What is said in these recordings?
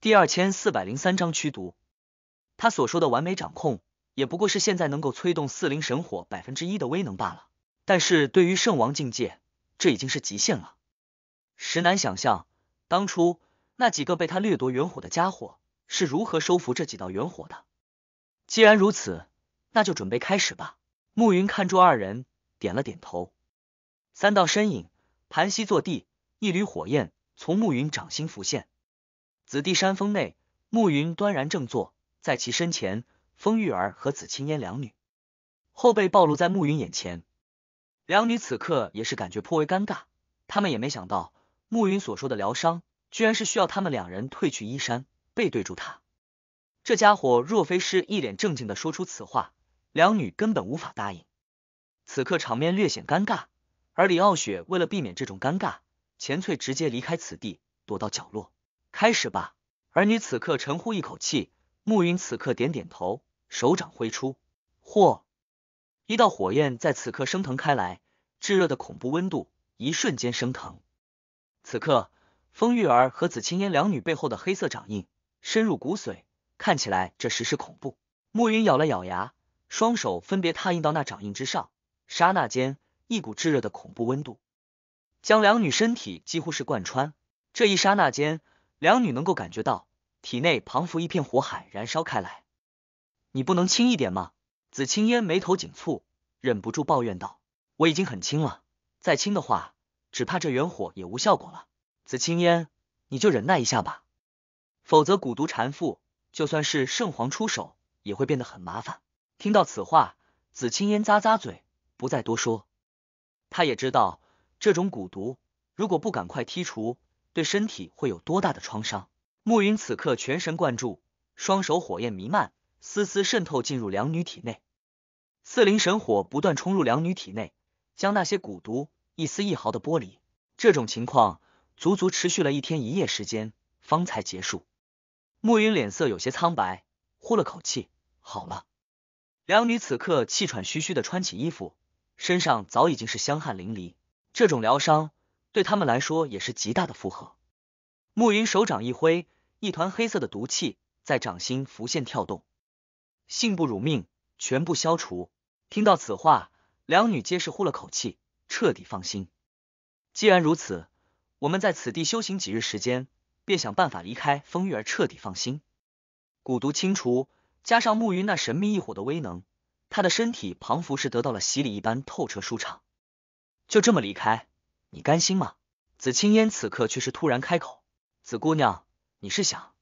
第二千四百零三章驱毒。他所说的完美掌控，也不过是现在能够催动四灵神火百分之一的威能罢了。但是对于圣王境界，这已经是极限了。实难想象，当初那几个被他掠夺元火的家伙，是如何收服这几道元火的。既然如此，那就准备开始吧。暮云看住二人，点了点头。三道身影盘膝坐地，一缕火焰从暮云掌心浮现。紫地山峰内，暮云端然正坐在其身前，风玉儿和紫青烟两女后背暴露在暮云眼前。两女此刻也是感觉颇为尴尬，他们也没想到暮云所说的疗伤，居然是需要他们两人褪去衣衫，背对住他。这家伙若非是一脸正经的说出此话，两女根本无法答应。此刻场面略显尴尬，而李傲雪为了避免这种尴尬，钱翠直接离开此地，躲到角落。开始吧！而女此刻沉呼一口气，暮云此刻点点头，手掌挥出，嚯！一道火焰在此刻升腾开来，炙热的恐怖温度一瞬间升腾。此刻，风玉儿和紫青烟两女背后的黑色掌印深入骨髓，看起来这实是恐怖。暮云咬了咬牙，双手分别踏印到那掌印之上，刹那间，一股炙热的恐怖温度将两女身体几乎是贯穿。这一刹那间。两女能够感觉到体内彷佛一片火海燃烧开来，你不能轻一点吗？紫青烟眉头紧蹙，忍不住抱怨道：“我已经很轻了，再轻的话，只怕这元火也无效果了。”紫青烟，你就忍耐一下吧，否则蛊毒缠附，就算是圣皇出手，也会变得很麻烦。听到此话，紫青烟咂咂嘴，不再多说。他也知道，这种蛊毒如果不赶快剔除。对身体会有多大的创伤？暮云此刻全神贯注，双手火焰弥漫，丝丝渗透进入两女体内，四灵神火不断冲入两女体内，将那些蛊毒一丝一毫的剥离。这种情况足足持续了一天一夜时间，方才结束。暮云脸色有些苍白，呼了口气，好了。两女此刻气喘吁吁的穿起衣服，身上早已经是香汗淋漓。这种疗伤对他们来说也是极大的负荷。暮云手掌一挥，一团黑色的毒气在掌心浮现跳动。幸不辱命，全部消除。听到此话，两女皆是呼了口气，彻底放心。既然如此，我们在此地修行几日时间，便想办法离开。风月儿彻底放心，蛊毒清除，加上暮云那神秘异火的威能，他的身体彷佛是得到了洗礼一般，透彻舒畅。就这么离开，你甘心吗？紫青烟此刻却是突然开口。紫姑娘，你是想，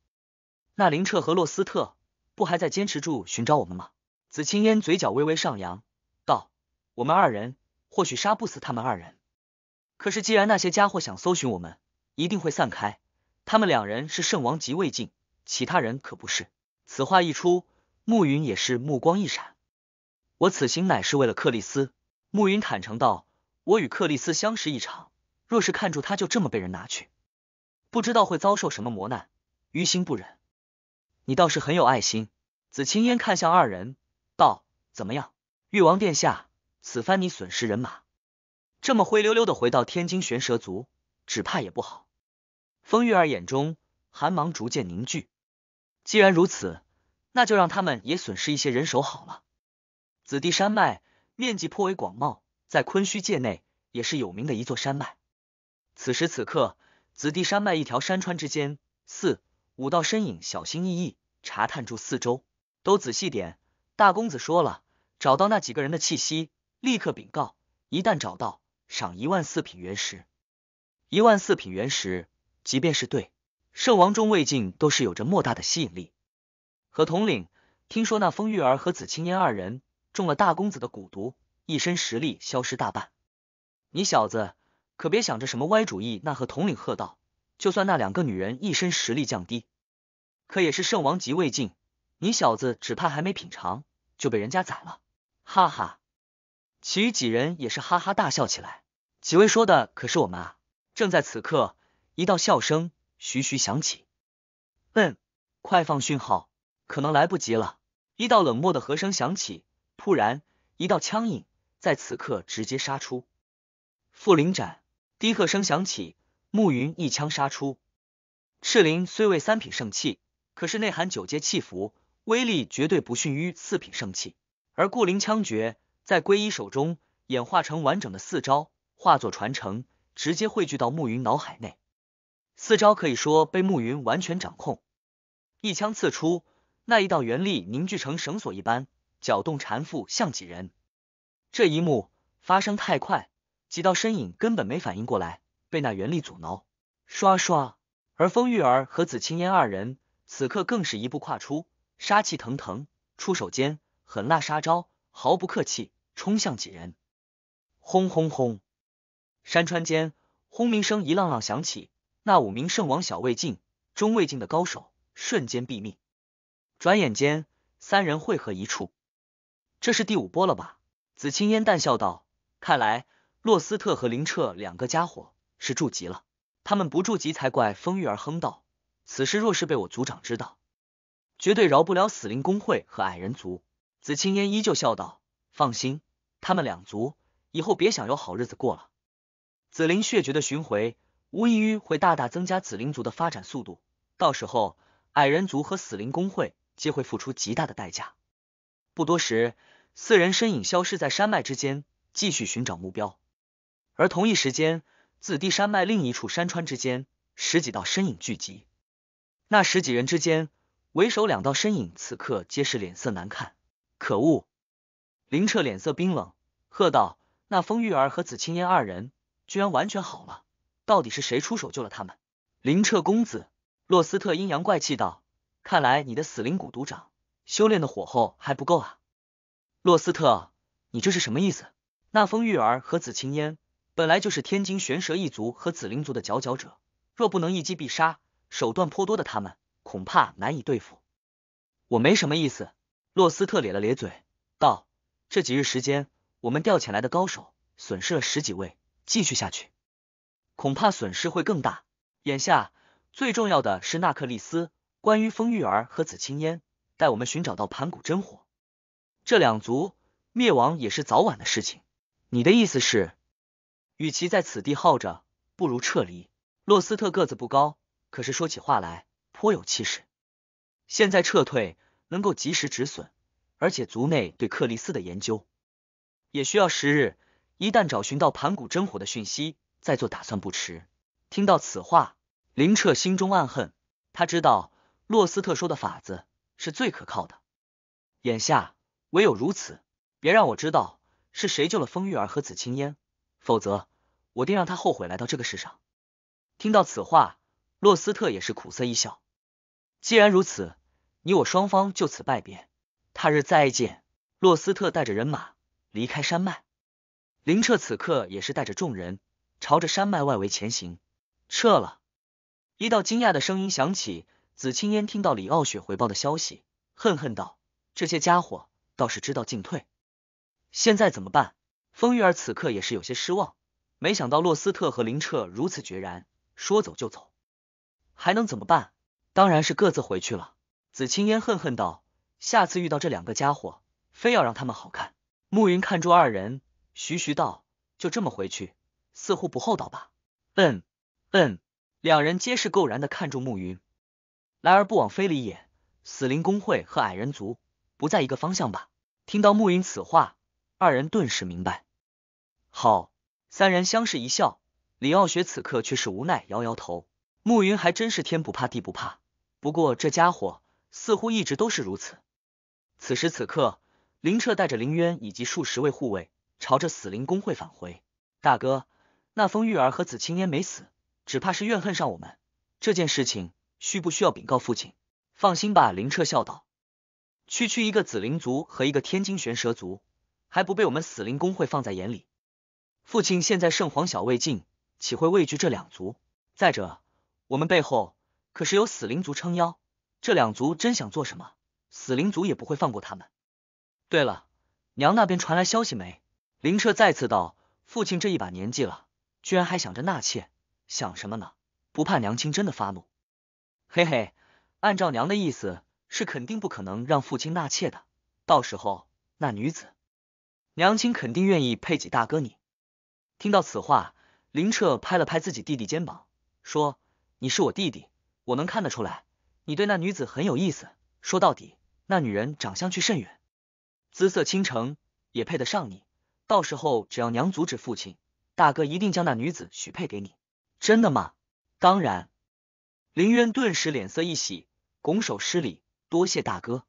那林彻和洛斯特不还在坚持住寻找我们吗？紫青烟嘴角微微上扬，道：“我们二人或许杀不死他们二人，可是既然那些家伙想搜寻我们，一定会散开。他们两人是圣王级未尽，其他人可不是。”此话一出，暮云也是目光一闪。我此行乃是为了克里斯。暮云坦诚道：“我与克里斯相识一场，若是看住他就这么被人拿去。”不知道会遭受什么磨难，于心不忍。你倒是很有爱心。紫青烟看向二人，道：“怎么样，誉王殿下？此番你损失人马，这么灰溜溜的回到天津玄蛇族，只怕也不好。”风玉儿眼中寒芒逐渐凝聚。既然如此，那就让他们也损失一些人手好了。紫地山脉面积颇为广袤，在昆虚界内也是有名的一座山脉。此时此刻。子弟山脉一条山川之间，四五道身影小心翼翼查探住四周，都仔细点。大公子说了，找到那几个人的气息，立刻禀告。一旦找到，赏一万四品原石。一万四品原石，即便是对圣王中未尽，都是有着莫大的吸引力。和统领，听说那风玉儿和紫青烟二人中了大公子的蛊毒，一身实力消失大半。你小子。可别想着什么歪主意！那和统领喝道：“就算那两个女人一身实力降低，可也是圣王级未尽，你小子只怕还没品尝就被人家宰了！”哈哈，其余几人也是哈哈大笑起来。几位说的可是我们啊？正在此刻，一道笑声徐徐响起：“嗯，快放讯号，可能来不及了。”一道冷漠的和声响起。突然，一道枪影在此刻直接杀出，傅林斩。低喝声响起，暮云一枪杀出。赤灵虽为三品圣器，可是内含九阶气符，威力绝对不逊于四品圣器。而固灵枪诀在归一手中演化成完整的四招，化作传承，直接汇聚到暮云脑海内。四招可以说被暮云完全掌控。一枪刺出，那一道元力凝聚成绳索一般，搅动缠缚向几人。这一幕发生太快。几道身影根本没反应过来，被那元力阻挠。唰唰，而风玉儿和紫青烟二人此刻更是一步跨出，杀气腾腾，出手间狠辣杀招，毫不客气冲向几人。轰轰轰，山川间轰鸣声一浪浪响起，那五名圣王小魏晋、中魏晋的高手瞬间毙命。转眼间，三人汇合一处。这是第五波了吧？紫青烟淡笑道：“看来。”洛斯特和林彻两个家伙是住急了，他们不住急才怪。风玉儿哼道：“此事若是被我族长知道，绝对饶不了死灵工会和矮人族。”紫青烟依旧笑道：“放心，他们两族以后别想有好日子过了。”紫灵血诀的巡回无异于会大大增加紫灵族的发展速度，到时候矮人族和死灵工会皆会付出极大的代价。不多时，四人身影消失在山脉之间，继续寻找目标。而同一时间，紫地山脉另一处山川之间，十几道身影聚集。那十几人之间，为首两道身影此刻皆是脸色难看。可恶！林彻脸色冰冷，喝道：“那风玉儿和紫青烟二人居然完全好了，到底是谁出手救了他们？”林彻公子，洛斯特阴阳怪气道：“看来你的死灵蛊毒掌修炼的火候还不够啊。”洛斯特，你这是什么意思？那风玉儿和紫青烟。本来就是天津玄蛇一族和紫灵族的佼佼者，若不能一击必杀，手段颇多的他们恐怕难以对付。我没什么意思，洛斯特咧了咧嘴道：“这几日时间，我们调遣来的高手损失了十几位，继续下去恐怕损失会更大。眼下最重要的是纳克利斯，关于风玉儿和紫青烟，待我们寻找到盘古真火，这两族灭亡也是早晚的事情。你的意思是？”与其在此地耗着，不如撤离。洛斯特个子不高，可是说起话来颇有气势。现在撤退能够及时止损，而且族内对克里斯的研究也需要时日。一旦找寻到盘古真火的讯息，再做打算不迟。听到此话，林彻心中暗恨。他知道洛斯特说的法子是最可靠的，眼下唯有如此。别让我知道是谁救了风玉儿和紫青烟。否则，我定让他后悔来到这个世上。听到此话，洛斯特也是苦涩一笑。既然如此，你我双方就此拜别，他日再见。洛斯特带着人马离开山脉，林彻此刻也是带着众人朝着山脉外围前行。撤了！一道惊讶的声音响起，紫青烟听到李傲雪回报的消息，恨恨道：“这些家伙倒是知道进退，现在怎么办？”风玉儿此刻也是有些失望，没想到洛斯特和林彻如此决然，说走就走，还能怎么办？当然是各自回去了。紫青烟恨恨道：“下次遇到这两个家伙，非要让他们好看。”暮云看住二人，徐徐道：“就这么回去，似乎不厚道吧？”“嗯，嗯。”两人皆是够然的看住暮云，来而不往非礼也。死灵公会和矮人族不在一个方向吧？听到暮云此话，二人顿时明白。好，三人相视一笑。李傲雪此刻却是无奈，摇摇头。慕云还真是天不怕地不怕，不过这家伙似乎一直都是如此。此时此刻，林彻带着林渊以及数十位护卫，朝着死灵公会返回。大哥，那封玉儿和紫青烟没死，只怕是怨恨上我们。这件事情需不需要禀告父亲？放心吧，林彻笑道。区区一个紫灵族和一个天津玄蛇族，还不被我们死灵公会放在眼里。父亲现在圣皇小未尽，岂会畏惧这两族？再者，我们背后可是有死灵族撑腰，这两族真想做什么，死灵族也不会放过他们。对了，娘那边传来消息没？林彻再次道：“父亲这一把年纪了，居然还想着纳妾，想什么呢？不怕娘亲真的发怒？”嘿嘿，按照娘的意思，是肯定不可能让父亲纳妾的。到时候那女子，娘亲肯定愿意配给大哥你。听到此话，林彻拍了拍自己弟弟肩膀，说：“你是我弟弟，我能看得出来，你对那女子很有意思。说到底，那女人长相去甚远，姿色倾城，也配得上你。到时候只要娘阻止父亲，大哥一定将那女子许配给你。”真的吗？当然。林渊顿时脸色一喜，拱手施礼：“多谢大哥，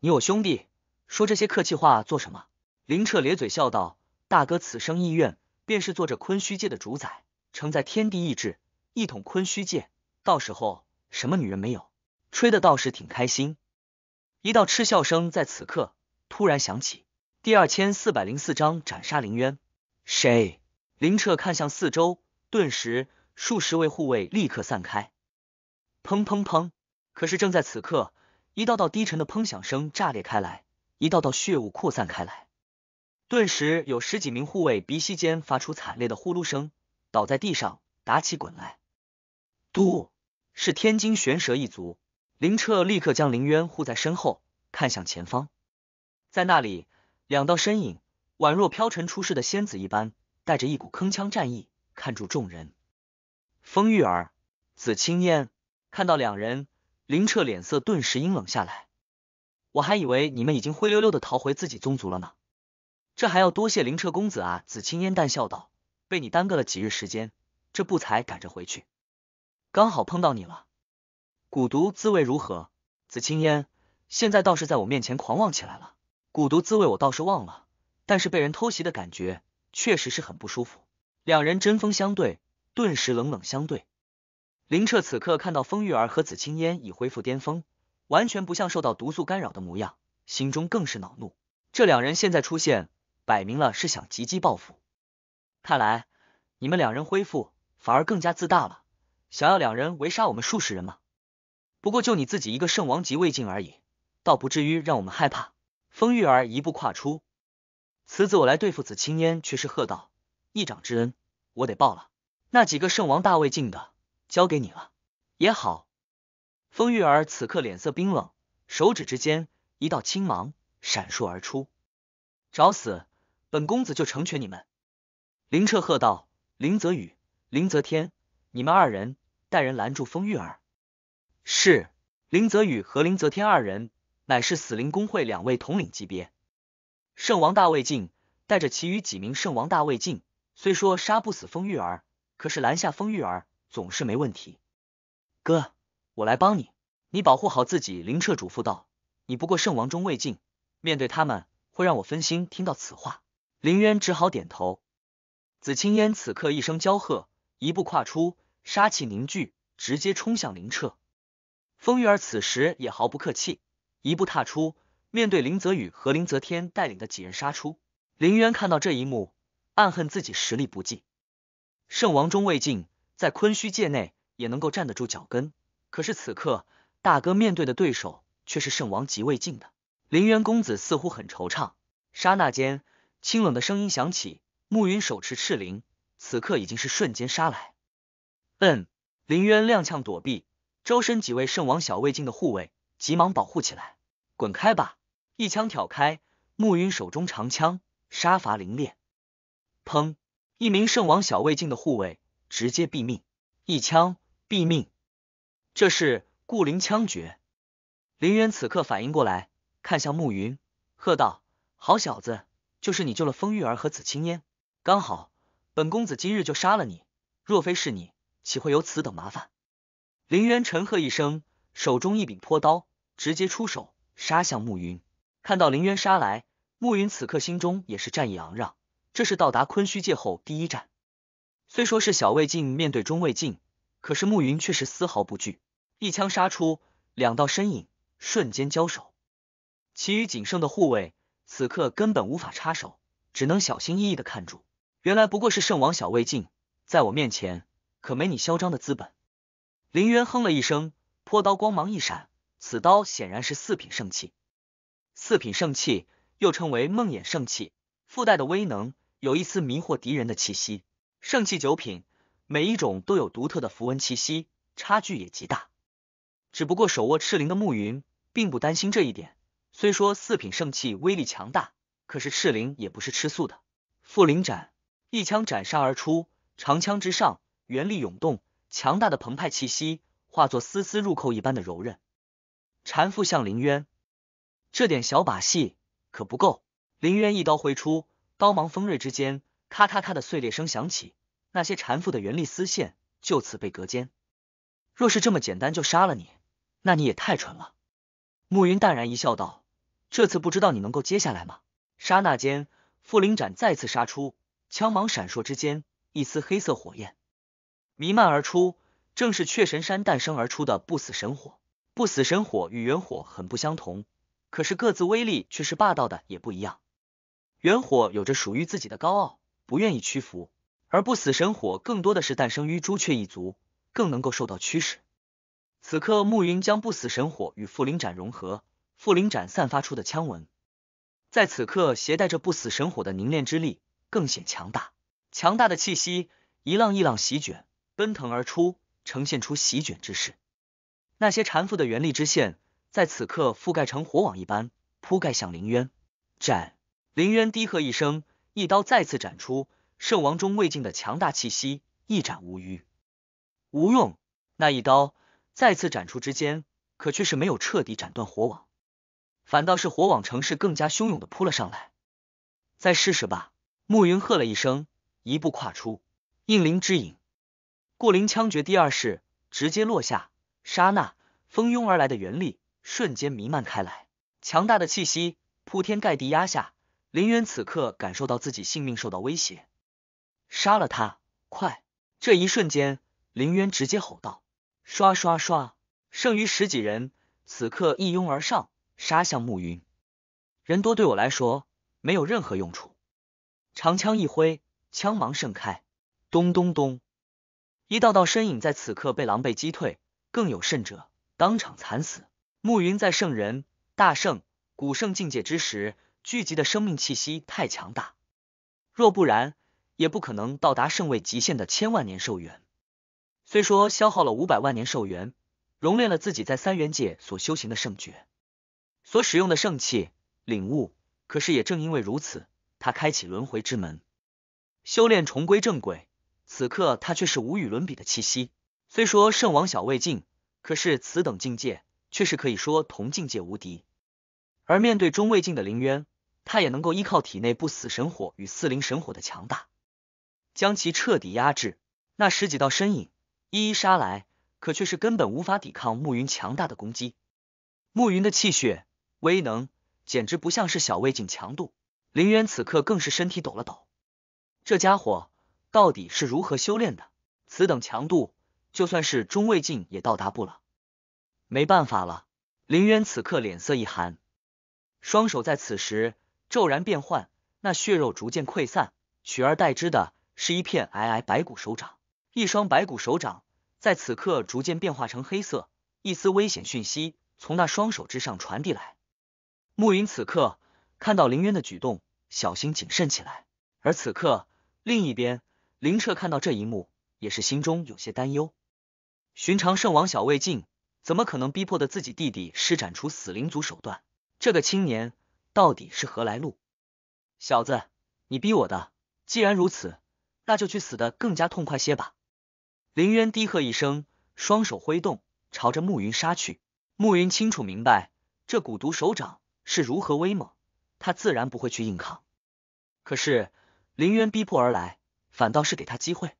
你我兄弟，说这些客气话做什么？”林彻咧嘴笑道：“大哥，此生意愿。”便是做着昆虚界的主宰，承载天地意志，一统昆虚界，到时候什么女人没有？吹的倒是挺开心。一道嗤笑声在此刻突然响起。第二千四百零四章斩杀凌渊。谁？林彻看向四周，顿时数十位护卫立刻散开。砰砰砰！可是正在此刻，一道道低沉的砰响声炸裂开来，一道道血雾扩散开来。顿时有十几名护卫鼻息间发出惨烈的呼噜声，倒在地上打起滚来。都是天津玄蛇一族，林彻立刻将林渊护在身后，看向前方。在那里，两道身影宛若飘尘出世的仙子一般，带着一股铿锵战意，看住众人。风玉儿、紫青烟看到两人，林彻脸色顿时阴冷下来。我还以为你们已经灰溜溜的逃回自己宗族了呢。这还要多谢林彻公子啊！紫青烟淡笑道：“被你耽搁了几日时间，这不才赶着回去，刚好碰到你了。”蛊毒滋味如何？紫青烟现在倒是在我面前狂妄起来了。蛊毒滋味我倒是忘了，但是被人偷袭的感觉确实是很不舒服。两人针锋相对，顿时冷冷相对。林彻此刻看到风玉儿和紫青烟已恢复巅峰，完全不像受到毒素干扰的模样，心中更是恼怒。这两人现在出现。摆明了是想积极报复，看来你们两人恢复反而更加自大了，想要两人围杀我们数十人吗？不过就你自己一个圣王级卫晋而已，倒不至于让我们害怕。风玉儿一步跨出，此子我来对付。紫青烟却是喝道：“一掌之恩，我得报了。”那几个圣王大卫晋的，交给你了，也好。风玉儿此刻脸色冰冷，手指之间一道青芒闪烁而出，找死！本公子就成全你们！”林彻喝道，“林泽宇、林泽天，你们二人带人拦住风玉儿。”“是。”林泽宇和林泽天二人乃是死灵公会两位统领级别，圣王大魏晋带着其余几名圣王大魏晋，虽说杀不死风玉儿，可是拦下风玉儿总是没问题。哥，我来帮你，你保护好自己。”林彻嘱咐道，“你不过圣王中魏晋，面对他们会让我分心。”听到此话。林渊只好点头，紫青烟此刻一声娇喝，一步跨出，杀气凝聚，直接冲向林彻。风玉儿此时也毫不客气，一步踏出，面对林泽宇和林泽天带领的几人杀出。林渊看到这一幕，暗恨自己实力不济，圣王中未尽，在昆虚界内也能够站得住脚跟。可是此刻，大哥面对的对手却是圣王级未尽的林渊公子，似乎很惆怅。刹那间。清冷的声音响起，暮云手持赤灵，此刻已经是瞬间杀来。嗯，林渊踉跄躲避，周身几位圣王小卫境的护卫急忙保护起来。滚开吧！一枪挑开暮云手中长枪，杀伐凌冽。砰！一名圣王小卫境的护卫直接毙命，一枪毙命。这是固灵枪决。林渊此刻反应过来，看向暮云，喝道：“好小子！”就是你救了风玉儿和紫青烟，刚好本公子今日就杀了你。若非是你，岂会有此等麻烦？林渊沉喝一声，手中一柄破刀直接出手杀向暮云。看到林渊杀来，暮云此刻心中也是战意昂扬。这是到达昆虚界后第一战，虽说是小魏晋面对中魏晋，可是暮云却是丝毫不惧，一枪杀出，两道身影瞬间交手。其余仅剩的护卫。此刻根本无法插手，只能小心翼翼的看住。原来不过是圣王小魏晋，在我面前可没你嚣张的资本。林渊哼了一声，泼刀光芒一闪，此刀显然是四品圣器。四品圣器又称为梦魇圣器，附带的威能有一丝迷惑敌人的气息。圣器九品，每一种都有独特的符文气息，差距也极大。只不过手握赤灵的暮云并不担心这一点。虽说四品圣器威力强大，可是赤灵也不是吃素的。傅灵斩一枪斩杀而出，长枪之上元力涌动，强大的澎湃气息化作丝丝入扣一般的柔韧缠缚向林渊。这点小把戏可不够。林渊一刀挥出，刀芒锋锐之间，咔咔咔的碎裂声响起，那些缠缚的元力丝线就此被隔间。若是这么简单就杀了你，那你也太蠢了。暮云淡然一笑，道。这次不知道你能够接下来吗？刹那间，傅灵斩再次杀出，枪芒闪烁之间，一丝黑色火焰弥漫而出，正是雀神山诞生而出的不死神火。不死神火与元火很不相同，可是各自威力却是霸道的也不一样。元火有着属于自己的高傲，不愿意屈服；而不死神火更多的是诞生于朱雀一族，更能够受到驱使。此刻，暮云将不死神火与傅灵斩融合。傅灵斩散发出的枪纹，在此刻携带着不死神火的凝练之力，更显强大。强大的气息一浪一浪席卷，奔腾而出，呈现出席卷之势。那些缠缚的元力之线，在此刻覆盖成火网一般，铺盖向林渊斩。林渊低喝一声，一刀再次斩出，圣王中未尽的强大气息一斩无余。无用，那一刀再次斩出之间，可却是没有彻底斩断火网。反倒是火网城市更加汹涌的扑了上来，再试试吧！暮云喝了一声，一步跨出，应灵之影，顾灵枪决第二式，直接落下。刹那，蜂拥而来的原力瞬间弥漫开来，强大的气息铺天盖地压下。林渊此刻感受到自己性命受到威胁，杀了他！快！这一瞬间，林渊直接吼道：“刷刷刷！”剩余十几人此刻一拥而上。杀向暮云，人多对我来说没有任何用处。长枪一挥，枪芒盛开，咚咚咚，一道道身影在此刻被狼狈击退，更有甚者当场惨死。暮云在圣人大圣古圣境界之时，聚集的生命气息太强大，若不然，也不可能到达圣位极限的千万年寿元。虽说消耗了五百万年寿元，熔炼了自己在三元界所修行的圣诀。所使用的圣器领悟，可是也正因为如此，他开启轮回之门，修炼重归正轨。此刻他却是无与伦比的气息。虽说圣王小未尽，可是此等境界却是可以说同境界无敌。而面对中未尽的林渊，他也能够依靠体内不死神火与四灵神火的强大，将其彻底压制。那十几道身影一一杀来，可却是根本无法抵抗暮云强大的攻击。暮云的气血。威能简直不像是小胃镜强度，林渊此刻更是身体抖了抖，这家伙到底是如何修炼的？此等强度，就算是中胃镜也到达不了。没办法了，林渊此刻脸色一寒，双手在此时骤然变换，那血肉逐渐溃散，取而代之的是一片皑皑白骨手掌。一双白骨手掌在此刻逐渐变化成黑色，一丝危险讯息从那双手之上传递来。暮云此刻看到林渊的举动，小心谨慎起来。而此刻另一边，林彻看到这一幕，也是心中有些担忧。寻常圣王小魏晋怎么可能逼迫的自己弟弟施展出死灵族手段？这个青年到底是何来路？小子，你逼我的！既然如此，那就去死的更加痛快些吧！林渊低喝一声，双手挥动，朝着暮云杀去。暮云清楚明白，这蛊毒手掌。是如何威猛，他自然不会去硬抗。可是林渊逼迫而来，反倒是给他机会。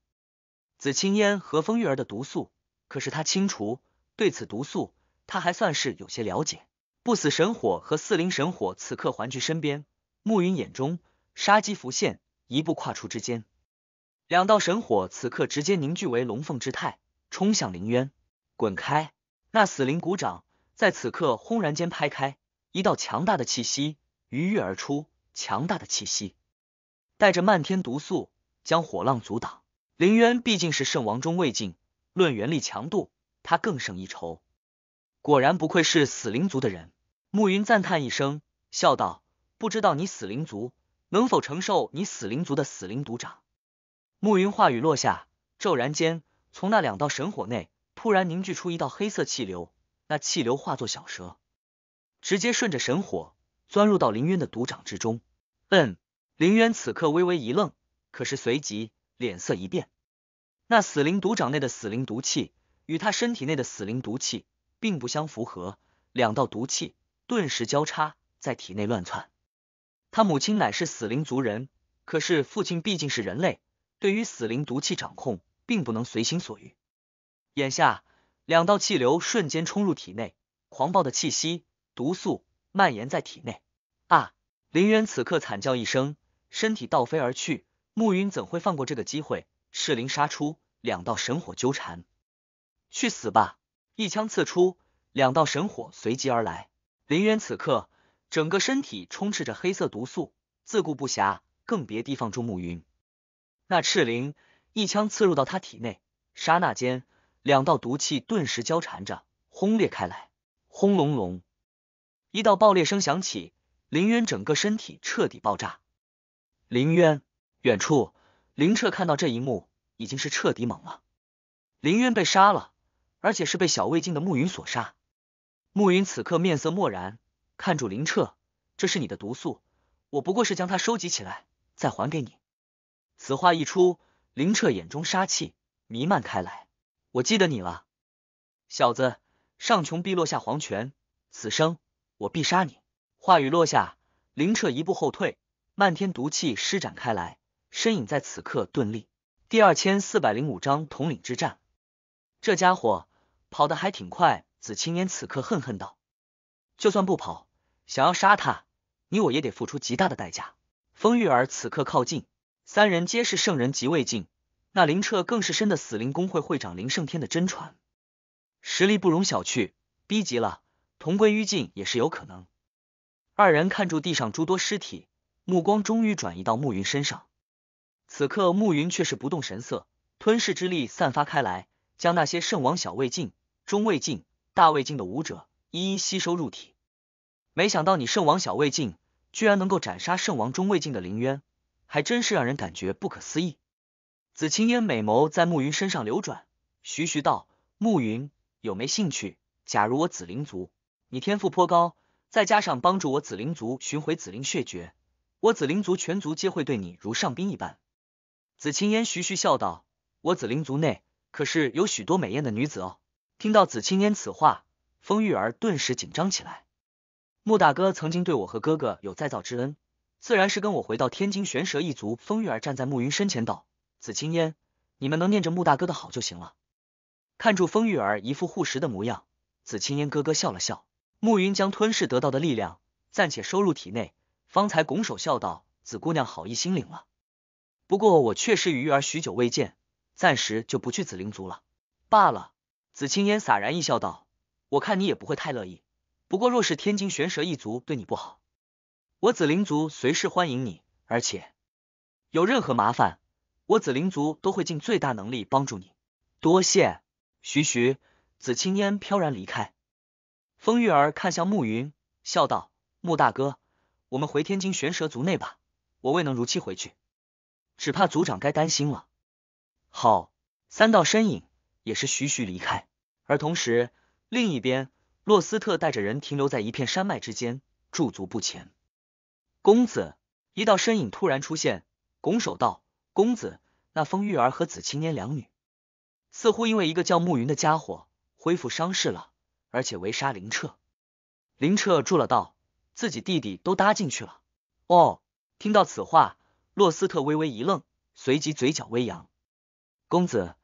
紫青烟和风玉儿的毒素，可是他清除，对此毒素他还算是有些了解。不死神火和四灵神火此刻环聚身边，暮云眼中杀机浮现，一步跨出之间，两道神火此刻直接凝聚为龙凤之态，冲向林渊。滚开！那死灵鼓掌，在此刻轰然间拍开。一道强大的气息鱼跃而出，强大的气息带着漫天毒素将火浪阻挡。林渊毕竟是圣王中未境，论元力强度，他更胜一筹。果然不愧是死灵族的人，暮云赞叹一声，笑道：“不知道你死灵族能否承受你死灵族的死灵毒掌？”暮云话语落下，骤然间从那两道神火内突然凝聚出一道黑色气流，那气流化作小蛇。直接顺着神火钻入到林渊的毒掌之中。嗯，林渊此刻微微一愣，可是随即脸色一变。那死灵毒掌内的死灵毒气与他身体内的死灵毒气并不相符合，两道毒气顿时交叉在体内乱窜。他母亲乃是死灵族人，可是父亲毕竟是人类，对于死灵毒气掌控并不能随心所欲。眼下，两道气流瞬间冲入体内，狂暴的气息。毒素蔓延在体内，啊！林渊此刻惨叫一声，身体倒飞而去。暮云怎会放过这个机会？赤灵杀出，两道神火纠缠，去死吧！一枪刺出，两道神火随即而来。林渊此刻整个身体充斥着黑色毒素，自顾不暇，更别提放住暮云。那赤灵一枪刺入到他体内，刹那间，两道毒气顿时交缠着轰裂开来，轰隆隆。一道爆裂声响起，林渊整个身体彻底爆炸。林渊，远处，林彻看到这一幕，已经是彻底懵了。林渊被杀了，而且是被小魏晋的暮云所杀。暮云此刻面色漠然，看住林彻：“这是你的毒素，我不过是将它收集起来，再还给你。”此话一出，林彻眼中杀气弥漫开来。我记得你了，小子，上穷碧落下黄泉，此生。我必杀你！话语落下，林彻一步后退，漫天毒气施展开来，身影在此刻顿立。第二千四百零五章统领之战。这家伙跑得还挺快，紫青烟此刻恨恨道：“就算不跑，想要杀他，你我也得付出极大的代价。”风玉儿此刻靠近，三人皆是圣人级未尽，那林彻更是深的死灵工会会长林胜天的真传，实力不容小觑，逼急了。同归于尽也是有可能。二人看住地上诸多尸体，目光终于转移到暮云身上。此刻暮云却是不动神色，吞噬之力散发开来，将那些圣王小魏晋、中魏晋、大魏晋的武者一一吸收入体。没想到你圣王小魏晋居然能够斩杀圣王中魏晋的林渊，还真是让人感觉不可思议。紫青烟美眸在暮云身上流转，徐徐道：“暮云，有没兴趣？假如我紫灵族……”你天赋颇高，再加上帮助我紫灵族寻回紫灵血诀，我紫灵族全族皆会对你如上宾一般。紫青烟徐徐笑道：“我紫灵族内可是有许多美艳的女子哦。”听到紫青烟此话，风玉儿顿时紧张起来。穆大哥曾经对我和哥哥有再造之恩，自然是跟我回到天津玄蛇一族。风玉儿站在慕云身前道：“紫青烟，你们能念着穆大哥的好就行了。”看住风玉儿一副护食的模样，紫青烟咯咯笑了笑。暮云将吞噬得到的力量暂且收入体内，方才拱手笑道：“紫姑娘好意，心领了。不过我确实与玉儿许久未见，暂时就不去紫灵族了。罢了。”紫青烟洒然一笑，道：“我看你也不会太乐意。不过若是天津玄蛇一族对你不好，我紫灵族随时欢迎你，而且有任何麻烦，我紫灵族都会尽最大能力帮助你。多谢。”徐徐，紫青烟飘然离开。风玉儿看向暮云，笑道：“穆大哥，我们回天津玄蛇族内吧。我未能如期回去，只怕族长该担心了。”好，三道身影也是徐徐离开。而同时，另一边，洛斯特带着人停留在一片山脉之间，驻足不前。公子，一道身影突然出现，拱手道：“公子，那风玉儿和紫青年两女，似乎因为一个叫暮云的家伙恢复伤势了。”而且围杀林彻，林彻住了道，自己弟弟都搭进去了。哦，听到此话，洛斯特微微一愣，随即嘴角微扬。公子，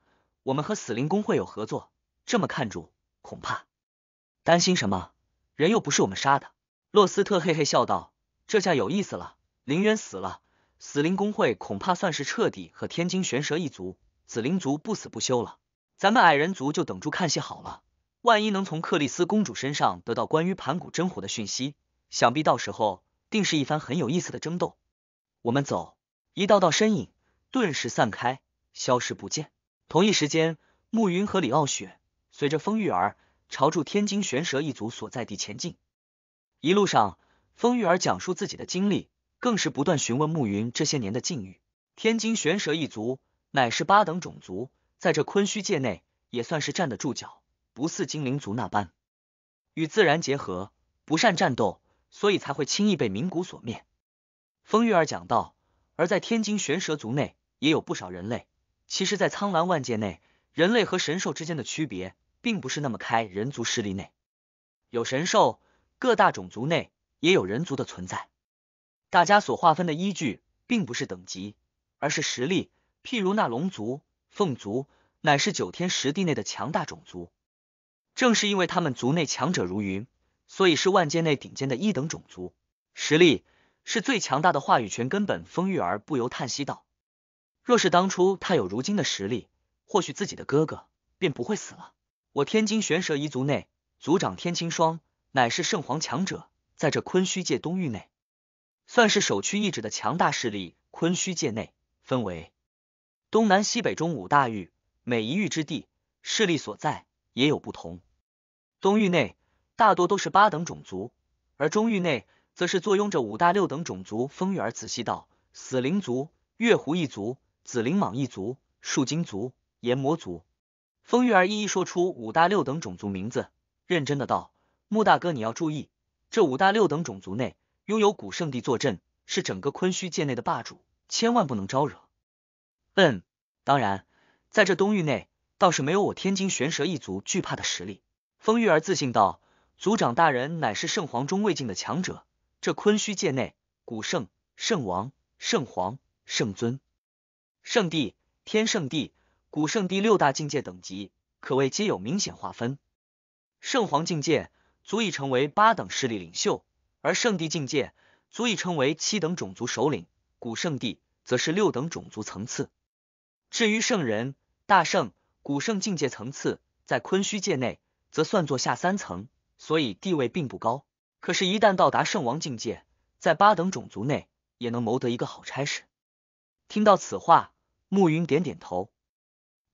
我们和死灵公会有合作，这么看住，恐怕担心什么？人又不是我们杀的。洛斯特嘿嘿笑道：“这下有意思了，林渊死了，死灵公会恐怕算是彻底和天津玄蛇一族、紫灵族不死不休了。咱们矮人族就等着看戏好了。”万一能从克里斯公主身上得到关于盘古真火的讯息，想必到时候定是一番很有意思的争斗。我们走，一道道身影顿时散开，消失不见。同一时间，暮云和李傲雪随着风玉儿朝住天津玄蛇一族所在地前进。一路上，风玉儿讲述自己的经历，更是不断询问暮云这些年的境遇。天津玄蛇一族乃是八等种族，在这昆虚界内也算是站得住脚。不似精灵族那般与自然结合，不善战斗，所以才会轻易被冥古所灭。风玉儿讲道，而在天津玄蛇族内也有不少人类。其实，在苍蓝万界内，人类和神兽之间的区别并不是那么开。人族势力内有神兽，各大种族内也有人族的存在。大家所划分的依据并不是等级，而是实力。譬如那龙族、凤族，乃是九天十地内的强大种族。正是因为他们族内强者如云，所以是万界内顶尖的一等种族，实力是最强大的话语权。根本风玉儿不由叹息道：“若是当初他有如今的实力，或许自己的哥哥便不会死了。”我天津玄蛇一族内族长天青霜乃是圣皇强者，在这昆虚界东域内算是首屈一指的强大势力。昆虚界内分为东南西北中五大域，每一域之地势力所在。也有不同。东域内大多都是八等种族，而中域内则是坐拥着五大六等种族。风雨儿仔细道：“死灵族、月狐一族、紫灵蟒一族、树精族、炎魔族。”风月儿一一说出五大六等种族名字，认真的道：“穆大哥，你要注意，这五大六等种族内拥有古圣地坐镇，是整个昆虚界内的霸主，千万不能招惹。”嗯，当然，在这东域内。倒是没有我天津玄蛇一族惧怕的实力。风玉儿自信道：“族长大人乃是圣皇中未境的强者。这昆虚界内，古圣、圣王、圣皇、圣尊、圣帝、天圣帝、古圣帝六大境界等级，可谓皆有明显划分。圣皇境界足以成为八等势力领袖，而圣帝境界足以成为七等种族首领。古圣帝则是六等种族层次。至于圣人、大圣。”古圣境界层次，在昆虚界内则算作下三层，所以地位并不高。可是，一旦到达圣王境界，在八等种族内也能谋得一个好差事。听到此话，暮云点点头。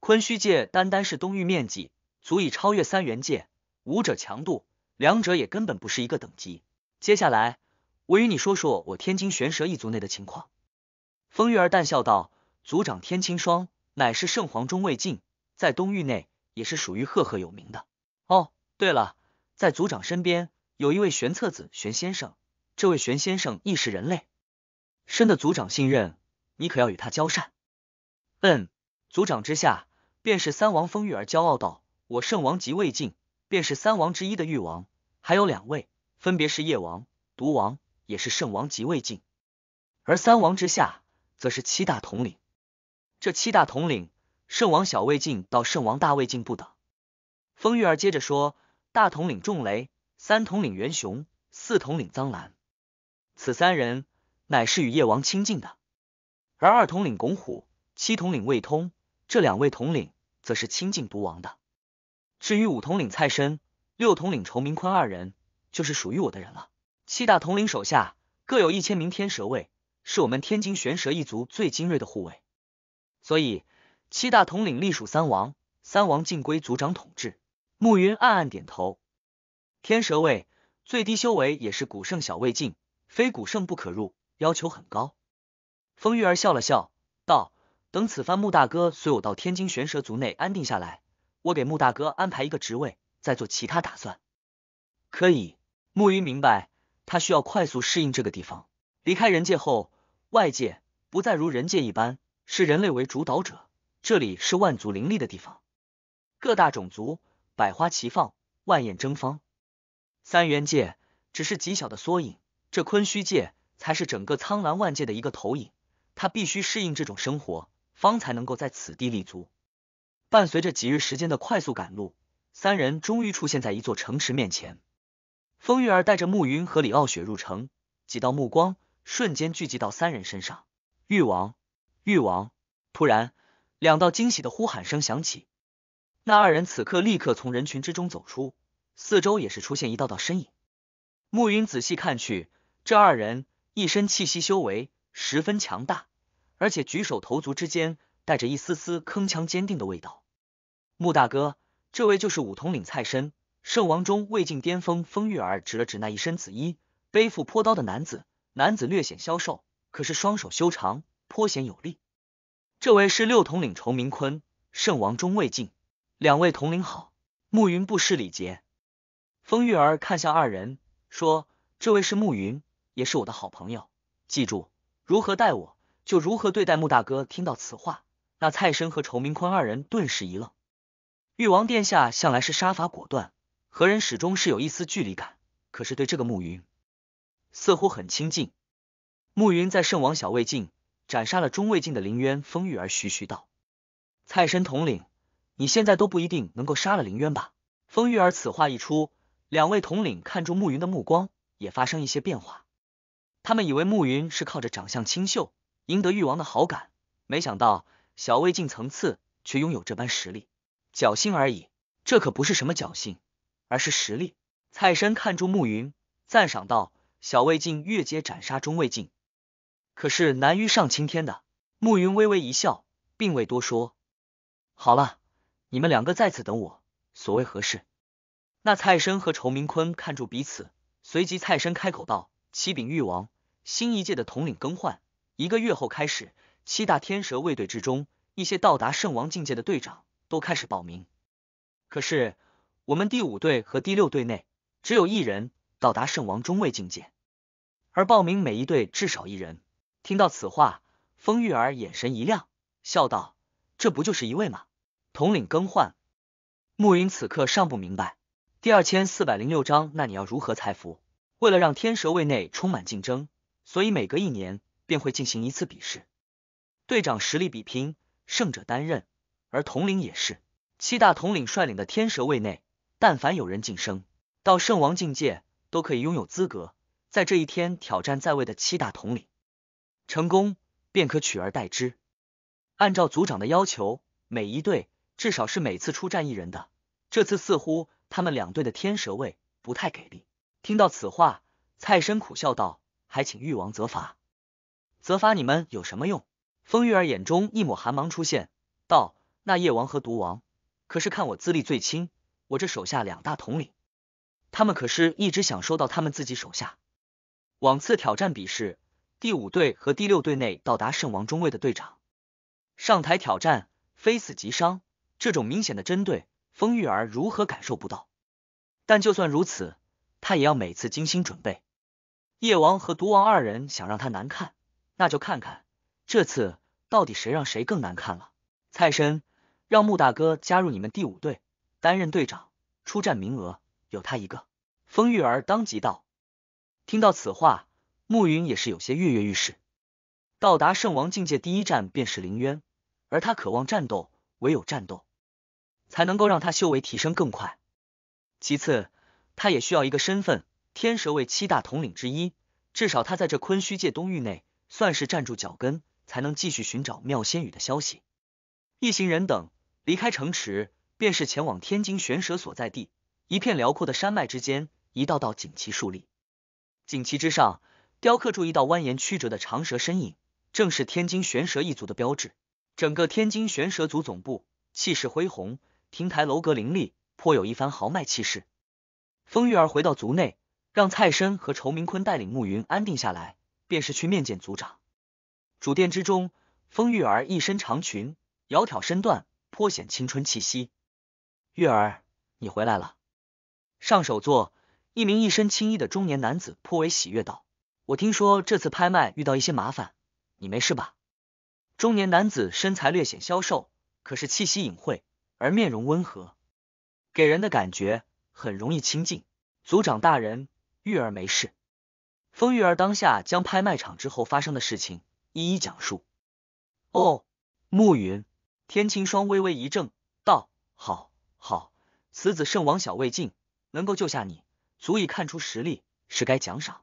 昆虚界单单是东域面积，足以超越三元界；武者强度，两者也根本不是一个等级。接下来，我与你说说我天青玄蛇一族内的情况。风月儿淡笑道：“族长天青霜乃是圣皇中位境。”在东域内也是属于赫赫有名的。哦，对了，在族长身边有一位玄策子玄先生，这位玄先生亦是人类，深得族长信任，你可要与他交善。嗯，族长之下便是三王，风玉儿骄傲道：“我圣王即位晋便是三王之一的玉王，还有两位分别是夜王、毒王，也是圣王即位晋。而三王之下则是七大统领，这七大统领。”圣王小魏晋到圣王大魏晋不等。风玉儿接着说：“大统领仲雷，三统领袁雄，四统领臧兰，此三人乃是与叶王亲近的；而二统领巩虎，七统领魏通，这两位统领则是亲近毒王的。至于五统领蔡申，六统领仇明坤二人，就是属于我的人了。七大统领手下各有一千名天蛇卫，是我们天津玄蛇一族最精锐的护卫，所以。”七大统领隶属三王，三王尽归族长统治。暮云暗暗点头。天蛇卫最低修为也是古圣小卫境，非古圣不可入，要求很高。风玉儿笑了笑，道：“等此番穆大哥随我到天津玄蛇族内安定下来，我给穆大哥安排一个职位，再做其他打算。”可以。暮云明白，他需要快速适应这个地方。离开人界后，外界不再如人界一般，是人类为主导者。这里是万族林立的地方，各大种族百花齐放，万艳争芳。三元界只是极小的缩影，这昆虚界才是整个苍蓝万界的一个投影。他必须适应这种生活，方才能够在此地立足。伴随着几日时间的快速赶路，三人终于出现在一座城池面前。风玉儿带着暮云和李傲雪入城，几道目光瞬间聚集到三人身上。誉王，誉王，突然。两道惊喜的呼喊声响起，那二人此刻立刻从人群之中走出，四周也是出现一道道身影。暮云仔细看去，这二人一身气息修为十分强大，而且举手投足之间带着一丝丝铿锵坚定的味道。穆大哥，这位就是五统领蔡申，圣王中魏晋巅峰。风玉儿指了指那一身紫衣、背负坡刀的男子，男子略显消瘦，可是双手修长，颇显有力。这位是六统领仇明坤，圣王中尉敬。两位统领好，暮云不失礼节。风玉儿看向二人，说：“这位是暮云，也是我的好朋友。记住，如何待我，就如何对待穆大哥。”听到此话，那蔡申和仇明坤二人顿时一愣。玉王殿下向来是杀伐果断，何人始终是有一丝距离感，可是对这个暮云，似乎很亲近。暮云在圣王小魏晋。斩杀了中卫境的林渊，风玉儿徐徐道：“蔡申统领，你现在都不一定能够杀了林渊吧？”风玉儿此话一出，两位统领看住暮云的目光也发生一些变化。他们以为暮云是靠着长相清秀赢得誉王的好感，没想到小魏晋层次却拥有这般实力，侥幸而已。这可不是什么侥幸，而是实力。蔡申看住暮云，赞赏道：“小魏晋越阶斩杀中卫境。”可是难于上青天的。暮云微微一笑，并未多说。好了，你们两个在此等我，所谓何事？那蔡申和仇明坤看住彼此，随即蔡申开口道：“启禀誉王，新一届的统领更换，一个月后开始。七大天蛇卫队之中，一些到达圣王境界的队长都开始报名。可是我们第五队和第六队内，只有一人到达圣王中位境界，而报名每一队至少一人。”听到此话，风玉儿眼神一亮，笑道：“这不就是一位吗？统领更换。”暮云此刻尚不明白。第二千四百零六章，那你要如何才服？为了让天蛇位内充满竞争，所以每隔一年便会进行一次比试，队长实力比拼，胜者担任，而统领也是。七大统领率领的天蛇位内，但凡有人晋升到圣王境界，都可以拥有资格，在这一天挑战在位的七大统领。成功便可取而代之。按照组长的要求，每一队至少是每次出战一人。的这次似乎他们两队的天蛇卫不太给力。听到此话，蔡申苦笑道：“还请誉王责罚，责罚你们有什么用？”风玉眼中一抹寒芒出现，道：“那夜王和毒王可是看我资历最轻，我这手下两大统领，他们可是一直想收到他们自己手下，往次挑战比试。”第五队和第六队内到达圣王中位的队长上台挑战，非死即伤，这种明显的针对，风玉儿如何感受不到？但就算如此，他也要每次精心准备。叶王和毒王二人想让他难看，那就看看这次到底谁让谁更难看了。蔡申，让穆大哥加入你们第五队，担任队长，出战名额有他一个。风玉儿当即道：“听到此话。”暮云也是有些跃跃欲试，到达圣王境界第一战便是林渊，而他渴望战斗，唯有战斗才能够让他修为提升更快。其次，他也需要一个身份，天蛇卫七大统领之一，至少他在这昆虚界东域内算是站住脚跟，才能继续寻找妙仙羽的消息。一行人等离开城池，便是前往天津玄蛇所在地。一片辽阔的山脉之间，一道道锦旗竖立，锦旗之上。雕刻出一道蜿蜒曲折的长蛇身影，正是天津玄蛇一族的标志。整个天津玄蛇族总部气势恢宏，亭台楼阁林立，颇有一番豪迈气势。风玉儿回到族内，让蔡申和仇明坤带领暮云安定下来，便是去面见族长。主殿之中，风玉儿一身长裙，窈窕身段，颇显青春气息。玉儿，你回来了。上首座一名一身青衣的中年男子颇为喜悦道。我听说这次拍卖遇到一些麻烦，你没事吧？中年男子身材略显消瘦，可是气息隐晦，而面容温和，给人的感觉很容易亲近。族长大人，玉儿没事。风玉儿当下将拍卖场之后发生的事情一一讲述。哦，暮云，天青霜微微一怔，道：“好，好，此子圣王小未尽，能够救下你，足以看出实力，是该奖赏。”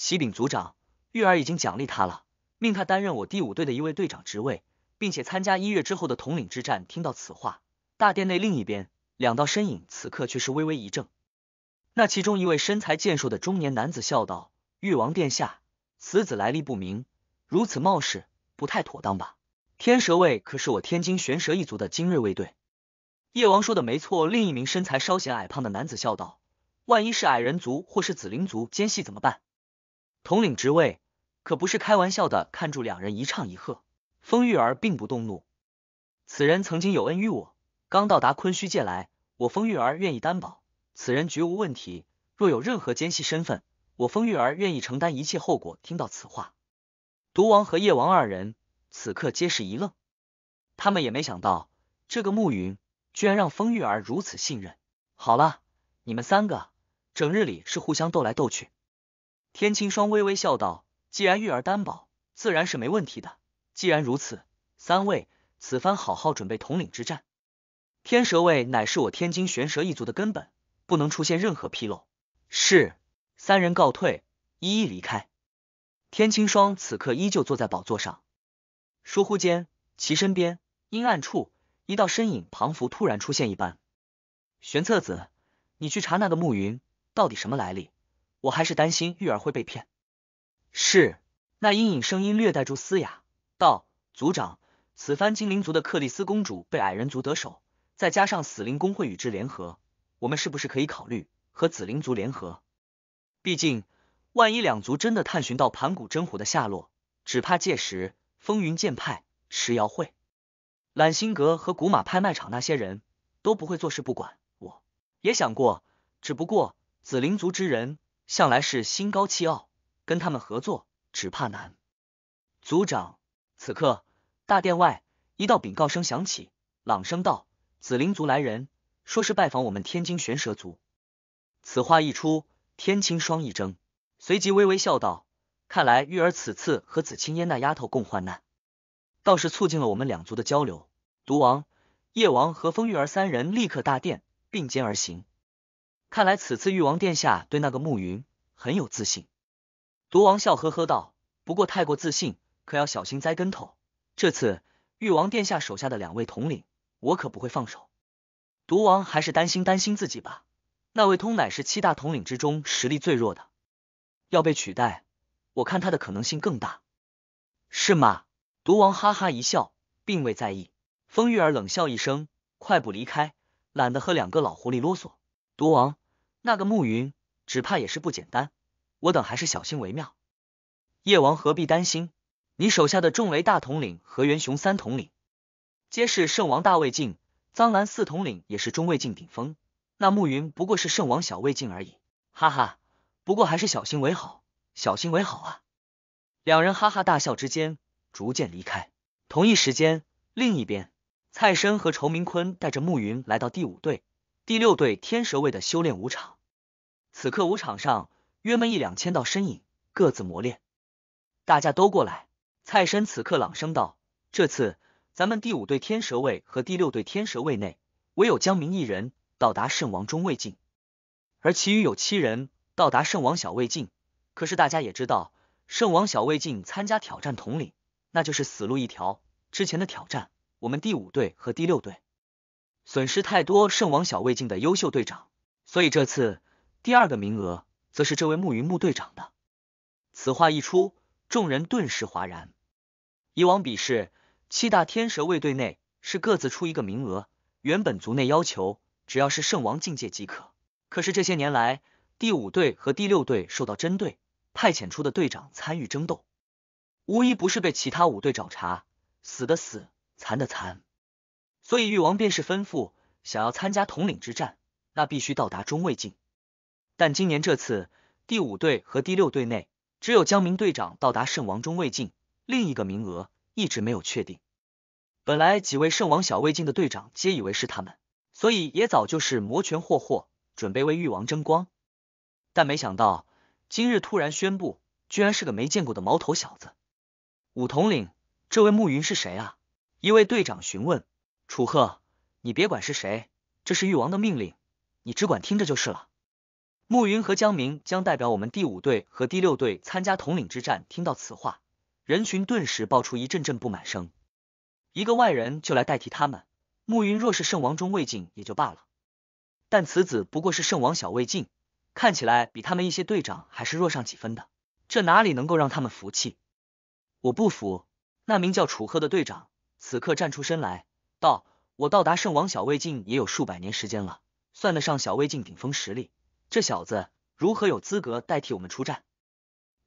启禀族长，玉儿已经奖励他了，命他担任我第五队的一位队长职位，并且参加一月之后的统领之战。听到此话，大殿内另一边两道身影此刻却是微微一怔。那其中一位身材健硕的中年男子笑道：“玉王殿下，此子来历不明，如此冒失，不太妥当吧？”天蛇卫可是我天津玄蛇一族的精锐卫队。叶王说的没错。另一名身材稍显矮胖的男子笑道：“万一是矮人族或是紫灵族奸细怎么办？”统领职位可不是开玩笑的，看住两人一唱一和。风玉儿并不动怒，此人曾经有恩于我，刚到达昆虚界来，我风玉儿愿意担保此人绝无问题。若有任何奸细身份，我风玉儿愿意承担一切后果。听到此话，毒王和夜王二人此刻皆是一愣，他们也没想到这个暮云居然让风玉儿如此信任。好了，你们三个整日里是互相斗来斗去。天青霜微微笑道：“既然玉儿担保，自然是没问题的。既然如此，三位此番好好准备统领之战。天蛇位乃是我天津玄蛇一族的根本，不能出现任何纰漏。”是，三人告退，一一离开。天青霜此刻依旧坐在宝座上，疏忽间，其身边阴暗处一道身影彷佛突然出现一般。玄策子，你去查那个暮云到底什么来历。我还是担心玉儿会被骗。是那阴影声音略带住嘶哑道：“族长，此番精灵族的克里斯公主被矮人族得手，再加上死灵公会与之联合，我们是不是可以考虑和紫灵族联合？毕竟万一两族真的探寻到盘古真火的下落，只怕届时风云剑派、石瑶会、揽星阁和古马拍卖场那些人都不会坐视不管。我也想过，只不过紫灵族之人。”向来是心高气傲，跟他们合作只怕难。族长，此刻大殿外一道禀告声响起，朗声道：“紫灵族来人，说是拜访我们天津玄蛇族。”此话一出，天青霜一怔，随即微微笑道：“看来玉儿此次和紫青烟那丫头共患难，倒是促进了我们两族的交流。”毒王、叶王和风玉儿三人立刻大殿并肩而行。看来此次誉王殿下对那个暮云很有自信。毒王笑呵呵道：“不过太过自信，可要小心栽跟头。这次誉王殿下手下的两位统领，我可不会放手。”毒王还是担心担心自己吧。那位通乃是七大统领之中实力最弱的，要被取代，我看他的可能性更大。是吗？毒王哈哈一笑，并未在意。风玉儿冷笑一声，快步离开，懒得和两个老狐狸啰嗦。毒王，那个暮云只怕也是不简单，我等还是小心为妙。叶王何必担心？你手下的重雷大统领何元雄三统领，皆是圣王大位境，脏南四统领也是中位境顶峰，那暮云不过是圣王小位境而已。哈哈，不过还是小心为好，小心为好啊！两人哈哈大笑之间，逐渐离开。同一时间，另一边，蔡申和仇明坤带着暮云来到第五队。第六队天蛇卫的修炼舞场，此刻舞场上约么一两千道身影各自磨练。大家都过来。蔡申此刻朗声道：“这次咱们第五队天蛇卫和第六队天蛇卫内，唯有江明一人到达圣王中位境，而其余有七人到达圣王小位境。可是大家也知道，圣王小位境参加挑战统领，那就是死路一条。之前的挑战，我们第五队和第六队。”损失太多，圣王小魏晋的优秀队长，所以这次第二个名额，则是这位暮云木队长的。此话一出，众人顿时哗然。以往比试，七大天蛇卫队内是各自出一个名额，原本族内要求只要是圣王境界即可。可是这些年来，第五队和第六队受到针对，派遣出的队长参与争斗，无一不是被其他五队找茬，死的死，残的残。所以，誉王便是吩咐，想要参加统领之战，那必须到达中位境。但今年这次，第五队和第六队内，只有江明队长到达圣王中位境，另一个名额一直没有确定。本来几位圣王小位境的队长皆以为是他们，所以也早就是摩拳霍霍，准备为誉王争光。但没想到今日突然宣布，居然是个没见过的毛头小子。五统领，这位暮云是谁啊？一位队长询问。楚鹤，你别管是谁，这是誉王的命令，你只管听着就是了。暮云和江明将代表我们第五队和第六队参加统领之战。听到此话，人群顿时爆出一阵阵不满声。一个外人就来代替他们，暮云若是圣王中尉晋也就罢了，但此子不过是圣王小尉晋，看起来比他们一些队长还是弱上几分的，这哪里能够让他们服气？我不服！那名叫楚鹤的队长此刻站出身来。道：“我到达圣王小魏境也有数百年时间了，算得上小魏境顶峰实力。这小子如何有资格代替我们出战？”“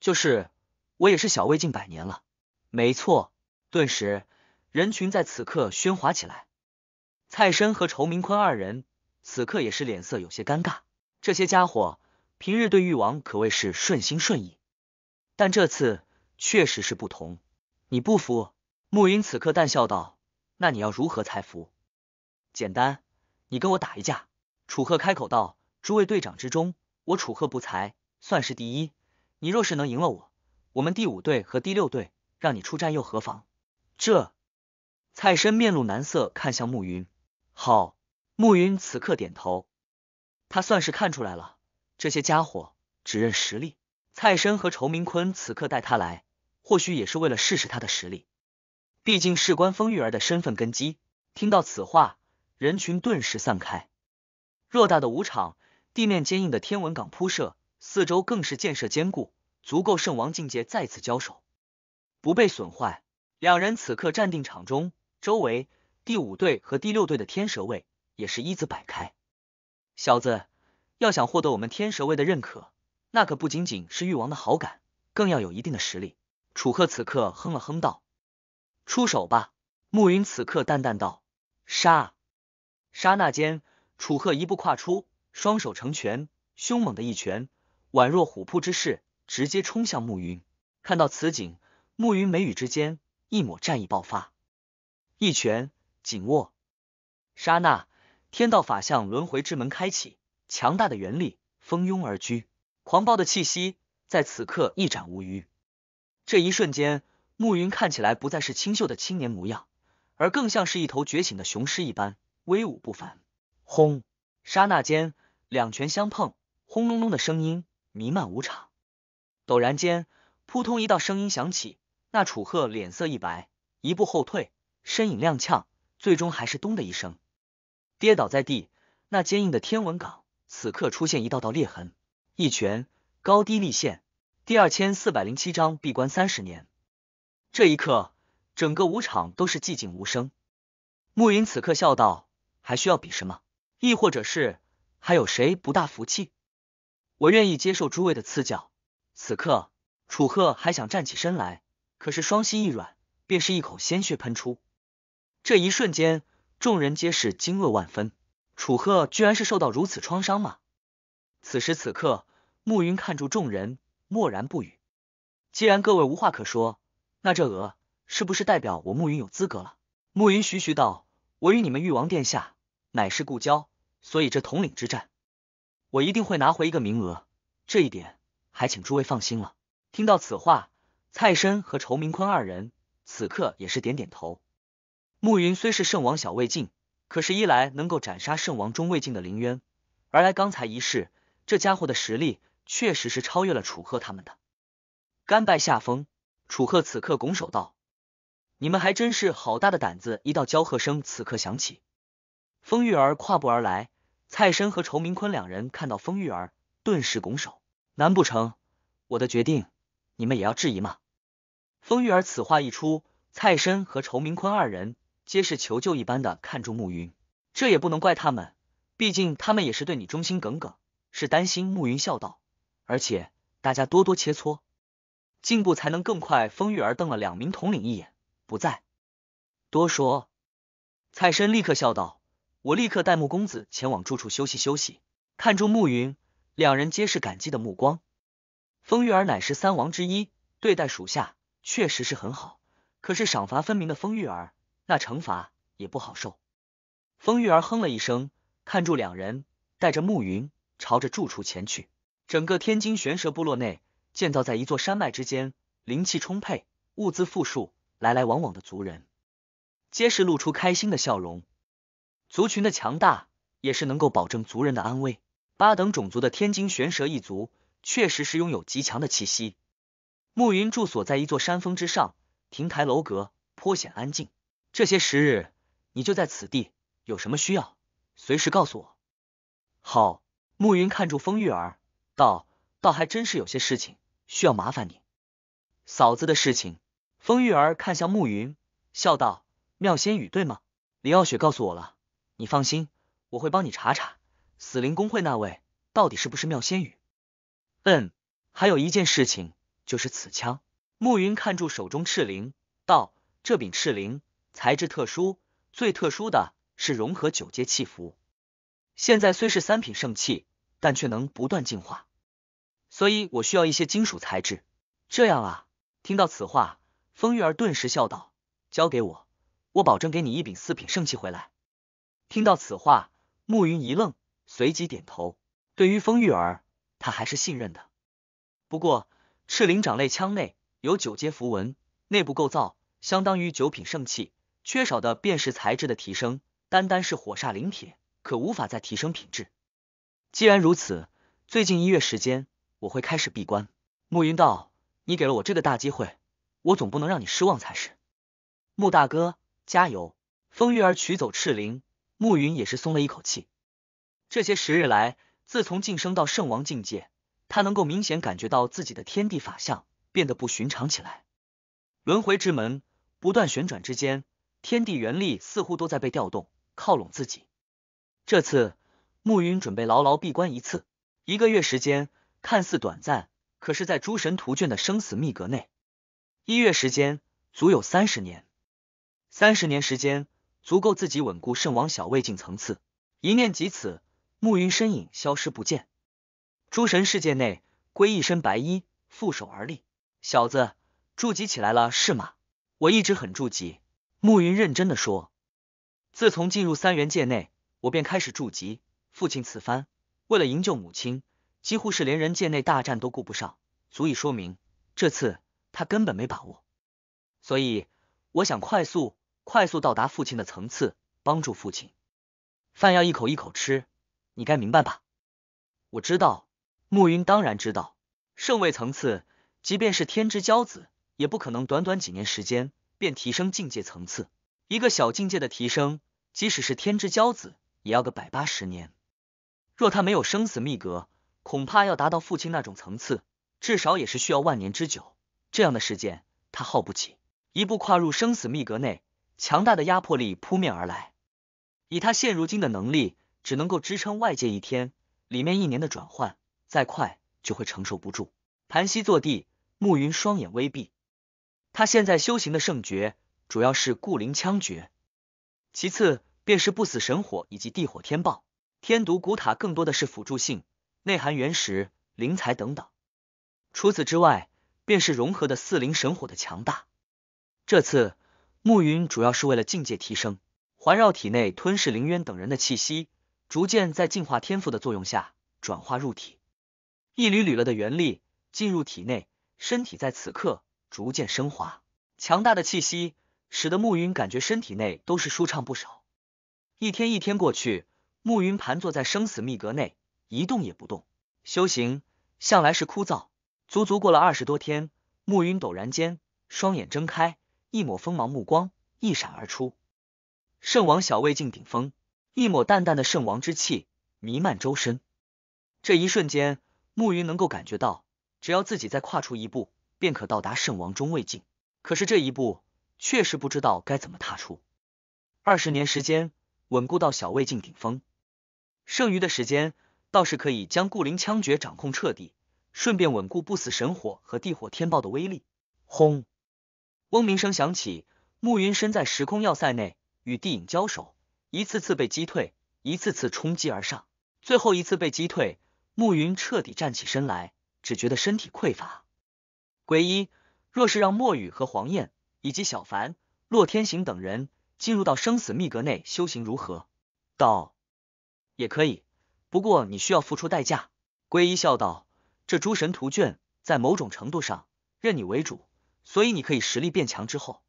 就是我也是小魏境百年了。”“没错。”顿时，人群在此刻喧哗起来。蔡申和仇明坤二人此刻也是脸色有些尴尬。这些家伙平日对誉王可谓是顺心顺意，但这次确实是不同。你不服？暮云此刻淡笑道。那你要如何才服？简单，你跟我打一架。”楚赫开口道，“诸位队长之中，我楚赫不才，算是第一。你若是能赢了我，我们第五队和第六队让你出战又何妨？”这，蔡申面露难色，看向慕云。好，慕云此刻点头，他算是看出来了，这些家伙只认实力。蔡申和仇明坤此刻带他来，或许也是为了试试他的实力。毕竟事关风玉儿的身份根基。听到此话，人群顿时散开。偌大的舞场，地面坚硬的天文岗铺设，四周更是建设坚固，足够圣王境界再次交手，不被损坏。两人此刻站定场中，周围第五队和第六队的天蛇卫也是一字摆开。小子，要想获得我们天蛇卫的认可，那可不仅仅是誉王的好感，更要有一定的实力。楚赫此刻哼了哼道。出手吧！暮云此刻淡淡道：“杀！”刹那间，楚鹤一步跨出，双手成拳，凶猛的一拳，宛若虎扑之势，直接冲向暮云。看到此景，暮云眉宇之间一抹战意爆发，一拳紧握。刹那，天道法相轮回之门开启，强大的元力蜂拥而居，狂暴的气息在此刻一展无余。这一瞬间。暮云看起来不再是清秀的青年模样，而更像是一头觉醒的雄狮一般威武不凡。轰！刹那间，两拳相碰，轰隆隆的声音弥漫无常。陡然间，扑通一道声音响起，那楚鹤脸色一白，一步后退，身影踉跄，最终还是咚的一声跌倒在地。那坚硬的天文岗此刻出现一道道裂痕。一拳高低立现。第二千四百零七章闭关三十年。这一刻，整个舞场都是寂静无声。慕云此刻笑道：“还需要比什么？亦或者是还有谁不大服气？我愿意接受诸位的赐教。”此刻，楚鹤还想站起身来，可是双膝一软，便是一口鲜血喷出。这一瞬间，众人皆是惊愕万分。楚鹤居然是受到如此创伤吗？此时此刻，暮云看住众人，默然不语。既然各位无话可说。那这鹅是不是代表我暮云有资格了？暮云徐徐道：“我与你们誉王殿下乃是故交，所以这统领之战，我一定会拿回一个名额。这一点还请诸位放心了。”听到此话，蔡申和仇明坤二人此刻也是点点头。暮云虽是圣王小魏晋，可是，一来能够斩杀圣王中魏晋的林渊，而来刚才一试，这家伙的实力确实是超越了楚赫他们的，甘拜下风。楚鹤此刻拱手道：“你们还真是好大的胆子！”一道娇喝声此刻响起，风玉儿跨步而来。蔡深和仇明坤两人看到风玉儿，顿时拱手。难不成我的决定你们也要质疑吗？风玉儿此话一出，蔡深和仇明坤二人皆是求救一般的看住暮云。这也不能怪他们，毕竟他们也是对你忠心耿耿，是担心暮云笑道。而且大家多多切磋。进步才能更快。风玉儿瞪了两名统领一眼，不再多说。蔡申立刻笑道：“我立刻带穆公子前往住处休息休息。”看住暮云，两人皆是感激的目光。风玉儿乃是三王之一，对待属下确实是很好。可是赏罚分明的风玉，儿，那惩罚也不好受。风玉儿哼了一声，看住两人，带着暮云朝着住处前去。整个天津玄蛇部落内。建造在一座山脉之间，灵气充沛，物资富庶，来来往往的族人皆是露出开心的笑容。族群的强大也是能够保证族人的安危。八等种族的天津玄蛇一族，确实是拥有极强的气息。暮云住所在一座山峰之上，亭台楼阁，颇显安静。这些时日，你就在此地，有什么需要，随时告诉我。好，暮云看住风玉儿，道。倒还真是有些事情需要麻烦你，嫂子的事情。风玉儿看向暮云，笑道：“妙仙羽对吗？”李傲雪告诉我了，你放心，我会帮你查查死灵公会那位到底是不是妙仙羽。嗯，还有一件事情，就是此枪。暮云看住手中赤灵，道：“这柄赤灵材质特殊，最特殊的是融合九阶气符。现在虽是三品圣器，但却能不断进化。”所以我需要一些金属材质。这样啊，听到此话，风玉儿顿时笑道：“交给我，我保证给你一柄四品圣器回来。”听到此话，慕云一愣，随即点头。对于风玉儿，他还是信任的。不过，赤灵掌类枪内有九阶符文，内部构造相当于九品圣器，缺少的便是材质的提升。单单是火煞灵铁，可无法再提升品质。既然如此，最近一月时间。我会开始闭关。暮云道：“你给了我这个大机会，我总不能让你失望才是。”穆大哥，加油！风月儿取走赤灵，暮云也是松了一口气。这些时日来，自从晋升到圣王境界，他能够明显感觉到自己的天地法相变得不寻常起来。轮回之门不断旋转之间，天地元力似乎都在被调动，靠拢自己。这次，暮云准备牢牢闭关一次，一个月时间。看似短暂，可是，在诸神图卷的生死密阁内，一月时间足有三十年。三十年时间足够自己稳固圣王小魏境层次。一念及此，暮云身影消失不见。诸神世界内，归一身白衣，负手而立。小子，筑基起来了是吗？我一直很筑基。暮云认真的说：“自从进入三元界内，我便开始筑基。父亲此番为了营救母亲。”几乎是连人界内大战都顾不上，足以说明这次他根本没把握。所以我想快速快速到达父亲的层次，帮助父亲。饭要一口一口吃，你该明白吧？我知道，暮云当然知道，圣位层次，即便是天之骄子，也不可能短短几年时间便提升境界层次。一个小境界的提升，即使是天之骄子，也要个百八十年。若他没有生死秘格。恐怕要达到父亲那种层次，至少也是需要万年之久。这样的时间，他耗不起。一步跨入生死密阁内，强大的压迫力扑面而来。以他现如今的能力，只能够支撑外界一天，里面一年的转换，再快就会承受不住。盘膝坐地，暮云双眼微闭。他现在修行的圣诀，主要是固灵枪诀，其次便是不死神火以及地火天爆、天毒古塔，更多的是辅助性。内含原石、灵材等等。除此之外，便是融合的四灵神火的强大。这次，暮云主要是为了境界提升，环绕体内吞噬灵渊等人的气息，逐渐在净化天赋的作用下转化入体。一缕缕了的元力进入体内，身体在此刻逐渐升华。强大的气息使得暮云感觉身体内都是舒畅不少。一天一天过去，暮云盘坐在生死密阁内。一动也不动，修行向来是枯燥。足足过了二十多天，暮云陡然间双眼睁开，一抹锋芒目光一闪而出。圣王小魏境顶峰，一抹淡淡的圣王之气弥漫周身。这一瞬间，暮云能够感觉到，只要自己再跨出一步，便可到达圣王中位境。可是这一步确实不知道该怎么踏出。二十年时间稳固到小魏境顶峰，剩余的时间。倒是可以将固灵枪诀掌控彻底，顺便稳固不死神火和地火天爆的威力。轰，嗡鸣声响起，暮云身在时空要塞内与地影交手，一次次被击退，一次次冲击而上。最后一次被击退，暮云彻底站起身来，只觉得身体匮乏。鬼医，若是让墨雨和黄燕以及小凡、洛天行等人进入到生死密阁内修行，如何？道也可以。不过你需要付出代价，皈依笑道：“这诸神图卷在某种程度上任你为主，所以你可以实力变强之后，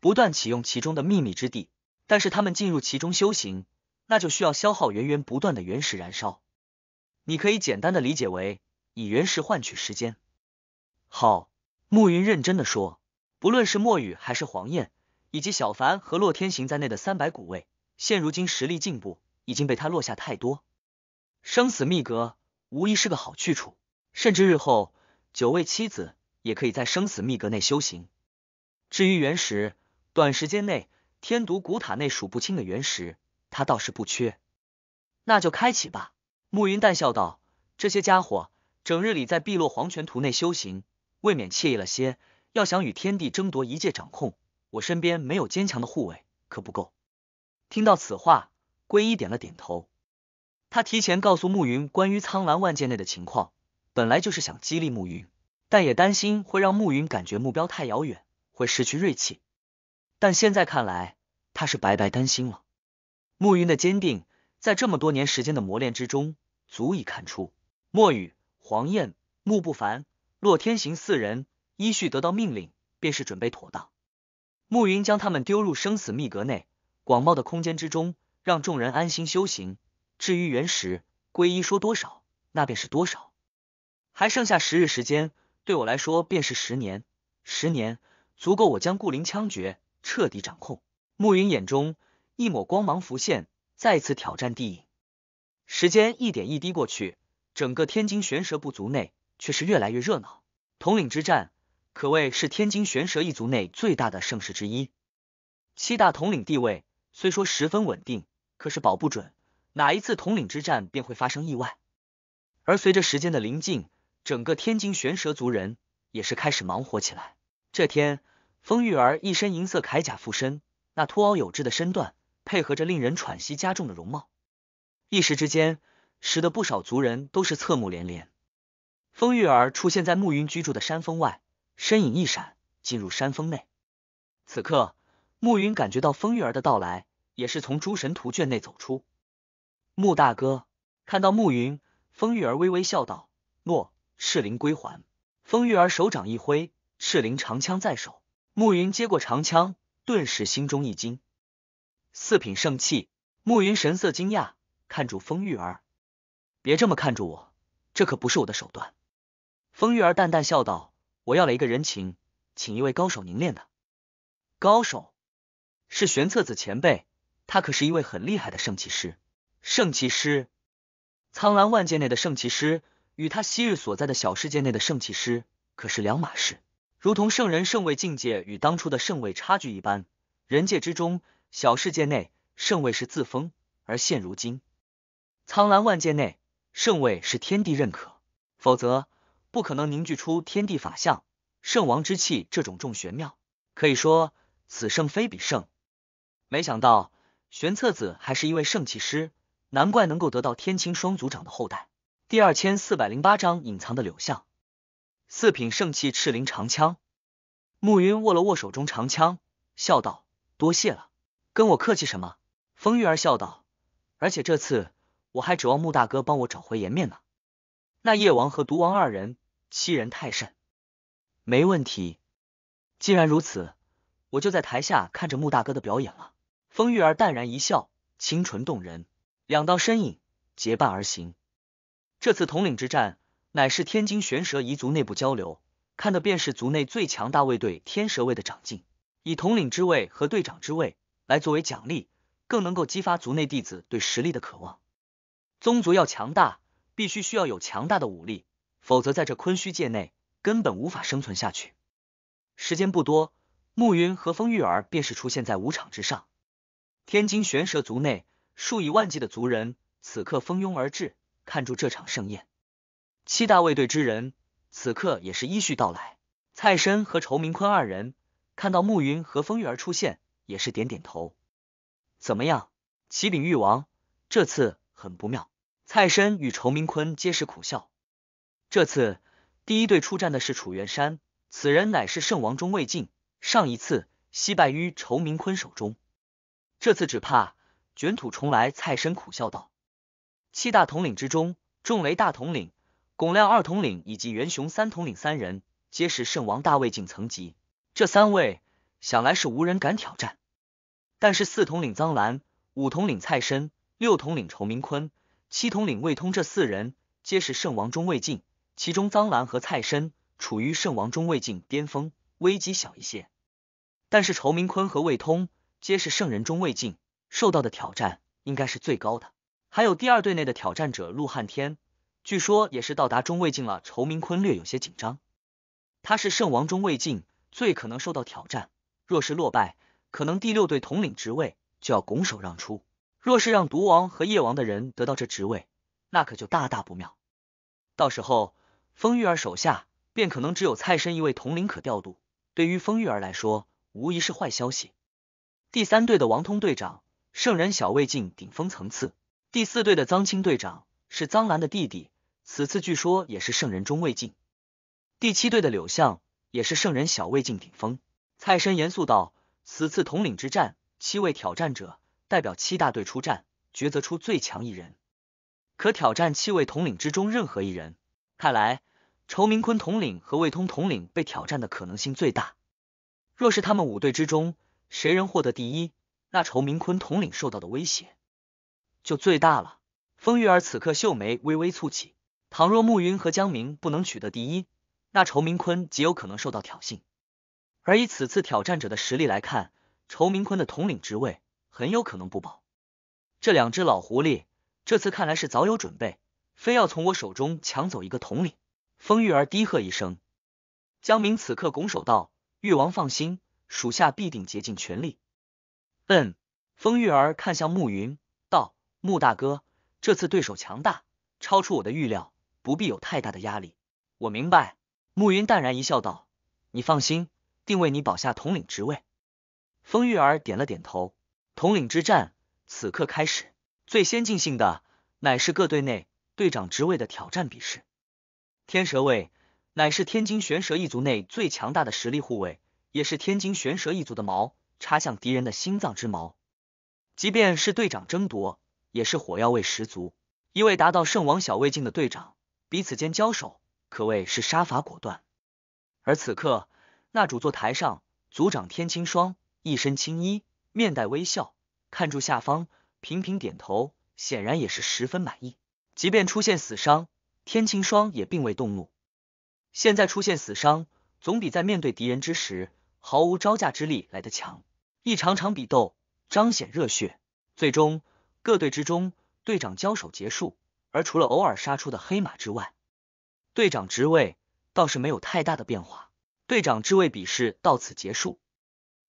不断启用其中的秘密之地。但是他们进入其中修行，那就需要消耗源源不断的原石燃烧。你可以简单的理解为以原石换取时间。”好，暮云认真的说：“不论是墨雨还是黄燕，以及小凡和洛天行在内的三百古位，现如今实力进步已经被他落下太多。”生死秘阁无疑是个好去处，甚至日后九位妻子也可以在生死秘阁内修行。至于原石，短时间内天毒古塔内数不清的原石，他倒是不缺。那就开启吧。”暮云淡笑道，“这些家伙整日里在碧落黄泉图内修行，未免惬意了些。要想与天地争夺一界掌控，我身边没有坚强的护卫可不够。”听到此话，皈依点了点头。他提前告诉暮云关于苍兰万界内的情况，本来就是想激励暮云，但也担心会让暮云感觉目标太遥远，会失去锐气。但现在看来，他是白白担心了。暮云的坚定，在这么多年时间的磨练之中，足以看出。墨雨、黄燕、穆不凡、洛天行四人依序得到命令，便是准备妥当。暮云将他们丢入生死密阁内，广袤的空间之中，让众人安心修行。至于原石，归一说多少，那便是多少。还剩下十日时间，对我来说便是十年。十年足够我将顾灵枪决，彻底掌控。暮云眼中一抹光芒浮现，再次挑战地影。时间一点一滴过去，整个天津玄蛇部族内却是越来越热闹。统领之战，可谓是天津玄蛇一族内最大的盛世之一。七大统领地位虽说十分稳定，可是保不准。哪一次统领之战便会发生意外？而随着时间的临近，整个天津玄蛇族人也是开始忙活起来。这天，风玉儿一身银色铠甲附身，那凸凹有致的身段配合着令人喘息加重的容貌，一时之间使得不少族人都是侧目连连。风玉儿出现在暮云居住的山峰外，身影一闪进入山峰内。此刻，暮云感觉到风玉儿的到来，也是从诸神图卷内走出。穆大哥看到穆云，风玉儿微微笑道：“诺，赤灵归还。”风玉儿手掌一挥，赤灵长枪在手。穆云接过长枪，顿时心中一惊。四品圣器，暮云神色惊讶，看住风玉儿，别这么看住我，这可不是我的手段。风玉儿淡淡笑道：“我要了一个人情，请一位高手凝练的高手，是玄策子前辈，他可是一位很厉害的圣器师。”圣骑师。苍蓝万界内的圣骑师与他昔日所在的小世界内的圣骑师可是两码事，如同圣人圣位境界与当初的圣位差距一般。人界之中，小世界内圣位是自封，而现如今苍蓝万界内圣位是天地认可，否则不可能凝聚出天地法相、圣王之气这种重玄妙。可以说，此圣非彼圣。没想到玄策子还是一位圣骑师。难怪能够得到天青双族长的后代。第二千四百零八章隐藏的柳相。四品圣器赤灵长枪。暮云握了握手中长枪，笑道：“多谢了，跟我客气什么？”风玉儿笑道：“而且这次我还指望穆大哥帮我找回颜面呢。那夜王和毒王二人欺人太甚，没问题。既然如此，我就在台下看着穆大哥的表演了。”风玉儿淡然一笑，清纯动人。两道身影结伴而行。这次统领之战，乃是天津玄蛇彝族内部交流，看的便是族内最强大卫队天蛇卫的长进。以统领之位和队长之位来作为奖励，更能够激发族内弟子对实力的渴望。宗族要强大，必须需要有强大的武力，否则在这坤虚界内根本无法生存下去。时间不多，暮云和风玉儿便是出现在武场之上。天津玄蛇族内。数以万计的族人此刻蜂拥而至，看住这场盛宴。七大卫队之人此刻也是依序到来。蔡申和仇明坤二人看到暮云和风玉儿出现，也是点点头。怎么样？启禀玉王，这次很不妙。蔡申与仇明坤皆是苦笑。这次第一队出战的是楚元山，此人乃是圣王中未尽，上一次惜败于仇明坤手中，这次只怕。卷土重来，蔡申苦笑道：“七大统领之中，仲雷大统领、巩亮二统领以及袁雄三统领三人，皆是圣王大魏晋层级。这三位想来是无人敢挑战。但是四统领张兰、五统领蔡申、六统领仇明坤、七统领魏通这四人，皆是圣王中魏晋。其中张兰和蔡申处于圣王中魏晋巅峰，危机小一些。但是仇明坤和魏通皆是圣人中魏晋。”受到的挑战应该是最高的。还有第二队内的挑战者陆汉天，据说也是到达中位境了。仇明坤略有些紧张，他是圣王中位境，最可能受到挑战。若是落败，可能第六队统领职位就要拱手让出。若是让毒王和夜王的人得到这职位，那可就大大不妙。到时候，风玉儿手下便可能只有蔡申一位统领可调度，对于风玉儿来说，无疑是坏消息。第三队的王通队长。圣人小魏晋顶峰层次，第四队的臧青队长是臧兰的弟弟，此次据说也是圣人中魏晋。第七队的柳相也是圣人小魏晋顶峰。蔡申严肃道：“此次统领之战，七位挑战者代表七大队出战，抉择出最强一人，可挑战七位统领之中任何一人。看来仇明坤统领和魏通统领被挑战的可能性最大。若是他们五队之中谁人获得第一？”那仇明坤统领受到的威胁就最大了。风玉儿此刻秀眉微微蹙起，倘若慕云和江明不能取得第一，那仇明坤极有可能受到挑衅。而以此次挑战者的实力来看，仇明坤的统领职位很有可能不保。这两只老狐狸这次看来是早有准备，非要从我手中抢走一个统领。风玉儿低喝一声，江明此刻拱手道：“誉王放心，属下必定竭尽全力。”嗯，风玉儿看向暮云，道：“穆大哥，这次对手强大，超出我的预料，不必有太大的压力。”我明白。暮云淡然一笑，道：“你放心，定为你保下统领职位。”风玉儿点了点头。统领之战此刻开始，最先进性的乃是各队内队长职位的挑战比试。天蛇卫乃是天津玄蛇一族内最强大的实力护卫，也是天津玄蛇一族的矛。插向敌人的心脏之矛，即便是队长争夺，也是火药味十足。一位达到圣王小胃镜的队长彼此间交手，可谓是杀伐果断。而此刻，那主座台上，族长天青霜一身青衣，面带微笑，看住下方，频频点头，显然也是十分满意。即便出现死伤，天青霜也并未动怒。现在出现死伤，总比在面对敌人之时毫无招架之力来的强。一场场比斗彰显热血，最终各队之中队长交手结束。而除了偶尔杀出的黑马之外，队长职位倒是没有太大的变化。队长之位比试到此结束。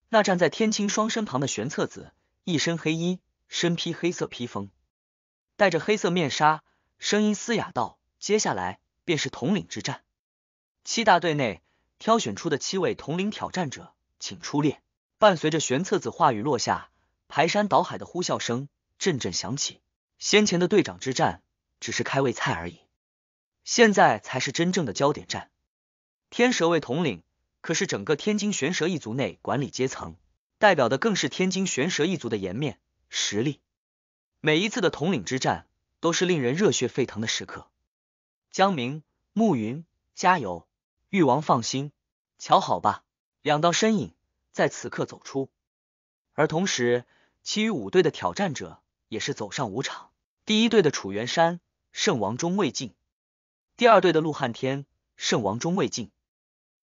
那站在天青双身旁的玄策子，一身黑衣，身披黑色披风，戴着黑色面纱，声音嘶哑道：“接下来便是统领之战，七大队内挑选出的七位统领挑战者，请出列。”伴随着玄策子话语落下，排山倒海的呼啸声阵阵响起。先前的队长之战只是开胃菜而已，现在才是真正的焦点战。天蛇卫统领可是整个天津玄蛇一族内管理阶层，代表的更是天津玄蛇一族的颜面实力。每一次的统领之战都是令人热血沸腾的时刻。江明、暮云，加油！玉王放心，瞧好吧，两道身影。在此刻走出，而同时，其余五队的挑战者也是走上舞场。第一队的楚元山，圣王中未尽；第二队的陆汉天，圣王中未尽；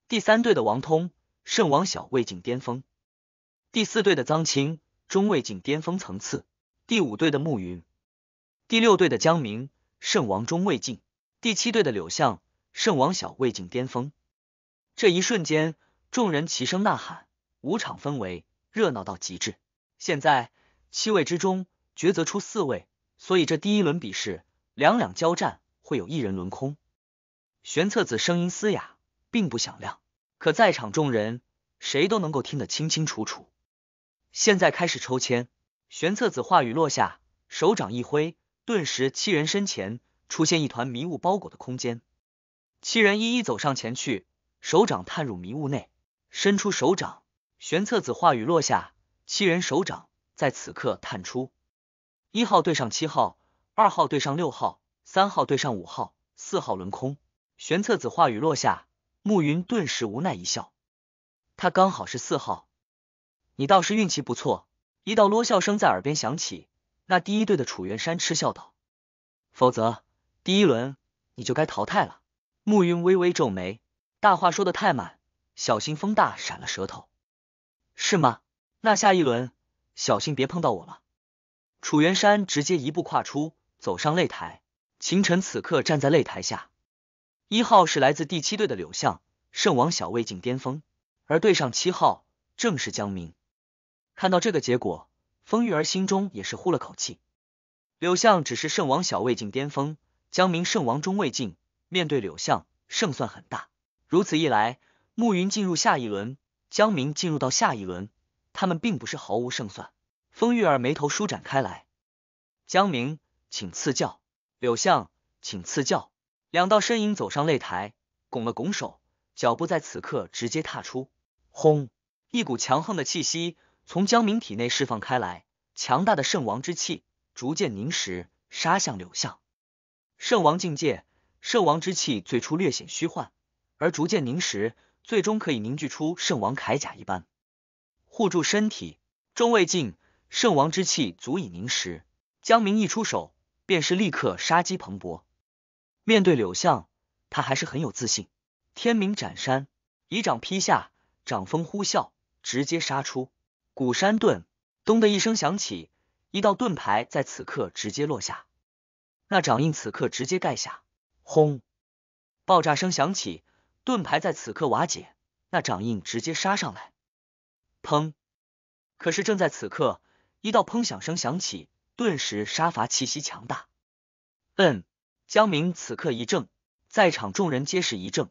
第三队的王通，圣王小未静巅峰；第四队的臧清，中未静巅峰层次；第五队的暮云，第六队的江明，圣王中未静，第七队的柳相，圣王小未静巅峰。这一瞬间，众人齐声呐喊。五场氛围热闹到极致。现在七位之中抉择出四位，所以这第一轮比试两两交战，会有一人轮空。玄策子声音嘶哑，并不响亮，可在场众人谁都能够听得清清楚楚。现在开始抽签。玄策子话语落下，手掌一挥，顿时七人身前出现一团迷雾包裹的空间。七人一一走上前去，手掌探入迷雾内，伸出手掌。玄策子话语落下，七人手掌在此刻探出，一号对上七号，二号对上六号，三号对上五号，四号轮空。玄策子话语落下，暮云顿时无奈一笑，他刚好是四号，你倒是运气不错。一道啰笑声在耳边响起，那第一队的楚元山嗤笑道：“否则第一轮你就该淘汰了。”暮云微微皱眉，大话说的太满，小心风大闪了舌头。是吗？那下一轮小心别碰到我了。楚元山直接一步跨出，走上擂台。秦晨此刻站在擂台下。一号是来自第七队的柳相，圣王小魏境巅峰，而对上七号正是江明。看到这个结果，风玉儿心中也是呼了口气。柳相只是圣王小魏境巅峰，江明圣王中魏境，面对柳相胜算很大。如此一来，暮云进入下一轮。江明进入到下一轮，他们并不是毫无胜算。风玉儿眉头舒展开来，江明，请赐教；柳相，请赐教。两道身影走上擂台，拱了拱手，脚步在此刻直接踏出。轰！一股强横的气息从江明体内释放开来，强大的圣王之气逐渐凝实，杀向柳相。圣王境界，圣王之气最初略显虚幻，而逐渐凝实。最终可以凝聚出圣王铠甲一般，护住身体。中未尽，圣王之气足以凝实。江明一出手，便是立刻杀机蓬勃。面对柳相，他还是很有自信。天明斩山，一掌劈下，掌风呼啸，直接杀出。古山盾，咚的一声响起，一道盾牌在此刻直接落下。那掌印此刻直接盖下，轰，爆炸声响起。盾牌在此刻瓦解，那掌印直接杀上来，砰！可是正在此刻，一道砰响声响起，顿时杀伐气息强大。嗯，江明此刻一怔，在场众人皆是一怔。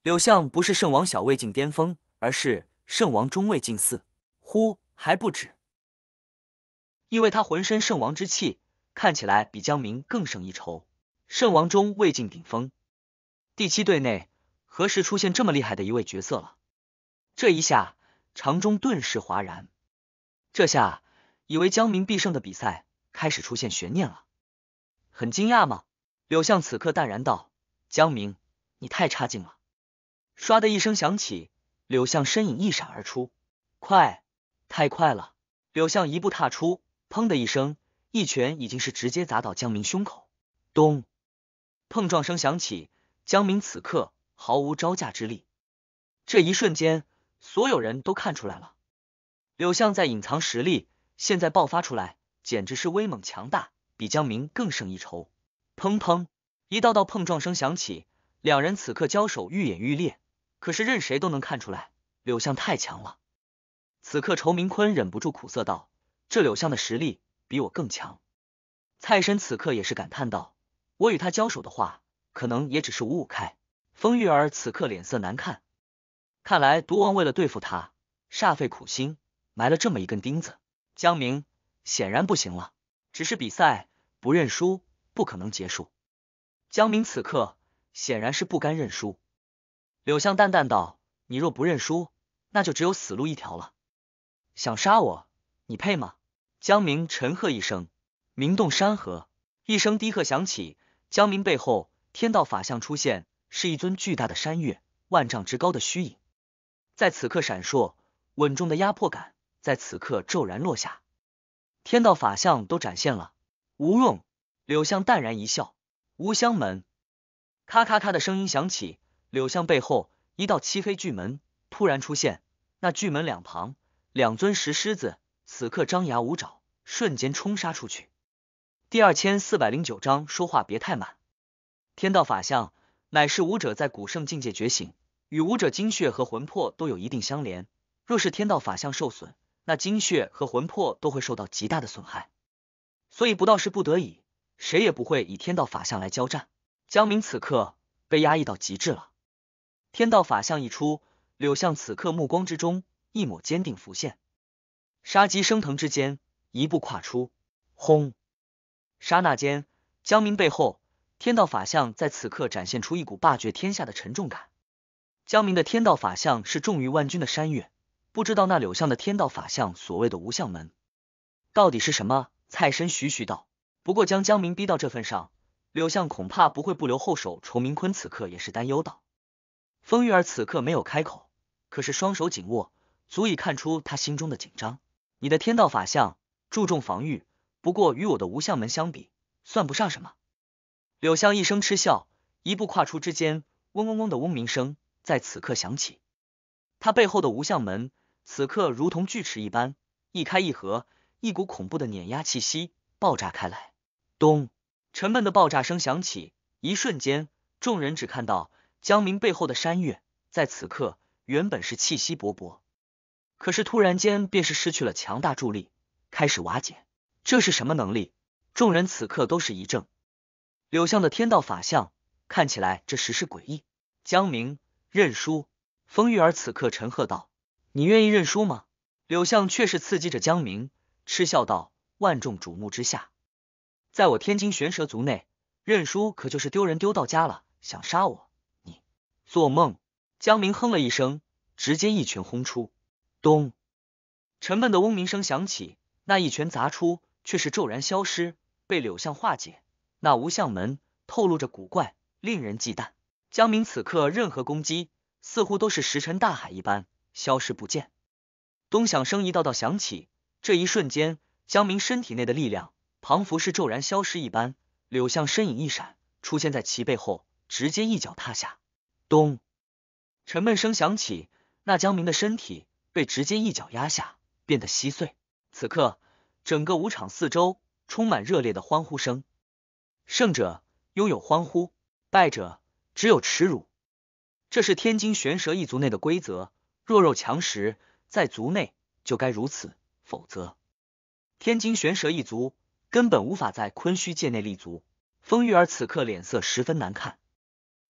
柳相不是圣王小魏境巅峰，而是圣王中魏境四，呼还不止，因为他浑身圣王之气，看起来比江明更胜一筹，圣王中魏境顶峰。第七队内。何时出现这么厉害的一位角色了？这一下场中顿时哗然，这下以为江明必胜的比赛开始出现悬念了。很惊讶吗？柳相此刻淡然道：“江明，你太差劲了！”唰的一声响起，柳相身影一闪而出，快，太快了！柳相一步踏出，砰的一声，一拳已经是直接砸到江明胸口，咚，碰撞声响起，江明此刻。毫无招架之力。这一瞬间，所有人都看出来了，柳相在隐藏实力，现在爆发出来，简直是威猛强大，比江明更胜一筹。砰砰，一道道碰撞声响起，两人此刻交手愈演愈烈。可是任谁都能看出来，柳相太强了。此刻，仇明坤忍不住苦涩道：“这柳相的实力比我更强。”蔡申此刻也是感叹道：“我与他交手的话，可能也只是五五开。”风玉儿此刻脸色难看，看来毒王为了对付他，煞费苦心，埋了这么一根钉子。江明显然不行了，只是比赛不认输，不可能结束。江明此刻显然是不甘认输。柳香淡淡道：“你若不认输，那就只有死路一条了。想杀我，你配吗？”江明沉喝一声，名动山河，一声低喝响起，江明背后天道法相出现。是一尊巨大的山岳，万丈之高的虚影，在此刻闪烁，稳重的压迫感在此刻骤然落下。天道法相都展现了。无用，柳相淡然一笑。无香门，咔咔咔的声音响起，柳相背后一道漆黑巨门突然出现，那巨门两旁两尊石狮子此刻张牙舞爪，瞬间冲杀出去。第二千四百零九章说话别太满。天道法相。乃是武者在古圣境界觉醒，与武者精血和魂魄都有一定相连。若是天道法相受损，那精血和魂魄都会受到极大的损害。所以不到是不得已，谁也不会以天道法相来交战。江明此刻被压抑到极致了，天道法相一出，柳相此刻目光之中一抹坚定浮现，杀机升腾之间，一步跨出，轰！刹那间，江明背后。天道法相在此刻展现出一股霸绝天下的沉重感。江明的天道法相是重于万钧的山岳，不知道那柳相的天道法相所谓的无相门到底是什么？蔡深徐徐道：“不过将江明逼到这份上，柳相恐怕不会不留后手。”仇明坤此刻也是担忧道：“风玉儿此刻没有开口，可是双手紧握，足以看出他心中的紧张。你的天道法相注重防御，不过与我的无相门相比，算不上什么。”柳相一声嗤笑，一步跨出之间，嗡嗡嗡的嗡鸣声在此刻响起。他背后的无相门此刻如同锯齿一般，一开一合，一股恐怖的碾压气息爆炸开来。咚，沉闷的爆炸声响起，一瞬间，众人只看到江明背后的山岳在此刻原本是气息勃勃，可是突然间便是失去了强大助力，开始瓦解。这是什么能力？众人此刻都是一怔。柳相的天道法相看起来，这实是诡异。江明认输。风玉儿此刻沉喝道：“你愿意认输吗？”柳相却是刺激着江明，嗤笑道：“万众瞩目之下，在我天津玄蛇族内认输，可就是丢人丢到家了。想杀我，你做梦！”江明哼了一声，直接一拳轰出。咚，沉闷的嗡鸣声响起，那一拳砸出，却是骤然消失，被柳相化解。那无相门透露着古怪，令人忌惮。江明此刻任何攻击似乎都是石沉大海一般，消失不见。咚响声一道道响起，这一瞬间，江明身体内的力量仿佛是骤然消失一般。柳相身影一闪，出现在其背后，直接一脚踏下。咚，沉闷声响起，那江明的身体被直接一脚压下，变得稀碎。此刻，整个舞场四周充满热烈的欢呼声。胜者拥有欢呼，败者只有耻辱。这是天津玄蛇一族内的规则，弱肉强食，在族内就该如此，否则天津玄蛇一族根本无法在昆虚界内立足。风玉儿此刻脸色十分难看，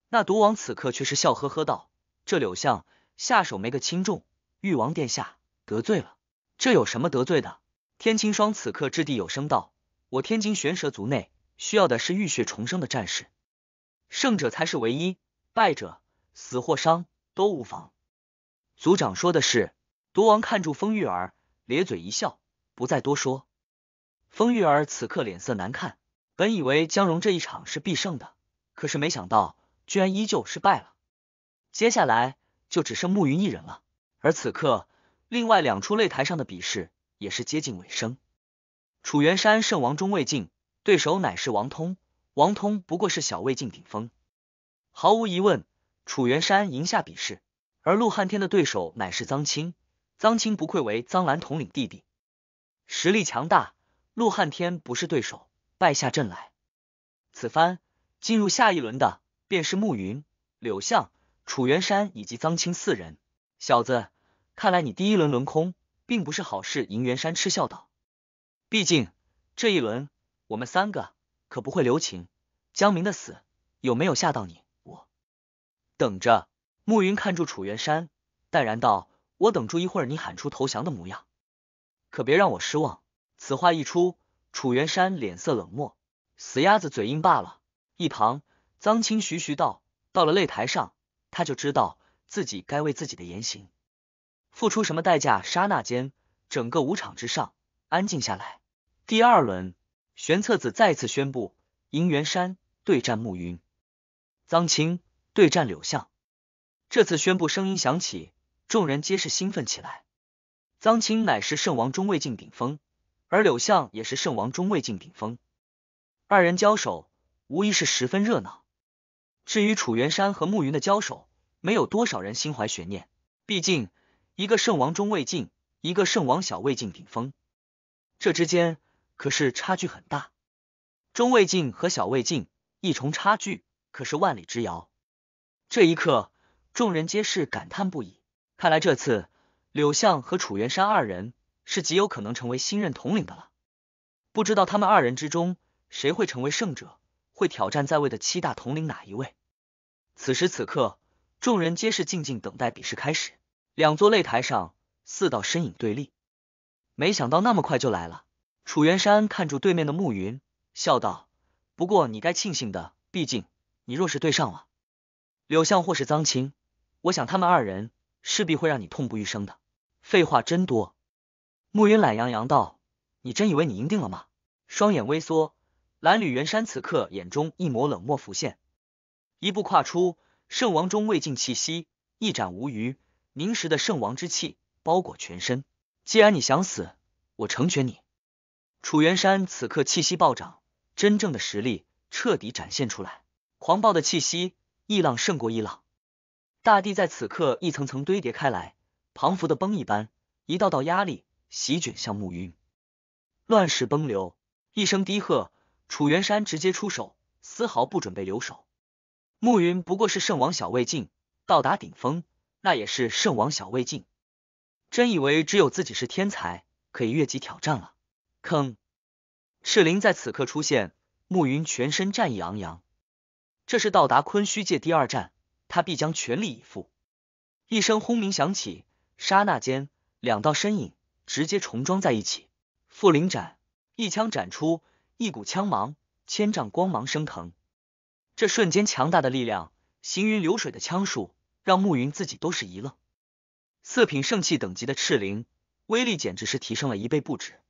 那毒王此刻却是笑呵呵道：“这柳相下手没个轻重，誉王殿下得罪了。”这有什么得罪的？天青霜此刻掷地有声道：“我天津玄蛇族内。”需要的是浴血重生的战士，胜者才是唯一，败者死或伤都无妨。族长说的是，毒王看住风玉儿，咧嘴一笑，不再多说。风玉儿此刻脸色难看，本以为江荣这一场是必胜的，可是没想到居然依旧失败了。接下来就只剩慕云一人了。而此刻，另外两处擂台上的比试也是接近尾声。楚元山圣王中未尽。对手乃是王通，王通不过是小魏晋顶峰，毫无疑问，楚元山赢下比试。而陆汉天的对手乃是臧青，臧青不愧为臧兰统领弟弟，实力强大，陆汉天不是对手，败下阵来。此番进入下一轮的便是慕云、柳相、楚元山以及臧青四人。小子，看来你第一轮轮空，并不是好事。银元山嗤笑道，毕竟这一轮。我们三个可不会留情。江明的死有没有吓到你？我等着。暮云看住楚元山，淡然道：“我等住一会儿，你喊出投降的模样，可别让我失望。”此话一出，楚元山脸色冷漠，死鸭子嘴硬罢了。一旁，臧青徐徐道：“到了擂台上，他就知道自己该为自己的言行付出什么代价。”刹那间，整个舞场之上安静下来。第二轮。玄策子再次宣布：银元山对战暮云，臧青对战柳相。这次宣布声音响起，众人皆是兴奋起来。臧青乃是圣王中位境顶峰，而柳相也是圣王中位境顶峰，二人交手无疑是十分热闹。至于楚元山和暮云的交手，没有多少人心怀悬念，毕竟一个圣王中位境，一个圣王小位境顶峰，这之间。可是差距很大，中位镜和小位镜一重差距可是万里之遥。这一刻，众人皆是感叹不已。看来这次柳相和楚元山二人是极有可能成为新任统领的了。不知道他们二人之中谁会成为胜者，会挑战在位的七大统领哪一位？此时此刻，众人皆是静静等待比试开始。两座擂台上，四道身影对立。没想到那么快就来了。楚元山看住对面的暮云，笑道：“不过你该庆幸的，毕竟你若是对上了柳相或是臧青，我想他们二人势必会让你痛不欲生的。”废话真多。暮云懒洋洋道：“你真以为你赢定了吗？”双眼微缩，蓝缕元山此刻眼中一抹冷漠浮现，一步跨出，圣王中未尽气息，一展无余，凝实的圣王之气包裹全身。既然你想死，我成全你。楚元山此刻气息暴涨，真正的实力彻底展现出来，狂暴的气息一浪胜过一浪，大地在此刻一层层堆叠开来，磅礴的崩一般，一道道压力席卷向暮云。乱世崩流，一声低喝，楚元山直接出手，丝毫不准备留手。暮云不过是圣王小魏晋，到达顶峰那也是圣王小魏晋，真以为只有自己是天才，可以越级挑战了？坑！赤灵在此刻出现，暮云全身战意昂扬。这是到达昆虚界第二站，他必将全力以赴。一声轰鸣响起，刹那间，两道身影直接重装在一起。傅灵斩，一枪斩出，一股枪芒，千丈光芒升腾。这瞬间强大的力量，行云流水的枪术，让暮云自己都是一愣。四品圣器等级的赤灵，威力简直是提升了一倍不止。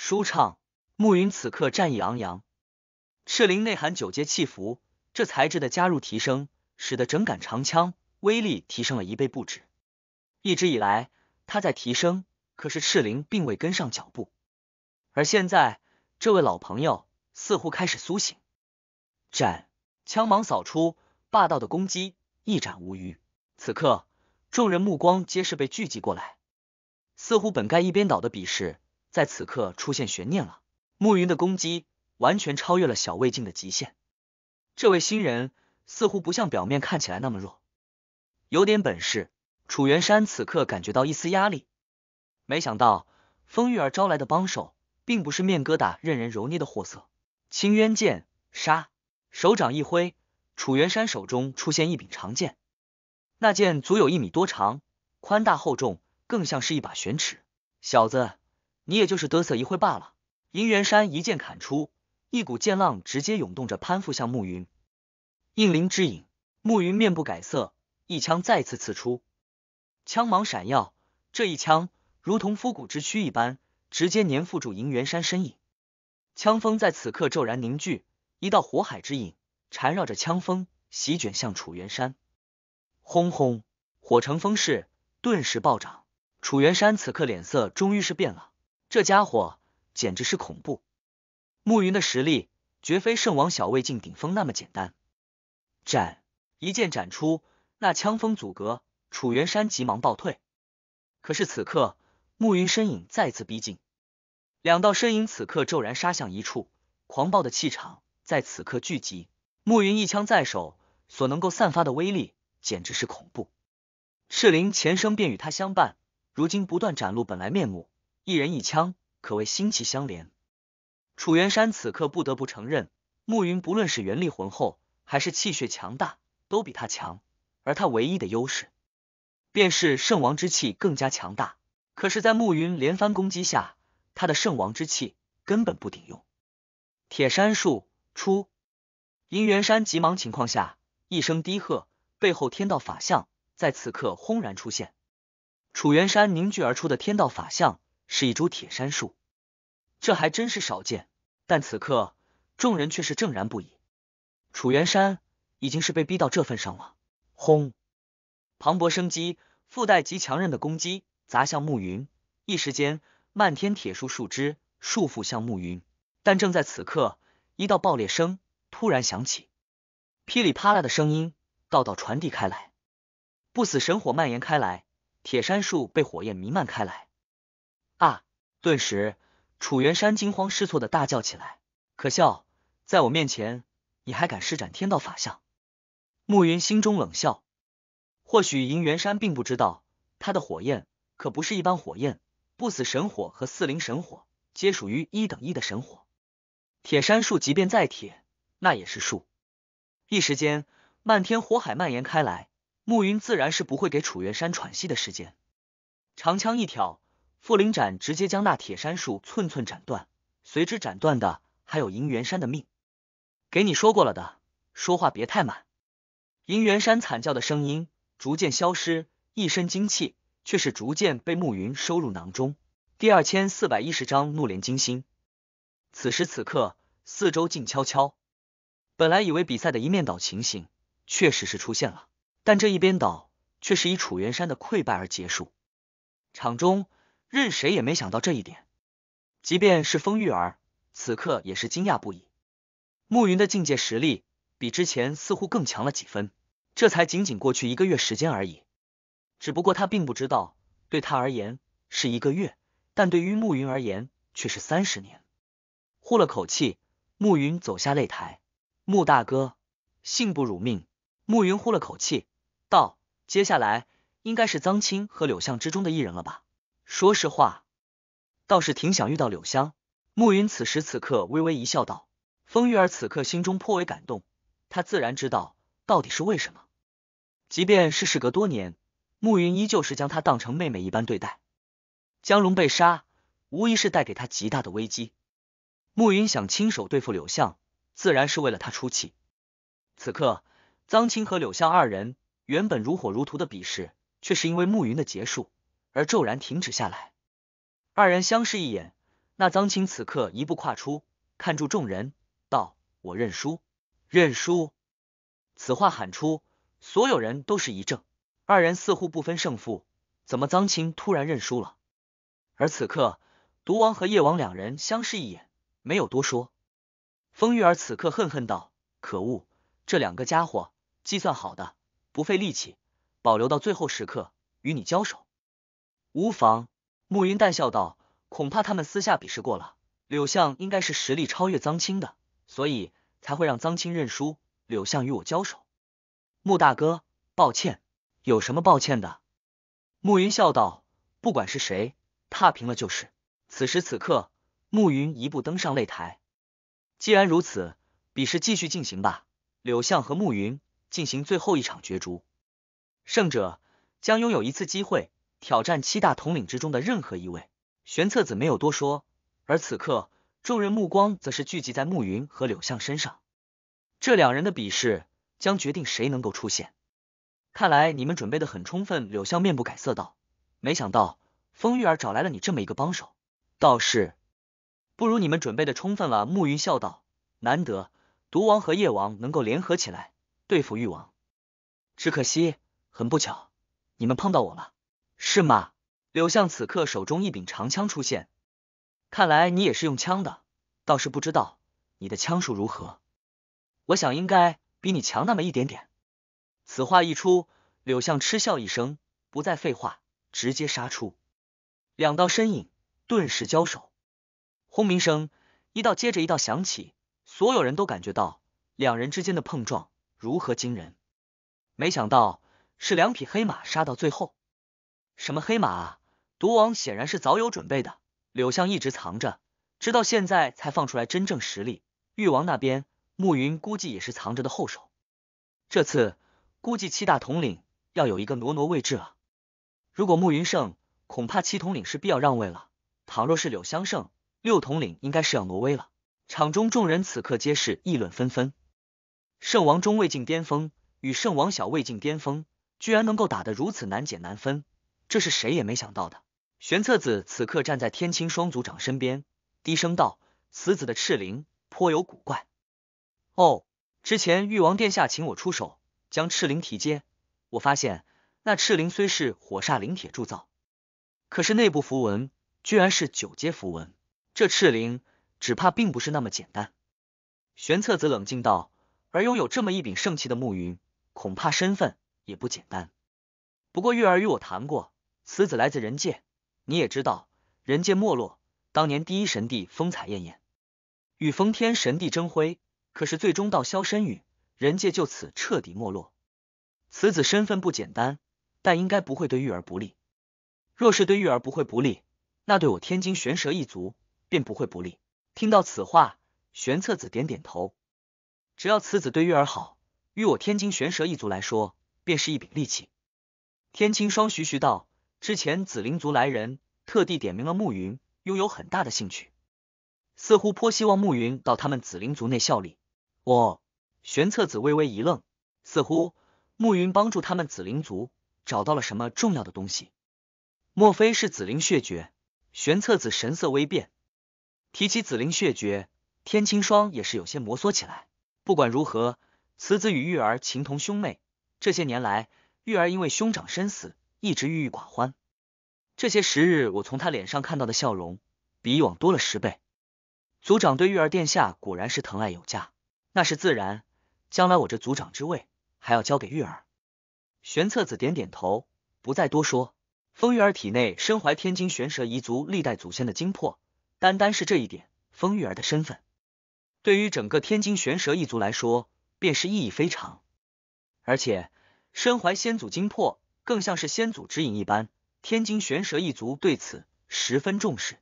舒畅，暮云此刻战意昂扬，赤灵内含九阶气符，这材质的加入提升，使得整杆长枪威力提升了一倍不止。一直以来，他在提升，可是赤灵并未跟上脚步，而现在，这位老朋友似乎开始苏醒。斩，枪芒扫出，霸道的攻击一斩无余。此刻，众人目光皆是被聚集过来，似乎本该一边倒的比试。在此刻出现悬念了。暮云的攻击完全超越了小魏镜的极限。这位新人似乎不像表面看起来那么弱，有点本事。楚元山此刻感觉到一丝压力。没想到风玉儿招来的帮手并不是面疙瘩任人揉捏的货色。青渊剑杀，手掌一挥，楚元山手中出现一柄长剑。那剑足有一米多长，宽大厚重，更像是一把玄尺。小子。你也就是嘚瑟一会罢了。银元山一剑砍出，一股剑浪直接涌动着攀附向暮云。应灵之影，暮云面不改色，一枪再次刺出，枪芒闪耀。这一枪如同枯骨之躯一般，直接粘附住银元山身影。枪锋在此刻骤然凝聚，一道火海之影缠绕着枪锋，席卷向楚元山。轰轰，火成风势顿时暴涨。楚元山此刻脸色终于是变了。这家伙简直是恐怖！暮云的实力绝非圣王小魏晋顶峰那么简单。斩，一剑斩出，那枪锋阻隔，楚元山急忙暴退。可是此刻，暮云身影再次逼近，两道身影此刻骤然杀向一处，狂暴的气场在此刻聚集。暮云一枪在手，所能够散发的威力简直是恐怖。赤灵前生便与他相伴，如今不断展露本来面目。一人一枪，可谓心气相连。楚元山此刻不得不承认，暮云不论是元力浑厚，还是气血强大，都比他强。而他唯一的优势，便是圣王之气更加强大。可是，在暮云连番攻击下，他的圣王之气根本不顶用。铁杉树出，银元山急忙情况下，一声低喝，背后天道法相在此刻轰然出现。楚元山凝聚而出的天道法相。是一株铁杉树，这还真是少见。但此刻，众人却是怔然不已。楚元山已经是被逼到这份上了。轰！磅礴生机，附带极强韧的攻击砸向暮云。一时间，漫天铁树树枝束缚向暮云。但正在此刻，一道爆裂声突然响起，噼里啪啦的声音道道传递开来。不死神火蔓延开来，铁杉树被火焰弥漫开来。顿时，楚元山惊慌失措的大叫起来。可笑，在我面前你还敢施展天道法相？暮云心中冷笑。或许银元山并不知道，他的火焰可不是一般火焰，不死神火和四灵神火皆属于一等一的神火。铁杉树即便再铁，那也是树。一时间，漫天火海蔓延开来。暮云自然是不会给楚元山喘息的时间，长枪一挑。傅灵斩直接将那铁杉树寸寸斩断，随之斩断的还有银元山的命。给你说过了的，说话别太满。银元山惨叫的声音逐渐消失，一身精气却是逐渐被暮云收入囊中。第二千四百一十章怒莲金星。此时此刻，四周静悄悄。本来以为比赛的一面倒情形确实是出现了，但这一边倒却是以楚元山的溃败而结束。场中。任谁也没想到这一点，即便是风玉儿，此刻也是惊讶不已。暮云的境界实力比之前似乎更强了几分，这才仅仅过去一个月时间而已。只不过他并不知道，对他而言是一个月，但对于暮云而言却是三十年。呼了口气，暮云走下擂台。穆大哥，幸不辱命。暮云呼了口气，道：“接下来应该是张青和柳巷之中的一人了吧？”说实话，倒是挺想遇到柳香。暮云此时此刻微微一笑，道：“风玉儿此刻心中颇为感动。她自然知道到底是为什么。即便是事隔多年，暮云依旧是将她当成妹妹一般对待。江龙被杀，无疑是带给他极大的危机。暮云想亲手对付柳相，自然是为了他出气。此刻，张青和柳相二人原本如火如荼的比试，却是因为暮云的结束。”而骤然停止下来，二人相视一眼，那脏青此刻一步跨出，看住众人道：“我认输，认输。”此话喊出，所有人都是一怔。二人似乎不分胜负，怎么脏青突然认输了？而此刻，毒王和夜王两人相视一眼，没有多说。风玉儿此刻恨恨道：“可恶，这两个家伙计算好的，不费力气，保留到最后时刻与你交手。”无妨，慕云淡笑道：“恐怕他们私下比试过了，柳相应该是实力超越臧青的，所以才会让臧青认输。柳相与我交手，穆大哥，抱歉，有什么抱歉的？”暮云笑道：“不管是谁，踏平了就是。”此时此刻，暮云一步登上擂台。既然如此，比试继续进行吧。柳相和暮云进行最后一场角逐，胜者将拥有一次机会。挑战七大统领之中的任何一位，玄策子没有多说。而此刻，众人目光则是聚集在暮云和柳相身上。这两人的比试将决定谁能够出现。看来你们准备的很充分。柳相面不改色道：“没想到风玉儿找来了你这么一个帮手，倒是不如你们准备的充分了。”暮云笑道：“难得毒王和叶王能够联合起来对付玉王，只可惜，很不巧，你们碰到我了。”是吗？柳相此刻手中一柄长枪出现，看来你也是用枪的，倒是不知道你的枪术如何，我想应该比你强那么一点点。此话一出，柳相嗤笑一声，不再废话，直接杀出。两道身影顿时交手，轰鸣声一道接着一道响起，所有人都感觉到两人之间的碰撞如何惊人。没想到是两匹黑马杀到最后。什么黑马啊！毒王显然是早有准备的，柳相一直藏着，直到现在才放出来真正实力。誉王那边，暮云估计也是藏着的后手。这次估计七大统领要有一个挪挪位置了。如果暮云胜，恐怕七统领是必要让位了；倘若是柳相胜，六统领应该是要挪位了。场中众人此刻皆是议论纷纷。圣王中未境巅峰与圣王小位晋巅峰，居然能够打得如此难解难分。这是谁也没想到的。玄策子此刻站在天青双族长身边，低声道：“此子的赤灵颇有古怪。”“哦，之前誉王殿下请我出手将赤灵提阶，我发现那赤灵虽是火煞灵铁铸造，可是内部符文居然是九阶符文。这赤灵只怕并不是那么简单。”玄策子冷静道：“而拥有这么一柄圣器的暮云，恐怕身份也不简单。不过玉儿与我谈过。”此子来自人界，你也知道，人界没落。当年第一神帝风采艳艳，与封天神帝争辉，可是最终到消身陨，人界就此彻底没落。此子身份不简单，但应该不会对玉儿不利。若是对玉儿不会不利，那对我天津玄蛇一族便不会不利。听到此话，玄策子点点头。只要此子对玉儿好，于我天津玄蛇一族来说，便是一柄利器。天青霜徐徐道。之前紫灵族来人，特地点名了慕云，拥有很大的兴趣，似乎颇希望慕云到他们紫灵族内效力。我玄策子微微一愣，似乎慕云帮助他们紫灵族找到了什么重要的东西，莫非是紫灵血绝？玄策子神色微变，提起紫灵血绝，天青霜也是有些摩挲起来。不管如何，此子与玉儿情同兄妹，这些年来，玉儿因为兄长身死。一直郁郁寡欢，这些时日我从他脸上看到的笑容比以往多了十倍。族长对玉儿殿下果然是疼爱有加，那是自然。将来我这族长之位还要交给玉儿。玄策子点点头，不再多说。风玉儿体内身怀天津玄蛇一族历代祖先的精魄，单单是这一点，风玉儿的身份对于整个天津玄蛇一族来说便是意义非常。而且身怀先祖精魄。更像是先祖指引一般，天津玄蛇一族对此十分重视，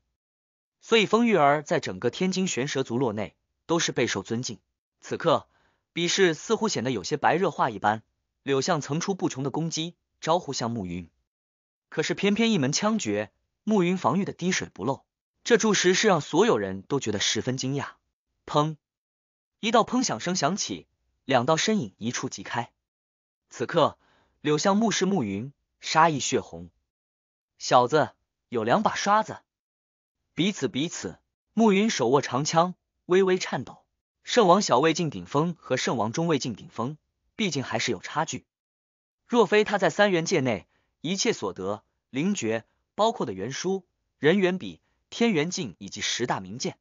所以风玉儿在整个天津玄蛇族落内都是备受尊敬。此刻比试似乎显得有些白热化一般，柳相层出不穷的攻击招呼向暮云，可是偏偏一门枪决，暮云防御的滴水不漏，这注石是让所有人都觉得十分惊讶。砰，一道砰响声响起，两道身影一触即开。此刻。柳相目视暮云，杀意血红。小子有两把刷子。彼此彼此。暮云手握长枪，微微颤抖。圣王小魏进顶峰和圣王中魏进顶峰，毕竟还是有差距。若非他在三元界内一切所得灵诀，包括的元书、人元笔、天元镜以及十大名剑，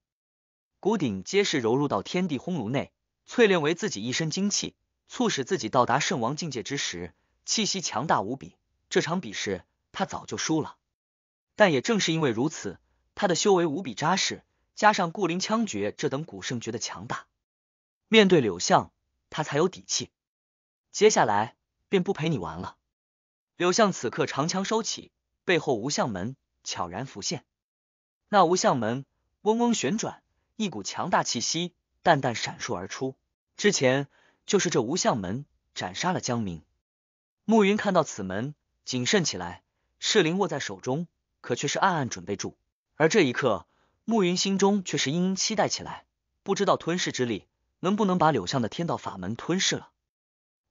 古鼎皆是融入到天地轰炉内，淬炼为自己一身精气，促使自己到达圣王境界之时。气息强大无比，这场比试他早就输了。但也正是因为如此，他的修为无比扎实，加上固灵枪诀这等古圣诀的强大，面对柳相他才有底气。接下来便不陪你玩了。柳相此刻长枪收起，背后无相门悄然浮现，那无相门嗡嗡旋转，一股强大气息淡淡闪烁而出。之前就是这无相门斩杀了江明。暮云看到此门，谨慎起来，赤灵握在手中，可却是暗暗准备住。而这一刻，暮云心中却是殷殷期待起来，不知道吞噬之力能不能把柳相的天道法门吞噬了。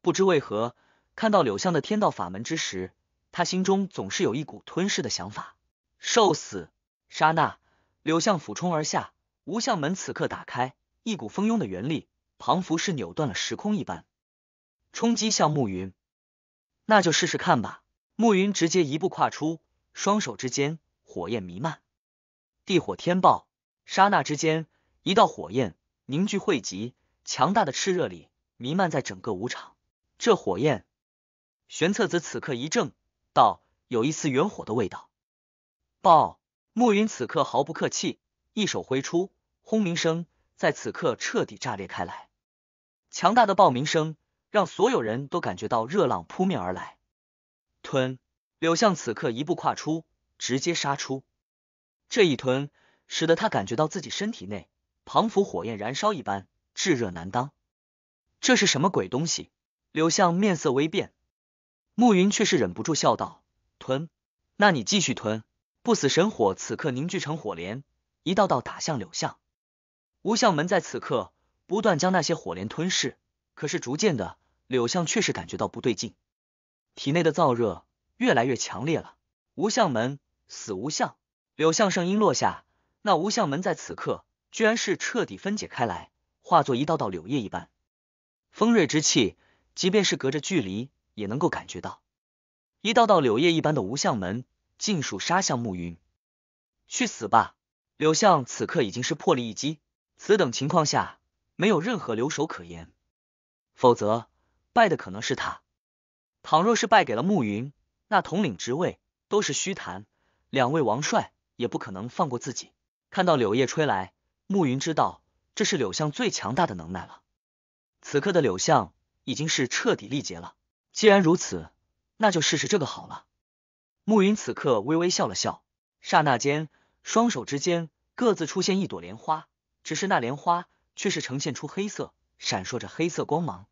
不知为何，看到柳相的天道法门之时，他心中总是有一股吞噬的想法。受死！刹那，柳相俯冲而下，无相门此刻打开，一股蜂拥的元力，彷佛是扭断了时空一般，冲击向暮云。那就试试看吧。暮云直接一步跨出，双手之间火焰弥漫，地火天爆。刹那之间，一道火焰凝聚汇集，强大的炽热力弥漫在整个舞场。这火焰，玄策子此刻一怔，道：“有一丝元火的味道。”爆！暮云此刻毫不客气，一手挥出，轰鸣声在此刻彻底炸裂开来，强大的爆鸣声。让所有人都感觉到热浪扑面而来。吞柳相此刻一步跨出，直接杀出。这一吞，使得他感觉到自己身体内彷佛火焰燃烧一般，炙热难当。这是什么鬼东西？柳相面色微变，暮云却是忍不住笑道：“吞，那你继续吞。”不死神火此刻凝聚成火莲，一道道打向柳相。无相门在此刻不断将那些火莲吞噬，可是逐渐的。柳相确实感觉到不对劲，体内的燥热越来越强烈了。无相门，死无相！柳相声音落下，那无相门在此刻居然是彻底分解开来，化作一道道柳叶一般，锋锐之气，即便是隔着距离也能够感觉到。一道道柳叶一般的无相门尽数杀向暮云，去死吧！柳相此刻已经是破例一击，此等情况下没有任何留守可言，否则。败的可能是他，倘若是败给了慕云，那统领职位都是虚谈，两位王帅也不可能放过自己。看到柳叶吹来，慕云知道这是柳相最强大的能耐了。此刻的柳相已经是彻底力竭了。既然如此，那就试试这个好了。暮云此刻微微笑了笑，刹那间，双手之间各自出现一朵莲花，只是那莲花却是呈现出黑色，闪烁着黑色光芒。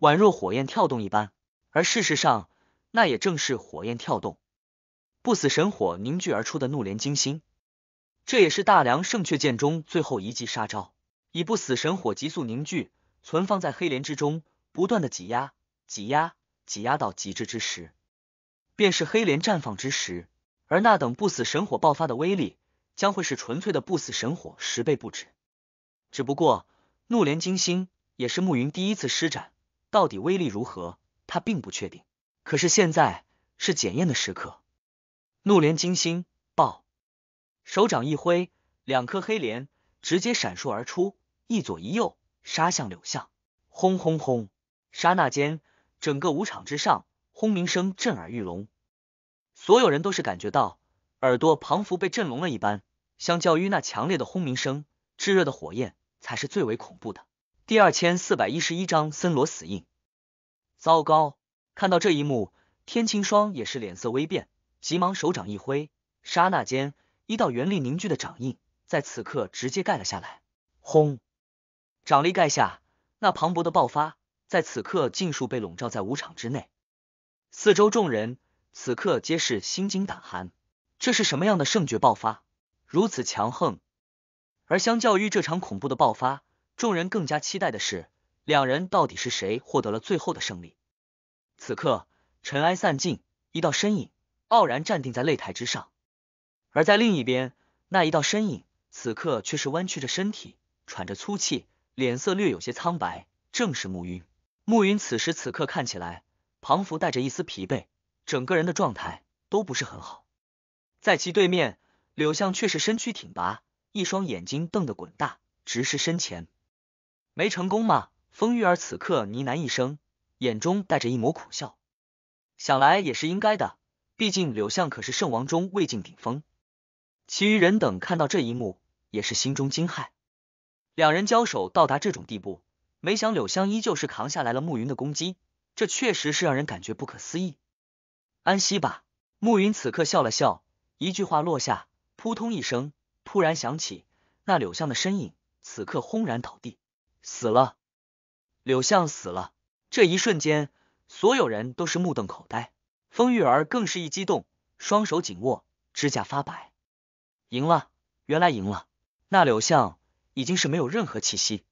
宛若火焰跳动一般，而事实上，那也正是火焰跳动，不死神火凝聚而出的怒莲金星。这也是大梁圣阙剑中最后一记杀招，以不死神火急速凝聚，存放在黑莲之中，不断的挤压、挤压、挤压到极致之时，便是黑莲绽放之时。而那等不死神火爆发的威力，将会是纯粹的不死神火十倍不止。只不过，怒莲金星也是暮云第一次施展。到底威力如何？他并不确定。可是现在是检验的时刻。怒莲金星爆，手掌一挥，两颗黑莲直接闪烁而出，一左一右杀向柳相。轰轰轰！刹那间，整个舞场之上轰鸣声震耳欲聋，所有人都是感觉到耳朵仿佛被震聋了一般。相较于那强烈的轰鸣声，炙热的火焰才是最为恐怖的。第二千四百一十一章森罗死印。糟糕！看到这一幕，天青霜也是脸色微变，急忙手掌一挥，刹那间一道元力凝聚的掌印在此刻直接盖了下来。轰！掌力盖下，那磅礴的爆发在此刻尽数被笼罩在五场之内。四周众人此刻皆是心惊胆寒，这是什么样的圣诀爆发？如此强横！而相较于这场恐怖的爆发。众人更加期待的是，两人到底是谁获得了最后的胜利？此刻尘埃散尽，一道身影傲然站定在擂台之上。而在另一边，那一道身影此刻却是弯曲着身体，喘着粗气，脸色略有些苍白。正是暮云。暮云此时此刻看起来，仿佛带着一丝疲惫，整个人的状态都不是很好。在其对面，柳相却是身躯挺拔，一双眼睛瞪得滚大，直视身前。没成功吗？风玉儿此刻呢喃一声，眼中带着一抹苦笑。想来也是应该的，毕竟柳相可是圣王中未进顶峰。其余人等看到这一幕，也是心中惊骇。两人交手到达这种地步，没想柳香依旧是扛下来了暮云的攻击，这确实是让人感觉不可思议。安息吧，暮云此刻笑了笑，一句话落下，扑通一声突然响起，那柳相的身影此刻轰然倒地。死了，柳相死了。这一瞬间，所有人都是目瞪口呆，风玉儿更是一激动，双手紧握，指甲发白。赢了，原来赢了。那柳相已经是没有任何气息，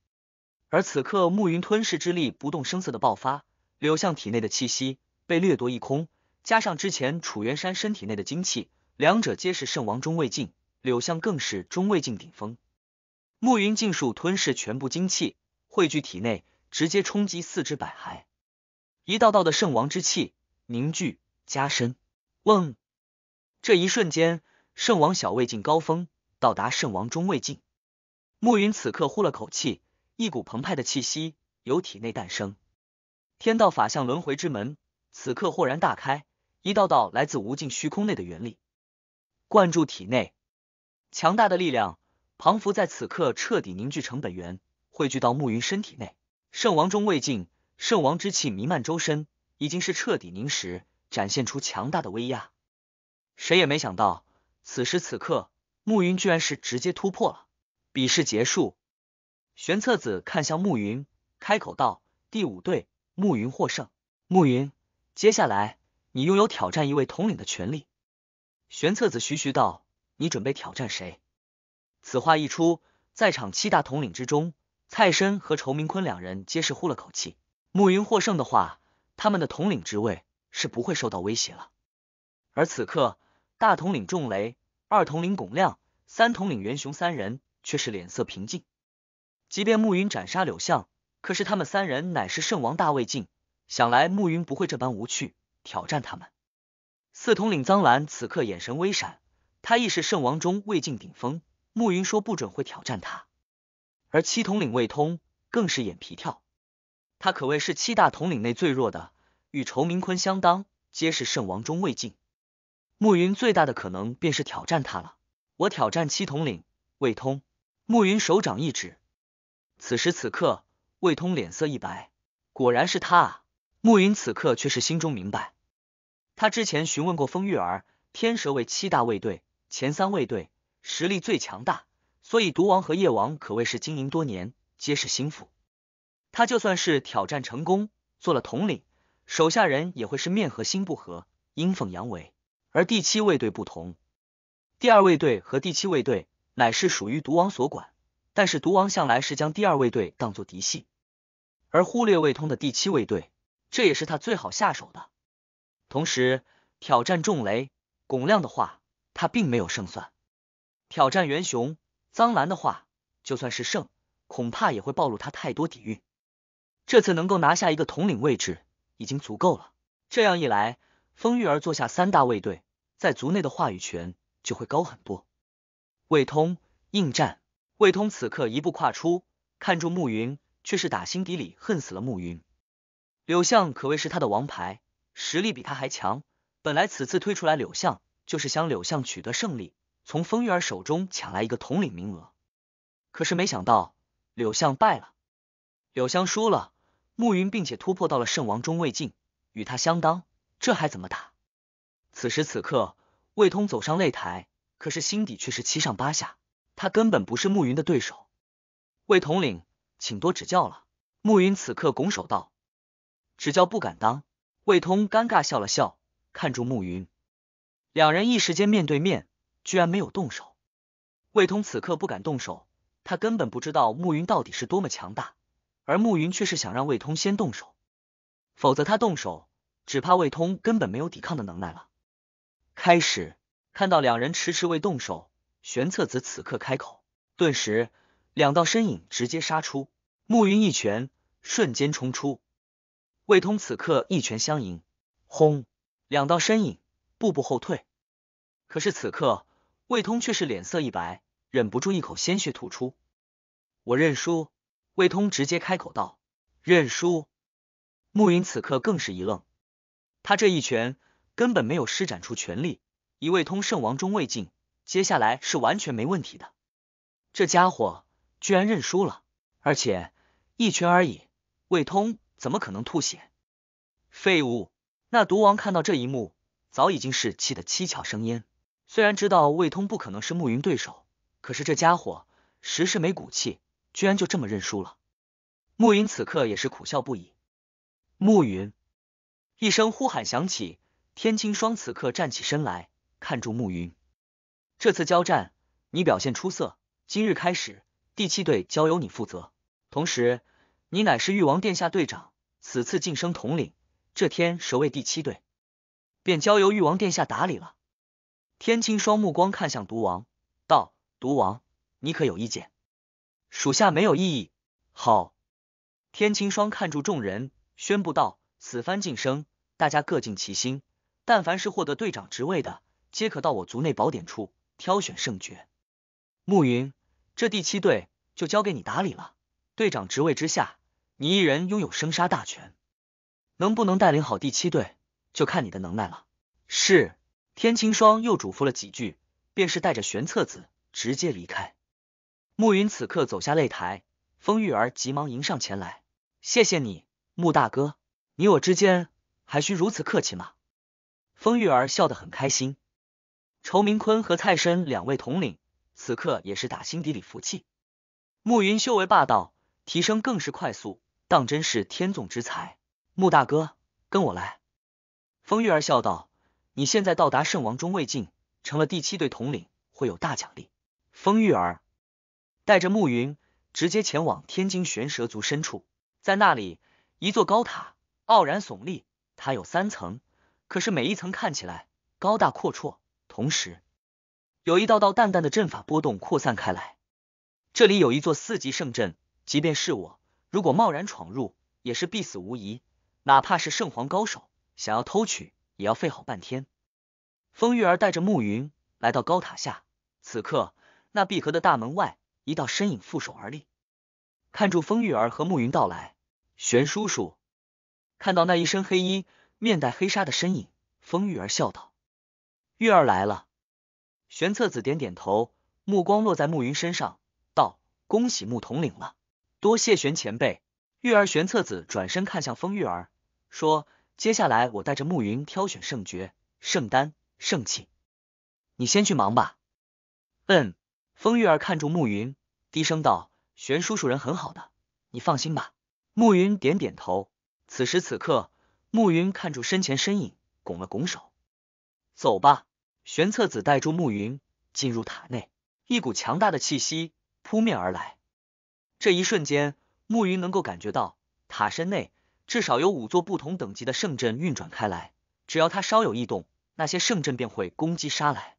而此刻暮云吞噬之力不动声色的爆发，柳相体内的气息被掠夺一空，加上之前楚元山身体内的精气，两者皆是圣王中位境，柳相更是中位境顶峰。暮云尽数吞噬全部精气。汇聚体内，直接冲击四肢百骸，一道道的圣王之气凝聚加深。嗡！这一瞬间，圣王小位境高峰到达圣王中位境。暮云此刻呼了口气，一股澎湃的气息由体内诞生。天道法相轮回之门，此刻豁然大开，一道道来自无尽虚空内的原力灌注体内，强大的力量庞佛在此刻彻底凝聚成本源。汇聚到暮云身体内，圣王中未尽，圣王之气弥漫周身，已经是彻底凝实，展现出强大的威压。谁也没想到，此时此刻，暮云居然是直接突破了。比试结束，玄策子看向暮云，开口道：“第五队，暮云获胜。暮云，接下来你拥有挑战一位统领的权利。”玄策子徐徐道：“你准备挑战谁？”此话一出，在场七大统领之中。蔡申和仇明坤两人皆是呼了口气，暮云获胜的话，他们的统领之位是不会受到威胁了。而此刻，大统领仲雷、二统领巩亮、三统领袁雄三人却是脸色平静。即便暮云斩杀柳相，可是他们三人乃是圣王大魏晋，想来暮云不会这般无趣挑战他们。四统领张兰此刻眼神微闪，他亦是圣王中魏晋顶峰，暮云说不准会挑战他。而七统领魏通更是眼皮跳，他可谓是七大统领内最弱的，与仇明坤相当，皆是圣王中未进。慕云最大的可能便是挑战他了。我挑战七统领魏通，慕云手掌一指。此时此刻，魏通脸色一白，果然是他啊！慕云此刻却是心中明白，他之前询问过风玉儿，天蛇卫七大卫队前三卫队实力最强大。所以，毒王和夜王可谓是经营多年，皆是心腹。他就算是挑战成功，做了统领，手下人也会是面和心不和，阴奉阳违。而第七卫队不同，第二卫队和第七卫队乃是属于毒王所管，但是毒王向来是将第二卫队当做嫡系，而忽略未通的第七卫队，这也是他最好下手的。同时，挑战重雷、巩亮的话，他并没有胜算；挑战元雄。张兰的话，就算是胜，恐怕也会暴露他太多底蕴。这次能够拿下一个统领位置，已经足够了。这样一来，风玉儿坐下三大卫队，在族内的话语权就会高很多。魏通应战，魏通此刻一步跨出，看住慕云，却是打心底里恨死了慕云。柳相可谓是他的王牌，实力比他还强。本来此次推出来柳相，就是想柳相取得胜利。从风玉儿手中抢来一个统领名额，可是没想到柳相败了，柳香输了，暮云并且突破到了圣王中位境，与他相当，这还怎么打？此时此刻，魏通走上擂台，可是心底却是七上八下，他根本不是暮云的对手。魏统领，请多指教了。暮云此刻拱手道：“指教不敢当。”魏通尴尬笑了笑，看住暮云，两人一时间面对面。居然没有动手，魏通此刻不敢动手，他根本不知道暮云到底是多么强大，而暮云却是想让魏通先动手，否则他动手，只怕魏通根本没有抵抗的能耐了。开始看到两人迟迟未动手，玄策子此刻开口，顿时两道身影直接杀出，暮云一拳瞬间冲出，魏通此刻一拳相迎，轰，两道身影步步后退，可是此刻。魏通却是脸色一白，忍不住一口鲜血吐出。我认输！魏通直接开口道：“认输！”暮云此刻更是一愣，他这一拳根本没有施展出全力，以魏通圣王中位尽，接下来是完全没问题的。这家伙居然认输了，而且一拳而已，魏通怎么可能吐血？废物！那毒王看到这一幕，早已经是气得七窍生烟。虽然知道魏通不可能是慕云对手，可是这家伙实是没骨气，居然就这么认输了。慕云此刻也是苦笑不已。慕云一声呼喊响起，天青霜此刻站起身来，看住暮云。这次交战你表现出色，今日开始第七队交由你负责。同时，你乃是誉王殿下队长，此次晋升统领，这天蛇卫第七队便交由誉王殿下打理了。天青双目光看向毒王，道：“毒王，你可有意见？”属下没有异议。好，天青双看住众人，宣布道：“此番晋升，大家各尽其心。但凡是获得队长职位的，皆可到我族内宝典处挑选圣爵。暮云，这第七队就交给你打理了。队长职位之下，你一人拥有生杀大权。能不能带领好第七队，就看你的能耐了。”是。天青霜又嘱咐了几句，便是带着玄策子直接离开。暮云此刻走下擂台，风玉儿急忙迎上前来：“谢谢你，穆大哥，你我之间还需如此客气吗？”风玉儿笑得很开心。仇明坤和蔡申两位统领此刻也是打心底里服气。暮云修为霸道，提升更是快速，当真是天纵之才。穆大哥，跟我来。”风玉儿笑道。你现在到达圣王中位境，成了第七队统领，会有大奖励。风玉儿带着暮云直接前往天津玄蛇族深处，在那里，一座高塔傲然耸立，它有三层，可是每一层看起来高大阔绰，同时有一道道淡淡的阵法波动扩散开来。这里有一座四级圣阵，即便是我，如果贸然闯入，也是必死无疑。哪怕是圣皇高手，想要偷取。也要费好半天。风玉儿带着暮云来到高塔下，此刻那闭合的大门外，一道身影负手而立，看住风玉儿和暮云到来。玄叔叔看到那一身黑衣、面带黑纱的身影，风玉儿笑道：“玉儿来了。”玄策子点点头，目光落在暮云身上，道：“恭喜穆统领了，多谢玄前辈。”玉儿，玄策子转身看向风玉儿，说。接下来我带着暮云挑选圣诀、圣丹、圣器，你先去忙吧。嗯，风玉儿看住暮云，低声道：“玄叔叔人很好的，你放心吧。”暮云点点头。此时此刻，暮云看住身前身影，拱了拱手：“走吧。”玄策子带住暮云进入塔内，一股强大的气息扑面而来。这一瞬间，暮云能够感觉到塔身内。至少有五座不同等级的圣阵运转开来，只要他稍有异动，那些圣阵便会攻击杀来。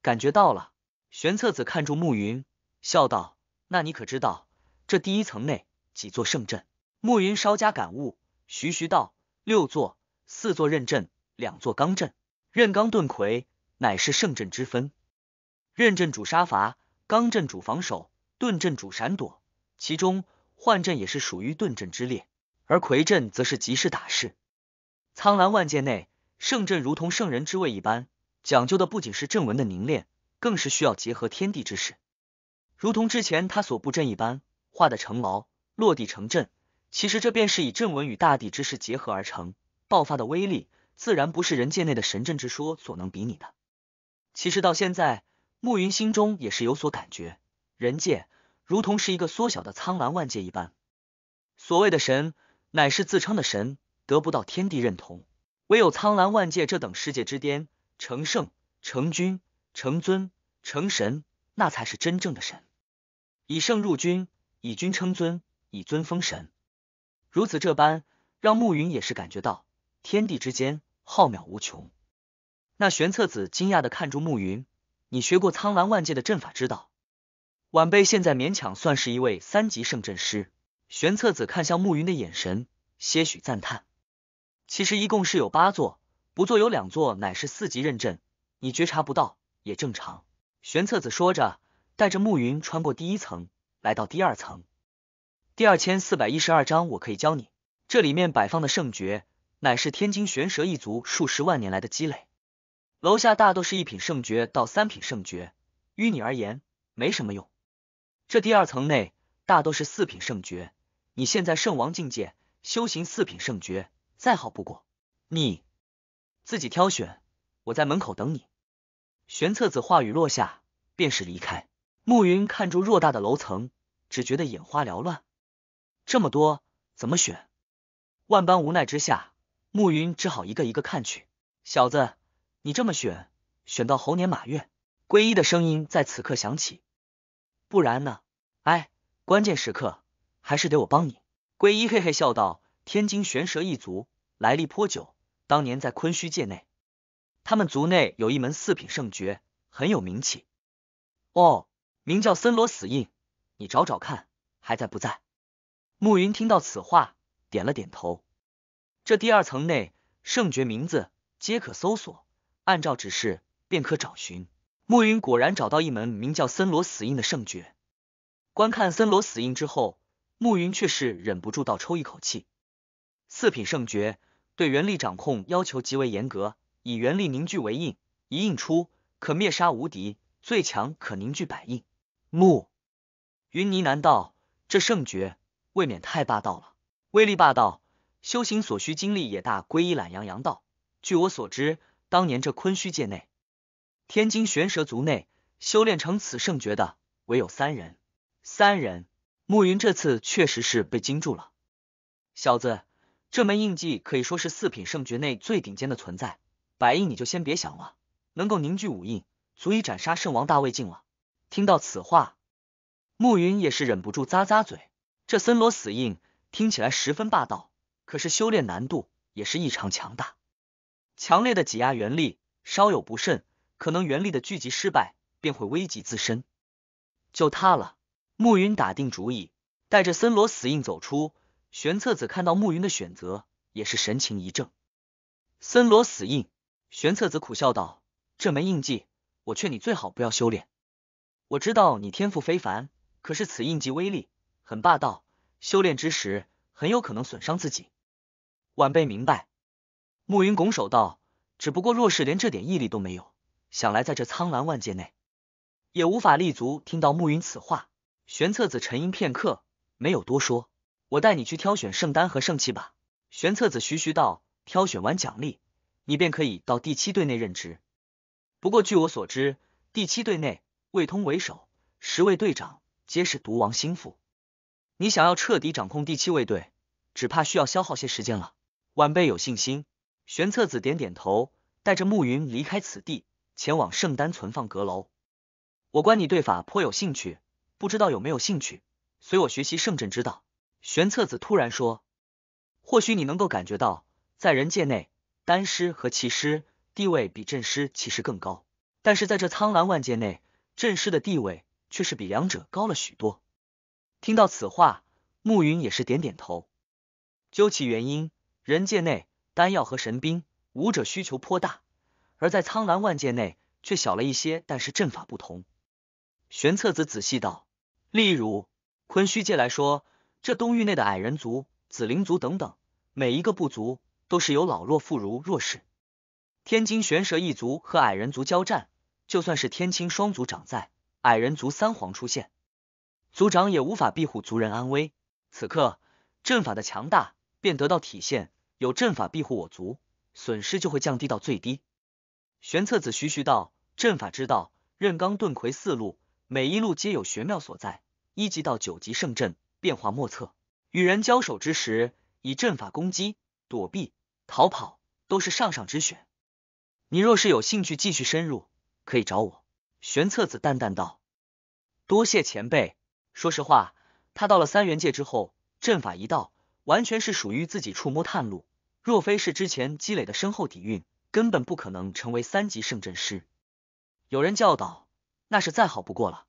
感觉到了，玄策子看住暮云，笑道：“那你可知道这第一层内几座圣阵？”暮云稍加感悟，徐徐道：“六座，四座刃阵，两座钢阵。刃、罡盾、魁，乃是圣阵之分。刃阵主杀伐，钢阵主防守，盾阵主闪躲。其中幻阵也是属于盾阵之列。”而魁阵则是即势打势，苍蓝万界内圣阵如同圣人之位一般，讲究的不仅是阵纹的凝练，更是需要结合天地之势，如同之前他所布阵一般，画的成牢，落地成阵。其实这便是以阵纹与大地之势结合而成，爆发的威力自然不是人界内的神阵之说所能比拟的。其实到现在，暮云心中也是有所感觉，人界如同是一个缩小的苍蓝万界一般，所谓的神。乃是自称的神，得不到天地认同。唯有苍蓝万界这等世界之巅，成圣、成君、成尊、成神，那才是真正的神。以圣入君，以君称尊，以尊封神。如此这般，让暮云也是感觉到天地之间浩渺无穷。那玄策子惊讶的看着暮云：“你学过苍蓝万界的阵法之道？晚辈现在勉强算是一位三级圣阵师。”玄策子看向暮云的眼神，些许赞叹。其实一共是有八座，不座有两座，乃是四级认证，你觉察不到也正常。玄策子说着，带着暮云穿过第一层，来到第二层。第二千四百一十二章，我可以教你。这里面摆放的圣诀，乃是天津玄蛇一族数十万年来的积累。楼下大都是一品圣诀到三品圣诀，于你而言没什么用。这第二层内大都是四品圣诀。你现在圣王境界，修行四品圣诀，再好不过。你自己挑选，我在门口等你。玄策子话语落下，便是离开。暮云看住偌大的楼层，只觉得眼花缭乱，这么多怎么选？万般无奈之下，暮云只好一个一个看去。小子，你这么选，选到猴年马月？皈依的声音在此刻响起，不然呢？哎，关键时刻。还是得我帮你。皈一嘿嘿笑道：“天津玄蛇一族来历颇久，当年在昆虚界内，他们族内有一门四品圣诀，很有名气。哦，名叫森罗死印，你找找看，还在不在？”暮云听到此话，点了点头。这第二层内圣诀名字皆可搜索，按照指示便可找寻。暮云果然找到一门名叫森罗死印的圣诀。观看森罗死印之后。暮云却是忍不住倒抽一口气，四品圣诀对元力掌控要求极为严格，以元力凝聚为印，一印出可灭杀无敌，最强可凝聚百印。暮云呢喃道：“这圣诀未免太霸道了，威力霸道，修行所需精力也大。”归一懒洋洋道：“据我所知，当年这昆虚界内，天津玄蛇族内修炼成此圣诀的，唯有三人，三人。”暮云这次确实是被惊住了。小子，这枚印记可以说是四品圣诀内最顶尖的存在，百印你就先别想了。能够凝聚五印，足以斩杀圣王大魏境了。听到此话，暮云也是忍不住咂咂嘴。这森罗死印听起来十分霸道，可是修炼难度也是异常强大。强烈的挤压元力，稍有不慎，可能元力的聚集失败，便会危及自身，就他了。暮云打定主意，带着森罗死印走出。玄策子看到暮云的选择，也是神情一怔。森罗死印，玄策子苦笑道：“这枚印记，我劝你最好不要修炼。我知道你天赋非凡，可是此印记威力很霸道，修炼之时很有可能损伤自己。”晚辈明白。暮云拱手道：“只不过若是连这点毅力都没有，想来在这苍蓝万界内也无法立足。”听到暮云此话。玄策子沉吟片刻，没有多说。我带你去挑选圣丹和圣器吧。玄策子徐徐道：“挑选完奖励，你便可以到第七队内任职。不过据我所知，第七队内魏通为首，十位队长皆是毒王心腹。你想要彻底掌控第七卫队，只怕需要消耗些时间了。”晚辈有信心。玄策子点点头，带着暮云离开此地，前往圣丹存放阁楼。我观你对法颇有兴趣。不知道有没有兴趣随我学习圣阵之道？玄策子突然说：“或许你能够感觉到，在人界内，丹师和奇师地位比阵师其实更高，但是在这苍蓝万界内，阵师的地位却是比两者高了许多。”听到此话，暮云也是点点头。究其原因，人界内丹药和神兵武者需求颇大，而在苍蓝万界内却小了一些。但是阵法不同，玄策子仔细道。例如，昆虚界来说，这东域内的矮人族、紫灵族等等，每一个部族都是有老弱妇孺弱势。天津玄蛇一族和矮人族交战，就算是天青双族长在，矮人族三皇出现，族长也无法庇护族人安危。此刻阵法的强大便得到体现，有阵法庇护我族，损失就会降低到最低。玄策子徐徐道：“阵法之道，任刚盾魁四路。”每一路皆有玄妙所在，一级到九级圣阵变化莫测。与人交手之时，以阵法攻击、躲避、逃跑都是上上之选。你若是有兴趣继续深入，可以找我。”玄策子淡淡道，“多谢前辈。说实话，他到了三元界之后，阵法一道完全是属于自己触摸探路。若非是之前积累的深厚底蕴，根本不可能成为三级圣阵师。有人教导。”那是再好不过了。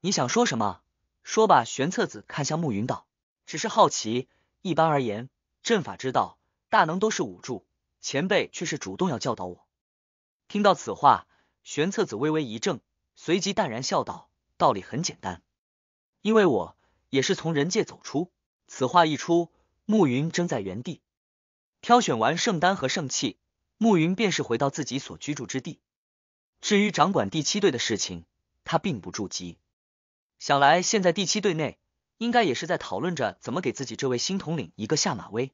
你想说什么？说吧。玄策子看向暮云道：“只是好奇。一般而言，阵法之道，大能都是武助，前辈却是主动要教导我。”听到此话，玄策子微微一怔，随即淡然笑道：“道理很简单，因为我也是从人界走出。”此话一出，暮云怔在原地。挑选完圣丹和圣器，暮云便是回到自己所居住之地。至于掌管第七队的事情，他并不筑基。想来现在第七队内应该也是在讨论着怎么给自己这位新统领一个下马威。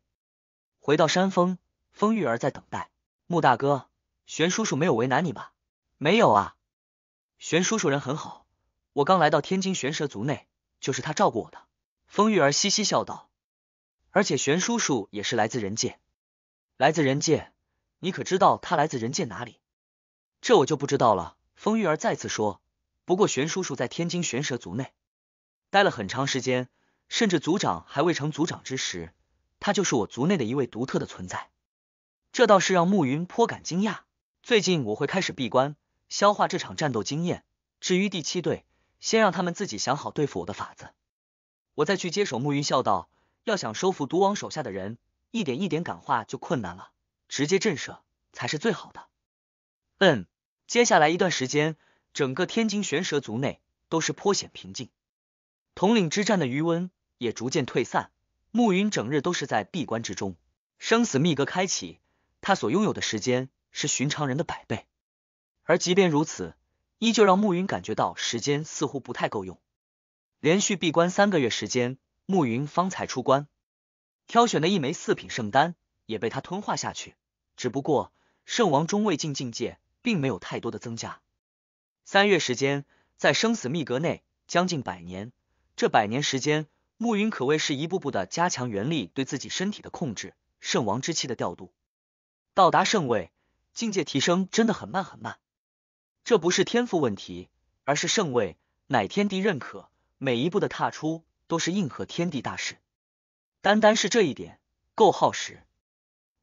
回到山峰，风玉儿在等待穆大哥。玄叔叔没有为难你吧？没有啊，玄叔叔人很好。我刚来到天津玄蛇族内，就是他照顾我的。风玉儿嘻嘻笑道。而且玄叔叔也是来自人界，来自人界，你可知道他来自人界哪里？这我就不知道了。风玉儿再次说，不过玄叔叔在天津玄蛇族内待了很长时间，甚至族长还未成族长之时，他就是我族内的一位独特的存在。这倒是让暮云颇感惊讶。最近我会开始闭关，消化这场战斗经验。至于第七队，先让他们自己想好对付我的法子，我再去接手。暮云笑道：“要想收服毒王手下的人，一点一点感化就困难了，直接震慑才是最好的。”嗯，接下来一段时间，整个天津玄蛇族内都是颇显平静。统领之战的余温也逐渐退散。暮云整日都是在闭关之中，生死秘阁开启，他所拥有的时间是寻常人的百倍。而即便如此，依旧让暮云感觉到时间似乎不太够用。连续闭关三个月时间，暮云方才出关，挑选的一枚四品圣丹也被他吞化下去。只不过，圣王中位境境界。并没有太多的增加。三月时间，在生死密阁内将近百年。这百年时间，暮云可谓是一步步的加强元力对自己身体的控制，圣王之气的调度。到达圣位，境界提升真的很慢很慢。这不是天赋问题，而是圣位乃天地认可，每一步的踏出都是应和天地大事。单单是这一点，够耗时。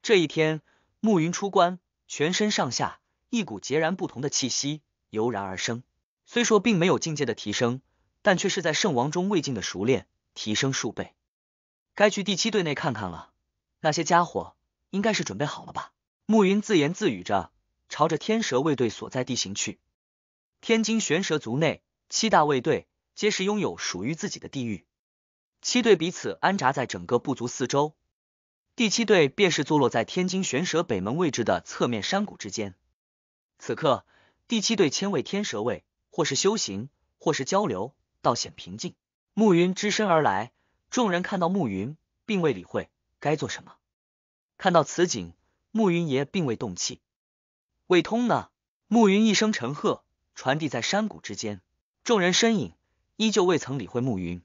这一天，暮云出关，全身上下。一股截然不同的气息油然而生，虽说并没有境界的提升，但却是在圣王中未尽的熟练提升数倍。该去第七队内看看了，那些家伙应该是准备好了吧？暮云自言自语着，朝着天蛇卫队所在地行去。天津玄蛇族内七大卫队皆是拥有属于自己的地域，七队彼此安扎在整个部族四周，第七队便是坐落在天津玄蛇北门位置的侧面山谷之间。此刻第七对千位天蛇卫，或是修行，或是交流，倒显平静。暮云只身而来，众人看到暮云，并未理会该做什么。看到此景，暮云爷并未动气。魏通呢？暮云一声沉喝，传递在山谷之间。众人身影依旧未曾理会暮云，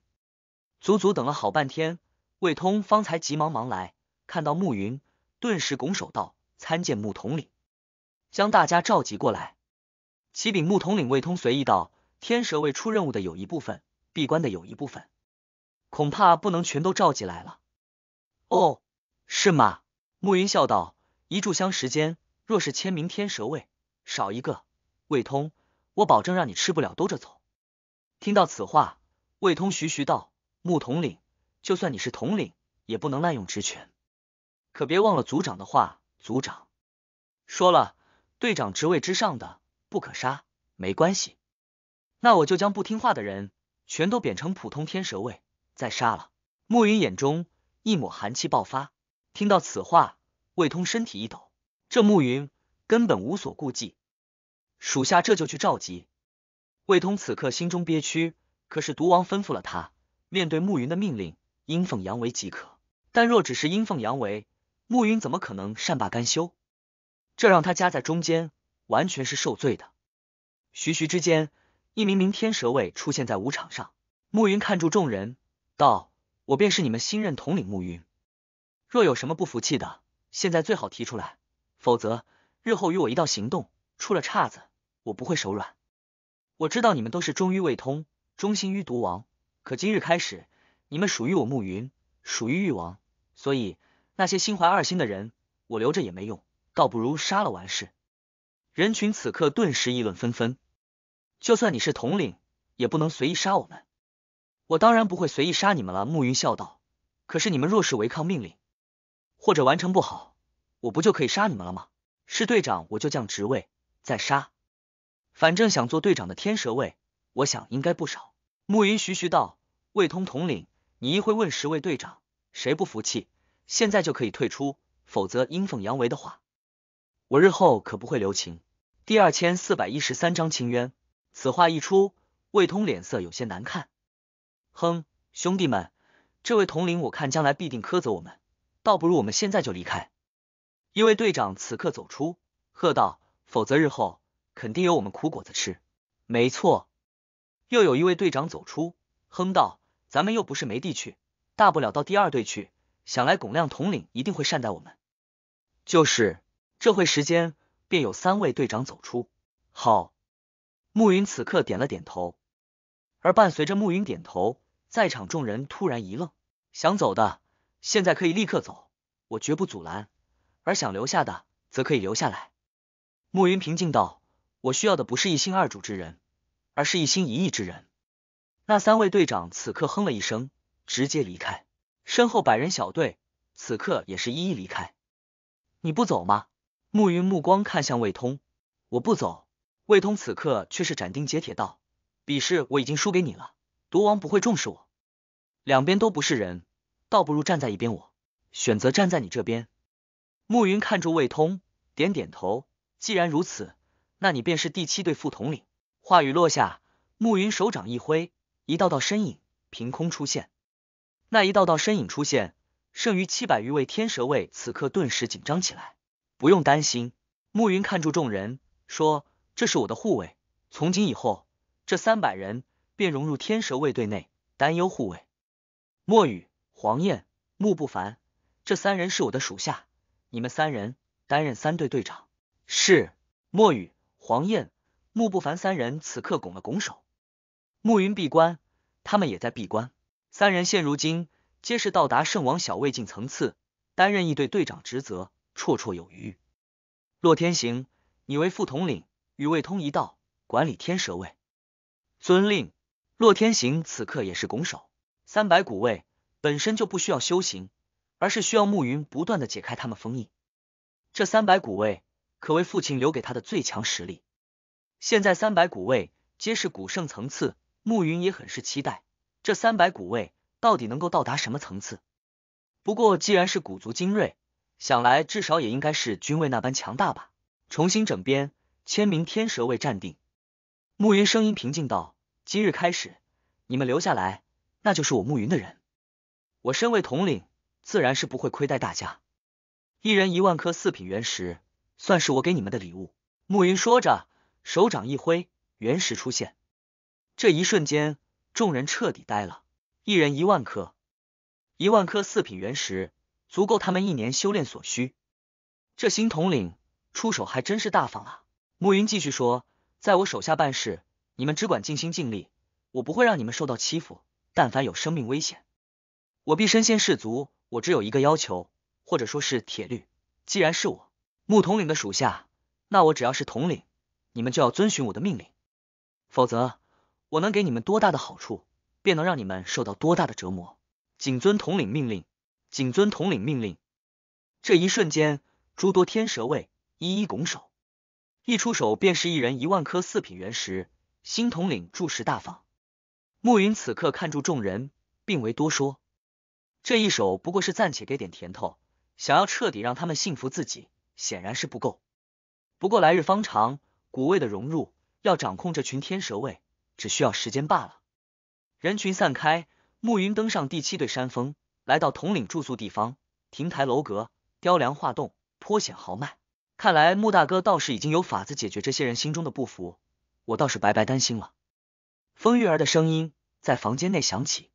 足足等了好半天，魏通方才急忙忙来，看到暮云，顿时拱手道：“参见木统领。”将大家召集过来。启禀木统领，魏通随意道：“天蛇卫出任务的有一部分，闭关的有一部分，恐怕不能全都召集来了。”哦，是吗？暮云笑道：“一炷香时间，若是签明天蛇卫少一个，魏通，我保证让你吃不了兜着走。”听到此话，魏通徐徐道：“木统领，就算你是统领，也不能滥用职权，可别忘了族长的话。族长说了。”队长职位之上的不可杀，没关系。那我就将不听话的人全都贬成普通天蛇卫，再杀了。暮云眼中一抹寒气爆发。听到此话，魏通身体一抖。这暮云根本无所顾忌。属下这就去召集。魏通此刻心中憋屈，可是毒王吩咐了他，面对暮云的命令，阴奉阳违即可。但若只是阴奉阳违，暮云怎么可能善罢甘休？这让他夹在中间，完全是受罪的。徐徐之间，一名名天蛇卫出现在舞场上。暮云看住众人，道：“我便是你们新任统领暮云，若有什么不服气的，现在最好提出来，否则日后与我一道行动，出了岔子，我不会手软。我知道你们都是忠于魏通，忠心于毒王，可今日开始，你们属于我暮云，属于玉王，所以那些心怀二心的人，我留着也没用。”倒不如杀了完事。人群此刻顿时议论纷纷。就算你是统领，也不能随意杀我们。我当然不会随意杀你们了。暮云笑道：“可是你们若是违抗命令，或者完成不好，我不就可以杀你们了吗？是队长，我就降职位，再杀。反正想做队长的天蛇卫，我想应该不少。”暮云徐徐道：“卫通统领，你一会问十位队长，谁不服气，现在就可以退出，否则阴奉阳违的话。”我日后可不会留情。第二千四百一十三章清渊。此话一出，魏通脸色有些难看。哼，兄弟们，这位统领我看将来必定苛责我们，倒不如我们现在就离开。一位队长此刻走出，喝道：“否则日后肯定有我们苦果子吃。”没错。又有一位队长走出，哼道：“咱们又不是没地去，大不了到第二队去。想来巩亮统领一定会善待我们。”就是。这会时间，便有三位队长走出。好，暮云此刻点了点头。而伴随着暮云点头，在场众人突然一愣。想走的，现在可以立刻走，我绝不阻拦；而想留下的，则可以留下来。暮云平静道：“我需要的不是一心二主之人，而是一心一意之人。”那三位队长此刻哼了一声，直接离开。身后百人小队此刻也是一一离开。你不走吗？暮云目光看向魏通，我不走。魏通此刻却是斩钉截铁道：“比试我已经输给你了，毒王不会重视我。两边都不是人，倒不如站在一边。我选择站在你这边。”暮云看住魏通，点点头。既然如此，那你便是第七队副统领。话语落下，暮云手掌一挥，一道道身影凭空出现。那一道道身影出现，剩余七百余位天蛇卫此刻顿时紧张起来。不用担心，暮云看住众人说：“这是我的护卫，从今以后，这三百人便融入天蛇卫队内，担忧护卫。”墨雨、黄燕、穆不凡，这三人是我的属下，你们三人担任三队队长。是，墨雨、黄燕、穆不凡三人此刻拱了拱手。暮云闭关，他们也在闭关。三人现如今皆是到达圣王小卫境层次，担任一队队长职责。绰绰有余。洛天行，你为副统领，与魏通一道管理天蛇卫。遵令。洛天行此刻也是拱手。三百古卫本身就不需要修行，而是需要暮云不断的解开他们封印。这三百古卫可谓父亲留给他的最强实力。现在三百古卫皆是古圣层次，暮云也很是期待这三百古卫到底能够到达什么层次。不过既然是古族精锐，想来至少也应该是军位那般强大吧。重新整编，千名天蛇卫站定。暮云声音平静道：“今日开始，你们留下来，那就是我暮云的人。我身为统领，自然是不会亏待大家。一人一万颗四品原石，算是我给你们的礼物。”暮云说着，手掌一挥，原石出现。这一瞬间，众人彻底呆了。一人一万颗，一万颗四品原石。足够他们一年修炼所需。这新统领出手还真是大方啊！暮云继续说：“在我手下办事，你们只管尽心尽力，我不会让你们受到欺负。但凡有生命危险，我必身先士卒。我只有一个要求，或者说，是铁律：既然是我木统领的属下，那我只要是统领，你们就要遵循我的命令。否则，我能给你们多大的好处，便能让你们受到多大的折磨。谨遵统领命令。”谨遵统领命令。这一瞬间，诸多天蛇卫一一拱手，一出手便是一人一万颗四品原石。新统领注视大方，暮云此刻看住众人，并未多说。这一手不过是暂且给点甜头，想要彻底让他们信服自己，显然是不够。不过来日方长，古卫的融入要掌控这群天蛇卫，只需要时间罢了。人群散开，暮云登上第七对山峰。来到统领住宿地方，亭台楼阁、雕梁画栋，颇显豪迈。看来穆大哥倒是已经有法子解决这些人心中的不服，我倒是白白担心了。风玉儿的声音在房间内响起。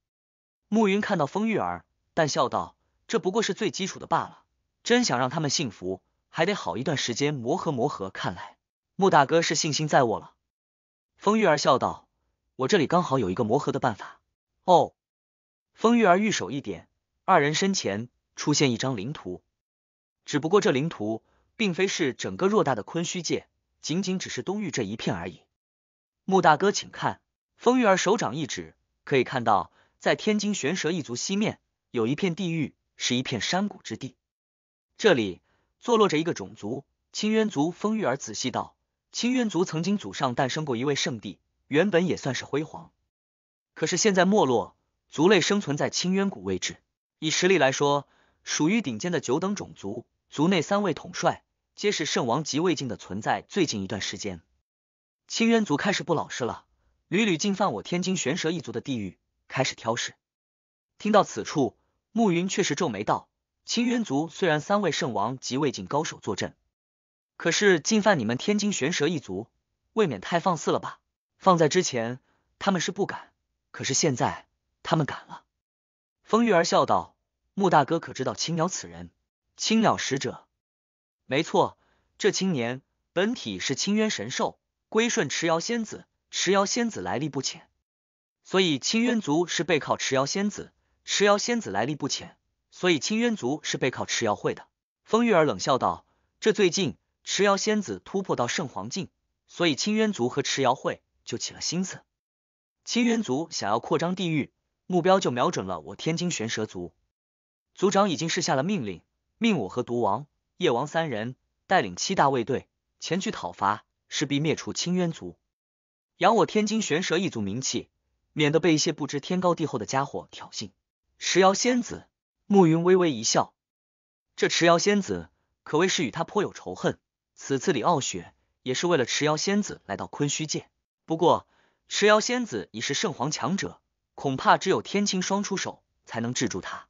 暮云看到风玉儿，但笑道：“这不过是最基础的罢了，真想让他们幸福，还得好一段时间磨合磨合。”看来穆大哥是信心在握了。风玉儿笑道：“我这里刚好有一个磨合的办法。”哦，风玉儿玉手一点。二人身前出现一张灵图，只不过这灵图并非是整个偌大的昆虚界，仅仅只是东域这一片而已。穆大哥，请看，风玉儿手掌一指，可以看到，在天津玄蛇一族西面有一片地域，是一片山谷之地，这里坐落着一个种族——青渊族。风玉儿仔细道：“青渊族曾经祖上诞生过一位圣帝，原本也算是辉煌，可是现在没落，族类生存在青渊谷位置。”以实力来说，属于顶尖的九等种族，族内三位统帅皆是圣王级未晋的存在。最近一段时间，青渊族开始不老实了，屡屡进犯我天津玄蛇一族的地域，开始挑事。听到此处，暮云却是皱眉道：“青渊族虽然三位圣王及未晋高手坐镇，可是进犯你们天津玄蛇一族，未免太放肆了吧？放在之前，他们是不敢，可是现在，他们敢了。”风玉儿笑道：“穆大哥可知道青鸟此人？青鸟使者，没错，这青年本体是青渊神兽，归顺池瑶仙子。池瑶仙子来历不浅，所以青渊族是背靠池瑶仙子。池瑶仙子来历不浅，所以青渊族是背靠池瑶会的。”风玉儿冷笑道：“这最近池瑶仙子突破到圣皇境，所以青渊族和池瑶会就起了心思。青渊族想要扩张地域。”目标就瞄准了我天津玄蛇族，族长已经是下了命令，命我和毒王、夜王三人带领七大卫队前去讨伐，势必灭除青渊族，扬我天津玄蛇一族名气，免得被一些不知天高地厚的家伙挑衅。迟瑶仙子，暮云微微一笑，这迟瑶仙子可谓是与他颇有仇恨。此次李傲雪也是为了持瑶仙子来到昆虚界，不过迟瑶仙子已是圣皇强者。恐怕只有天青霜出手才能制住他。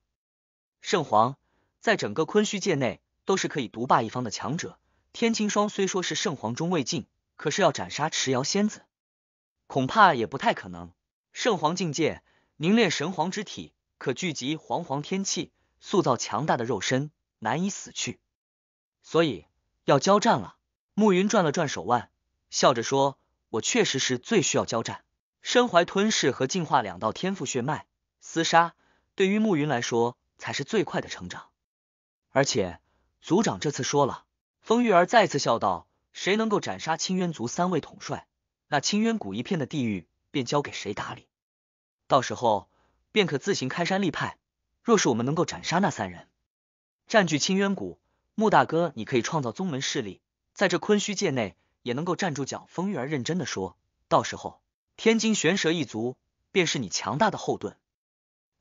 圣皇在整个昆虚界内都是可以独霸一方的强者。天青霜虽说是圣皇中未晋，可是要斩杀迟瑶仙子，恐怕也不太可能。圣皇境界凝练神皇之体，可聚集煌煌天气，塑造强大的肉身，难以死去。所以要交战了。暮云转了转手腕，笑着说：“我确实是最需要交战。”身怀吞噬和进化两道天赋血脉，厮杀对于暮云来说才是最快的成长。而且族长这次说了，风玉儿再次笑道：“谁能够斩杀青渊族三位统帅，那青渊谷一片的地域便交给谁打理，到时候便可自行开山立派。若是我们能够斩杀那三人，占据青渊谷，穆大哥你可以创造宗门势力，在这昆虚界内也能够站住脚。”风玉儿认真的说：“到时候。”天津玄蛇一族便是你强大的后盾，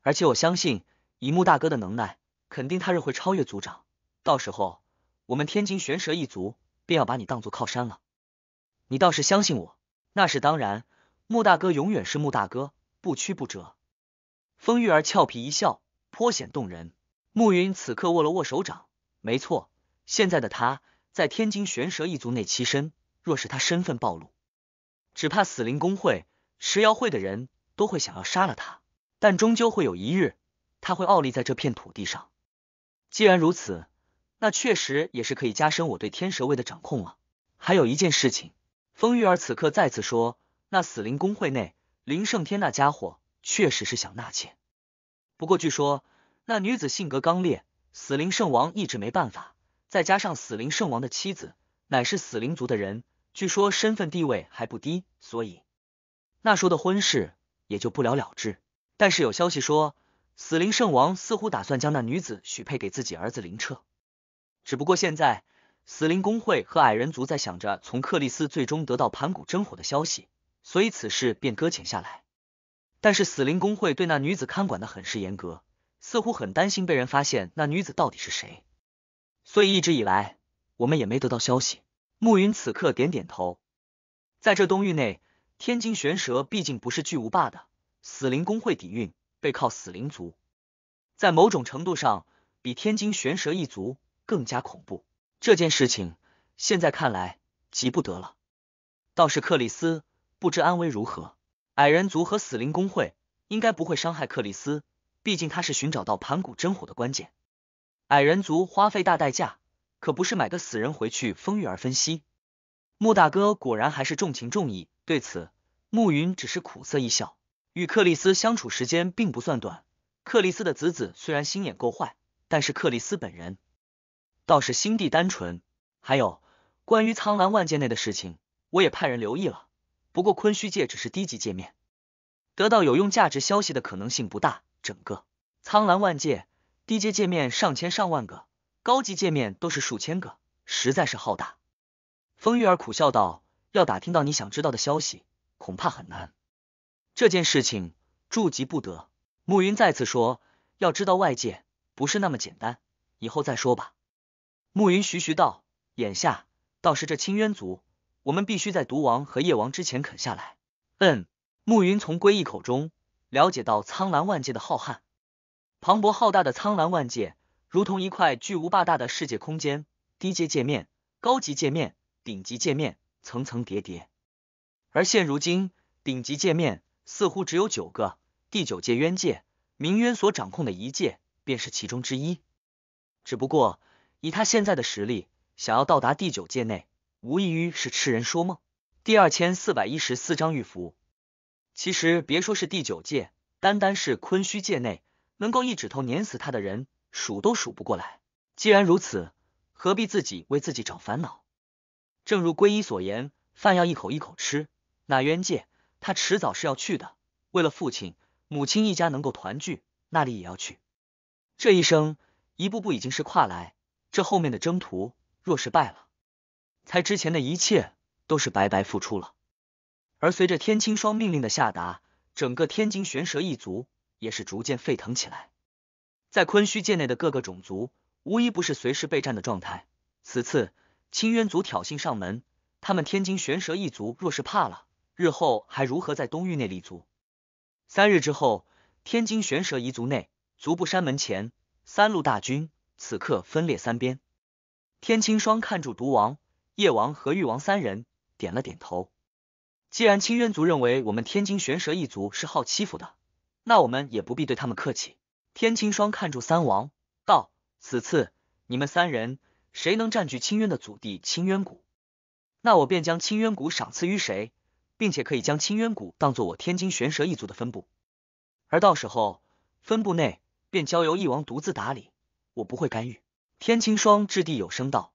而且我相信以穆大哥的能耐，肯定他日会超越族长。到时候，我们天津玄蛇一族便要把你当做靠山了。你倒是相信我？那是当然，穆大哥永远是穆大哥，不屈不折。风玉儿俏皮一笑，颇显动人。暮云此刻握了握手掌，没错，现在的他在天津玄蛇一族内栖身，若是他身份暴露。只怕死灵公会、石妖会的人都会想要杀了他，但终究会有一日，他会傲立在这片土地上。既然如此，那确实也是可以加深我对天蛇卫的掌控了。还有一件事情，风玉儿此刻再次说，那死灵公会内林胜天那家伙确实是想纳妾，不过据说那女子性格刚烈，死灵圣王一直没办法。再加上死灵圣王的妻子乃是死灵族的人。据说身份地位还不低，所以那说的婚事也就不了了之。但是有消息说，死灵圣王似乎打算将那女子许配给自己儿子林彻。只不过现在死灵公会和矮人族在想着从克里斯最终得到盘古真火的消息，所以此事便搁浅下来。但是死灵公会对那女子看管的很是严格，似乎很担心被人发现那女子到底是谁，所以一直以来我们也没得到消息。暮云此刻点点头，在这东域内，天津玄蛇毕竟不是巨无霸的，死灵工会底蕴背靠死灵族，在某种程度上比天津玄蛇一族更加恐怖。这件事情现在看来急不得了，倒是克里斯不知安危如何。矮人族和死灵工会应该不会伤害克里斯，毕竟他是寻找到盘古真火的关键。矮人族花费大代价。可不是买个死人回去，风雨而分析。穆大哥果然还是重情重义，对此，慕云只是苦涩一笑。与克里斯相处时间并不算短，克里斯的子子虽然心眼够坏，但是克里斯本人倒是心地单纯。还有关于苍兰万界内的事情，我也派人留意了。不过昆虚界只是低级界面，得到有用价值消息的可能性不大。整个苍兰万界低阶界面上千上万个。高级界面都是数千个，实在是浩大。风玉儿苦笑道：“要打听到你想知道的消息，恐怕很难。这件事情，助急不得。”暮云再次说：“要知道外界不是那么简单，以后再说吧。”暮云徐徐道：“眼下倒是这青渊族，我们必须在毒王和夜王之前啃下来。”嗯，暮云从归一口中了解到苍蓝万界的浩瀚、磅礴浩大的苍蓝万界。如同一块巨无霸大的世界空间，低阶界面、高级界面、顶级界面，层层叠叠。而现如今，顶级界面似乎只有九个，第九界渊界，明渊所掌控的一界，便是其中之一。只不过，以他现在的实力，想要到达第九界内，无异于是痴人说梦。第二千四百一十四章玉符。其实，别说是第九界，单单是昆虚界内，能够一指头碾死他的人。数都数不过来，既然如此，何必自己为自己找烦恼？正如皈依所言，饭要一口一口吃，那冤界他迟早是要去的。为了父亲、母亲一家能够团聚，那里也要去。这一生一步步已经是跨来，这后面的征途若是败了，才之前的一切都是白白付出了。而随着天青霜命令的下达，整个天津玄蛇一族也是逐渐沸腾起来。在昆虚界内的各个种族，无一不是随时备战的状态。此次青渊族挑衅上门，他们天津玄蛇一族若是怕了，日后还如何在东域内立足？三日之后，天津玄蛇一族内，足部山门前，三路大军此刻分列三边。天青霜看住毒王、夜王和玉王三人，点了点头。既然青渊族认为我们天津玄蛇一族是好欺负的，那我们也不必对他们客气。天青霜看住三王，道：“此次你们三人谁能占据青渊的祖地青渊谷，那我便将青渊谷赏赐于谁，并且可以将青渊谷当做我天津玄蛇一族的分部。而到时候分部内便交由一王独自打理，我不会干预。”天青霜掷地有声道：“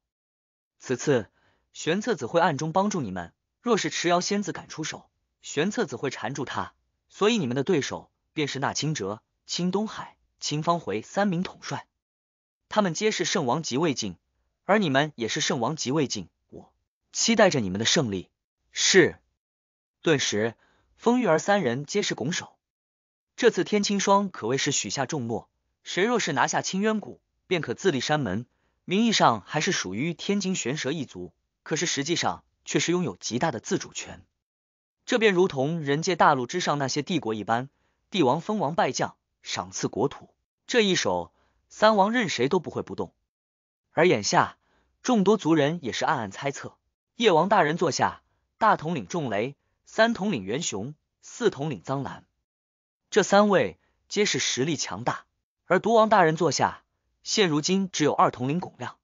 此次玄策子会暗中帮助你们，若是迟瑶仙子敢出手，玄策子会缠住他，所以你们的对手便是那青哲、青东海。”秦方回三名统帅，他们皆是圣王即位境，而你们也是圣王即位境。我期待着你们的胜利。是。顿时，风玉儿三人皆是拱手。这次天青霜可谓是许下重诺，谁若是拿下青渊谷，便可自立山门，名义上还是属于天青玄蛇一族，可是实际上却是拥有极大的自主权。这便如同人界大陆之上那些帝国一般，帝王封王拜将。赏赐国土这一手，三王任谁都不会不动。而眼下，众多族人也是暗暗猜测：夜王大人坐下大统领仲雷，三统领袁雄，四统领臧兰，这三位皆是实力强大；而毒王大人坐下，现如今只有二统领巩亮；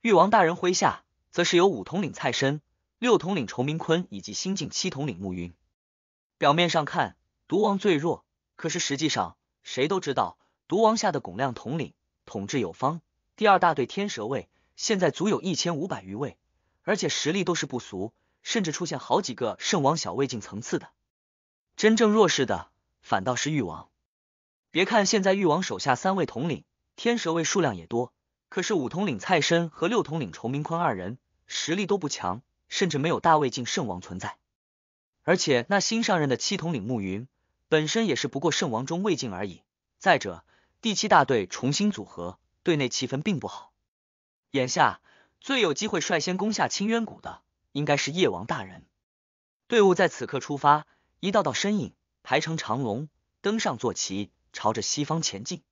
玉王大人麾下，则是由五统领蔡申、六统领仇明坤以及新晋七统领慕云。表面上看，毒王最弱，可是实际上。谁都知道，毒王下的巩亮统领统治有方，第二大队天蛇卫现在足有一千五百余位，而且实力都是不俗，甚至出现好几个圣王小卫进层次的。真正弱势的反倒是誉王。别看现在誉王手下三位统领天蛇卫数量也多，可是五统领蔡申和六统领仇明坤二人实力都不强，甚至没有大魏晋圣王存在。而且那新上任的七统领慕云。本身也是不过圣王中未尽而已。再者，第七大队重新组合，队内气氛并不好。眼下最有机会率先攻下青渊谷的，应该是夜王大人。队伍在此刻出发，一道道身影排成长龙，登上坐骑，朝着西方前进。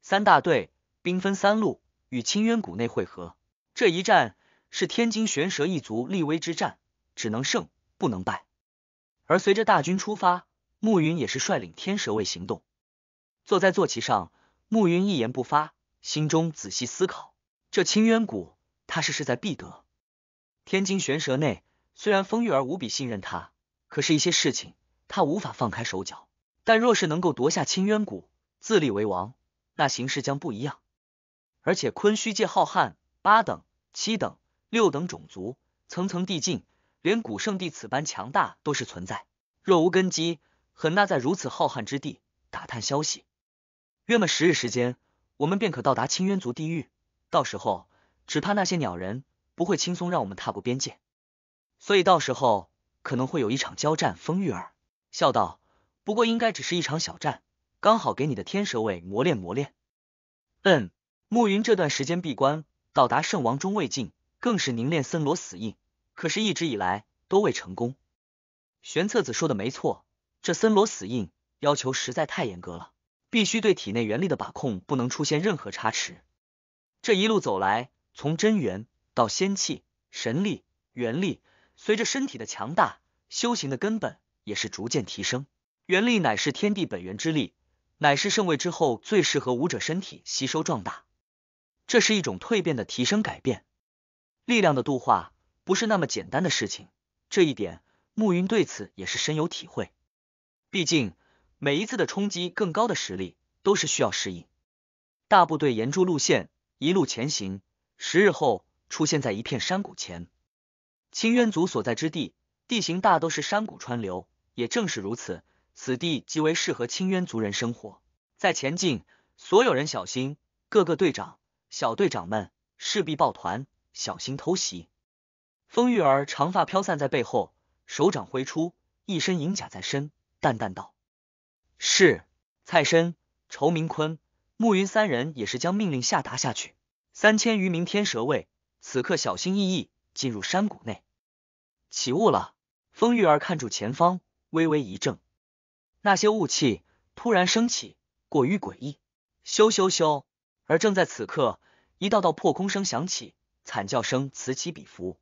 三大队兵分三路，与青渊谷内汇合。这一战是天津玄蛇一族立威之战，只能胜不能败。而随着大军出发。暮云也是率领天蛇卫行动，坐在坐骑上，暮云一言不发，心中仔细思考。这青渊谷，他是势在必得。天津玄蛇内，虽然风玉无比信任他，可是一些事情他无法放开手脚。但若是能够夺下青渊谷，自立为王，那形势将不一样。而且昆虚界浩瀚，八等、七等、六等种族层层递进，连古圣地此般强大都是存在。若无根基，很那在如此浩瀚之地打探消息。约么十日时间，我们便可到达青渊族地域。到时候，只怕那些鸟人不会轻松让我们踏过边界，所以到时候可能会有一场交战。风玉儿笑道：“不过应该只是一场小战，刚好给你的天蛇尾磨练磨练。”嗯，暮云这段时间闭关，到达圣王中未尽，更是凝练森罗死印，可是，一直以来都未成功。玄策子说的没错。这森罗死印要求实在太严格了，必须对体内元力的把控不能出现任何差池。这一路走来，从真元到仙气、神力、元力，随着身体的强大，修行的根本也是逐渐提升。元力乃是天地本源之力，乃是圣位之后最适合武者身体吸收壮大。这是一种蜕变的提升，改变力量的度化不是那么简单的事情。这一点，暮云对此也是深有体会。毕竟，每一次的冲击更高的实力都是需要适应。大部队沿着路线一路前行，十日后出现在一片山谷前。青渊族所在之地，地形大都是山谷川流，也正是如此，此地极为适合青渊族人生活。在前进，所有人小心，各个队长、小队长们势必抱团，小心偷袭。风玉儿长发飘散在背后，手掌挥出，一身银甲在身。淡淡道：“是。”蔡申、仇明坤、暮云三人也是将命令下达下去。三千余名天蛇卫此刻小心翼翼进入山谷内，起雾了。风玉儿看住前方，微微一怔，那些雾气突然升起，过于诡异。咻咻咻！而正在此刻，一道道破空声响起，惨叫声此起彼伏。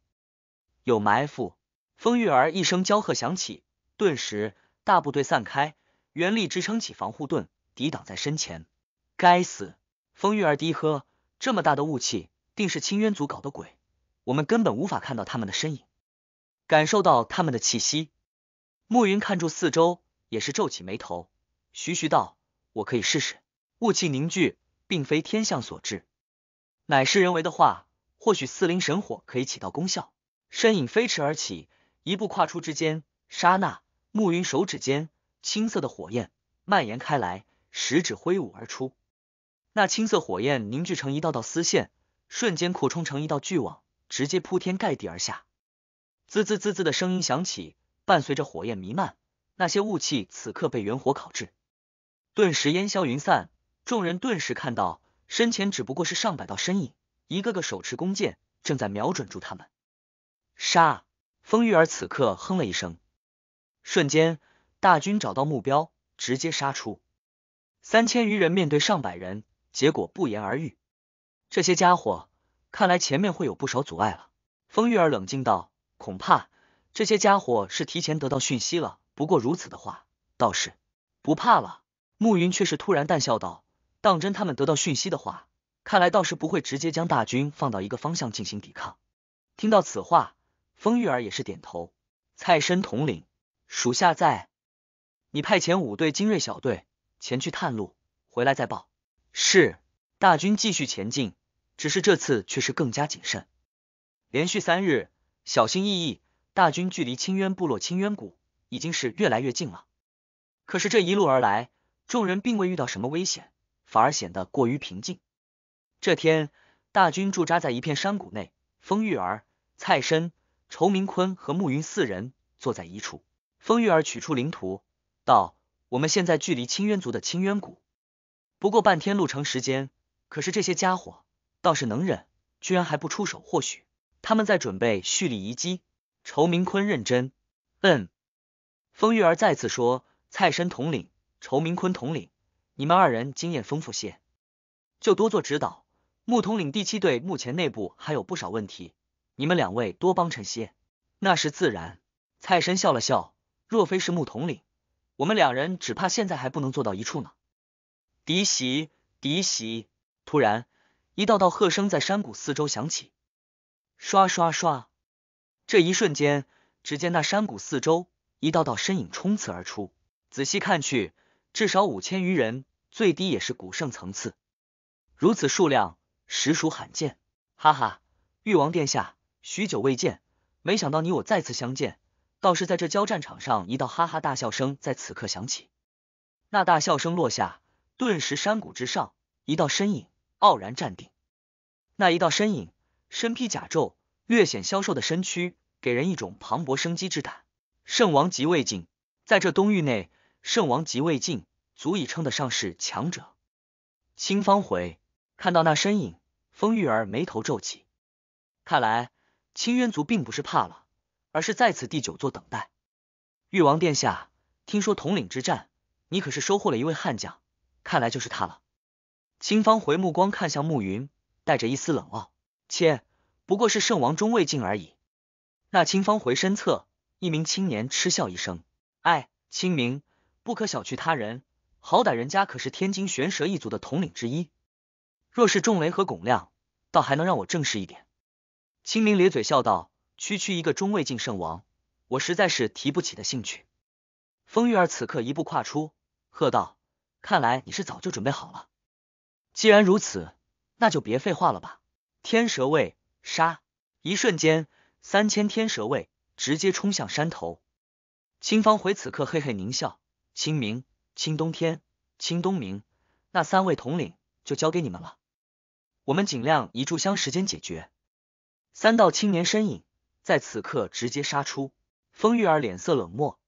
有埋伏！风玉儿一声娇喝响起，顿时。大部队散开，原力支撑起防护盾，抵挡在身前。该死！风玉儿低喝：“这么大的雾气，定是青渊族搞的鬼，我们根本无法看到他们的身影。”感受到他们的气息，暮云看住四周，也是皱起眉头，徐徐道：“我可以试试。雾气凝聚，并非天象所致，乃是人为的话，或许四灵神火可以起到功效。”身影飞驰而起，一步跨出之间，刹那。暮云手指间青色的火焰蔓延开来，食指挥舞而出，那青色火焰凝聚成一道道丝线，瞬间扩充成一道巨网，直接铺天盖地而下。滋滋滋滋的声音响起，伴随着火焰弥漫，那些雾气此刻被原火烤制，顿时烟消云散。众人顿时看到身前只不过是上百道身影，一个个手持弓箭，正在瞄准住他们。杀！风玉儿此刻哼了一声。瞬间，大军找到目标，直接杀出。三千余人面对上百人，结果不言而喻。这些家伙看来前面会有不少阻碍了。风玉儿冷静道：“恐怕这些家伙是提前得到讯息了。不过如此的话，倒是不怕了。”暮云却是突然淡笑道：“当真他们得到讯息的话，看来倒是不会直接将大军放到一个方向进行抵抗。”听到此话，风玉儿也是点头。蔡申统领。属下在，你派遣五队精锐小队前去探路，回来再报。是，大军继续前进，只是这次却是更加谨慎。连续三日，小心翼翼，大军距离青渊部落青渊谷已经是越来越近了。可是这一路而来，众人并未遇到什么危险，反而显得过于平静。这天，大军驻扎在一片山谷内，风玉、儿、蔡申、仇明坤和暮云四人坐在一处。风玉儿取出灵图，道：“我们现在距离青渊族的青渊谷不过半天路程时间，可是这些家伙倒是能忍，居然还不出手。或许他们在准备蓄力一击。”仇明坤认真：“嗯。”风玉儿再次说：“蔡申统领，仇明坤统领，你们二人经验丰富些，就多做指导。穆统领第七队目前内部还有不少问题，你们两位多帮衬些。”那是自然。蔡申笑了笑。若非是木统领，我们两人只怕现在还不能坐到一处呢。敌袭！敌袭！突然，一道道喝声在山谷四周响起，刷刷刷！这一瞬间，只见那山谷四周一道道身影冲刺而出，仔细看去，至少五千余人，最低也是古圣层次。如此数量，实属罕见。哈哈，誉王殿下，许久未见，没想到你我再次相见。倒是在这交战场上，一道哈哈大笑声在此刻响起。那大笑声落下，顿时山谷之上一道身影傲然站定。那一道身影身披甲胄，略显消瘦的身躯给人一种磅礴生机之感。圣王即位晋，在这东域内，圣王即位晋足以称得上是强者。青方回看到那身影，风玉儿眉头皱起，看来青渊族并不是怕了。而是在此地久坐等待。誉王殿下，听说统领之战，你可是收获了一位悍将，看来就是他了。青方回目光看向暮云，带着一丝冷傲，切，不过是圣王中未尽而已。那青方回身侧，一名青年嗤笑一声：“哎，清明，不可小觑他人，好歹人家可是天津玄蛇一族的统领之一。若是仲雷和巩亮，倒还能让我正视一点。”清明咧嘴笑道。区区一个中位境圣王，我实在是提不起的兴趣。风玉儿此刻一步跨出，喝道：“看来你是早就准备好了。既然如此，那就别废话了吧！”天蛇卫杀！一瞬间，三千天蛇卫直接冲向山头。青方回此刻嘿嘿狞笑：“清明、清冬天、清东明，那三位统领就交给你们了。我们尽量一炷香时间解决。”三道青年身影。在此刻直接杀出，风玉儿脸色冷漠。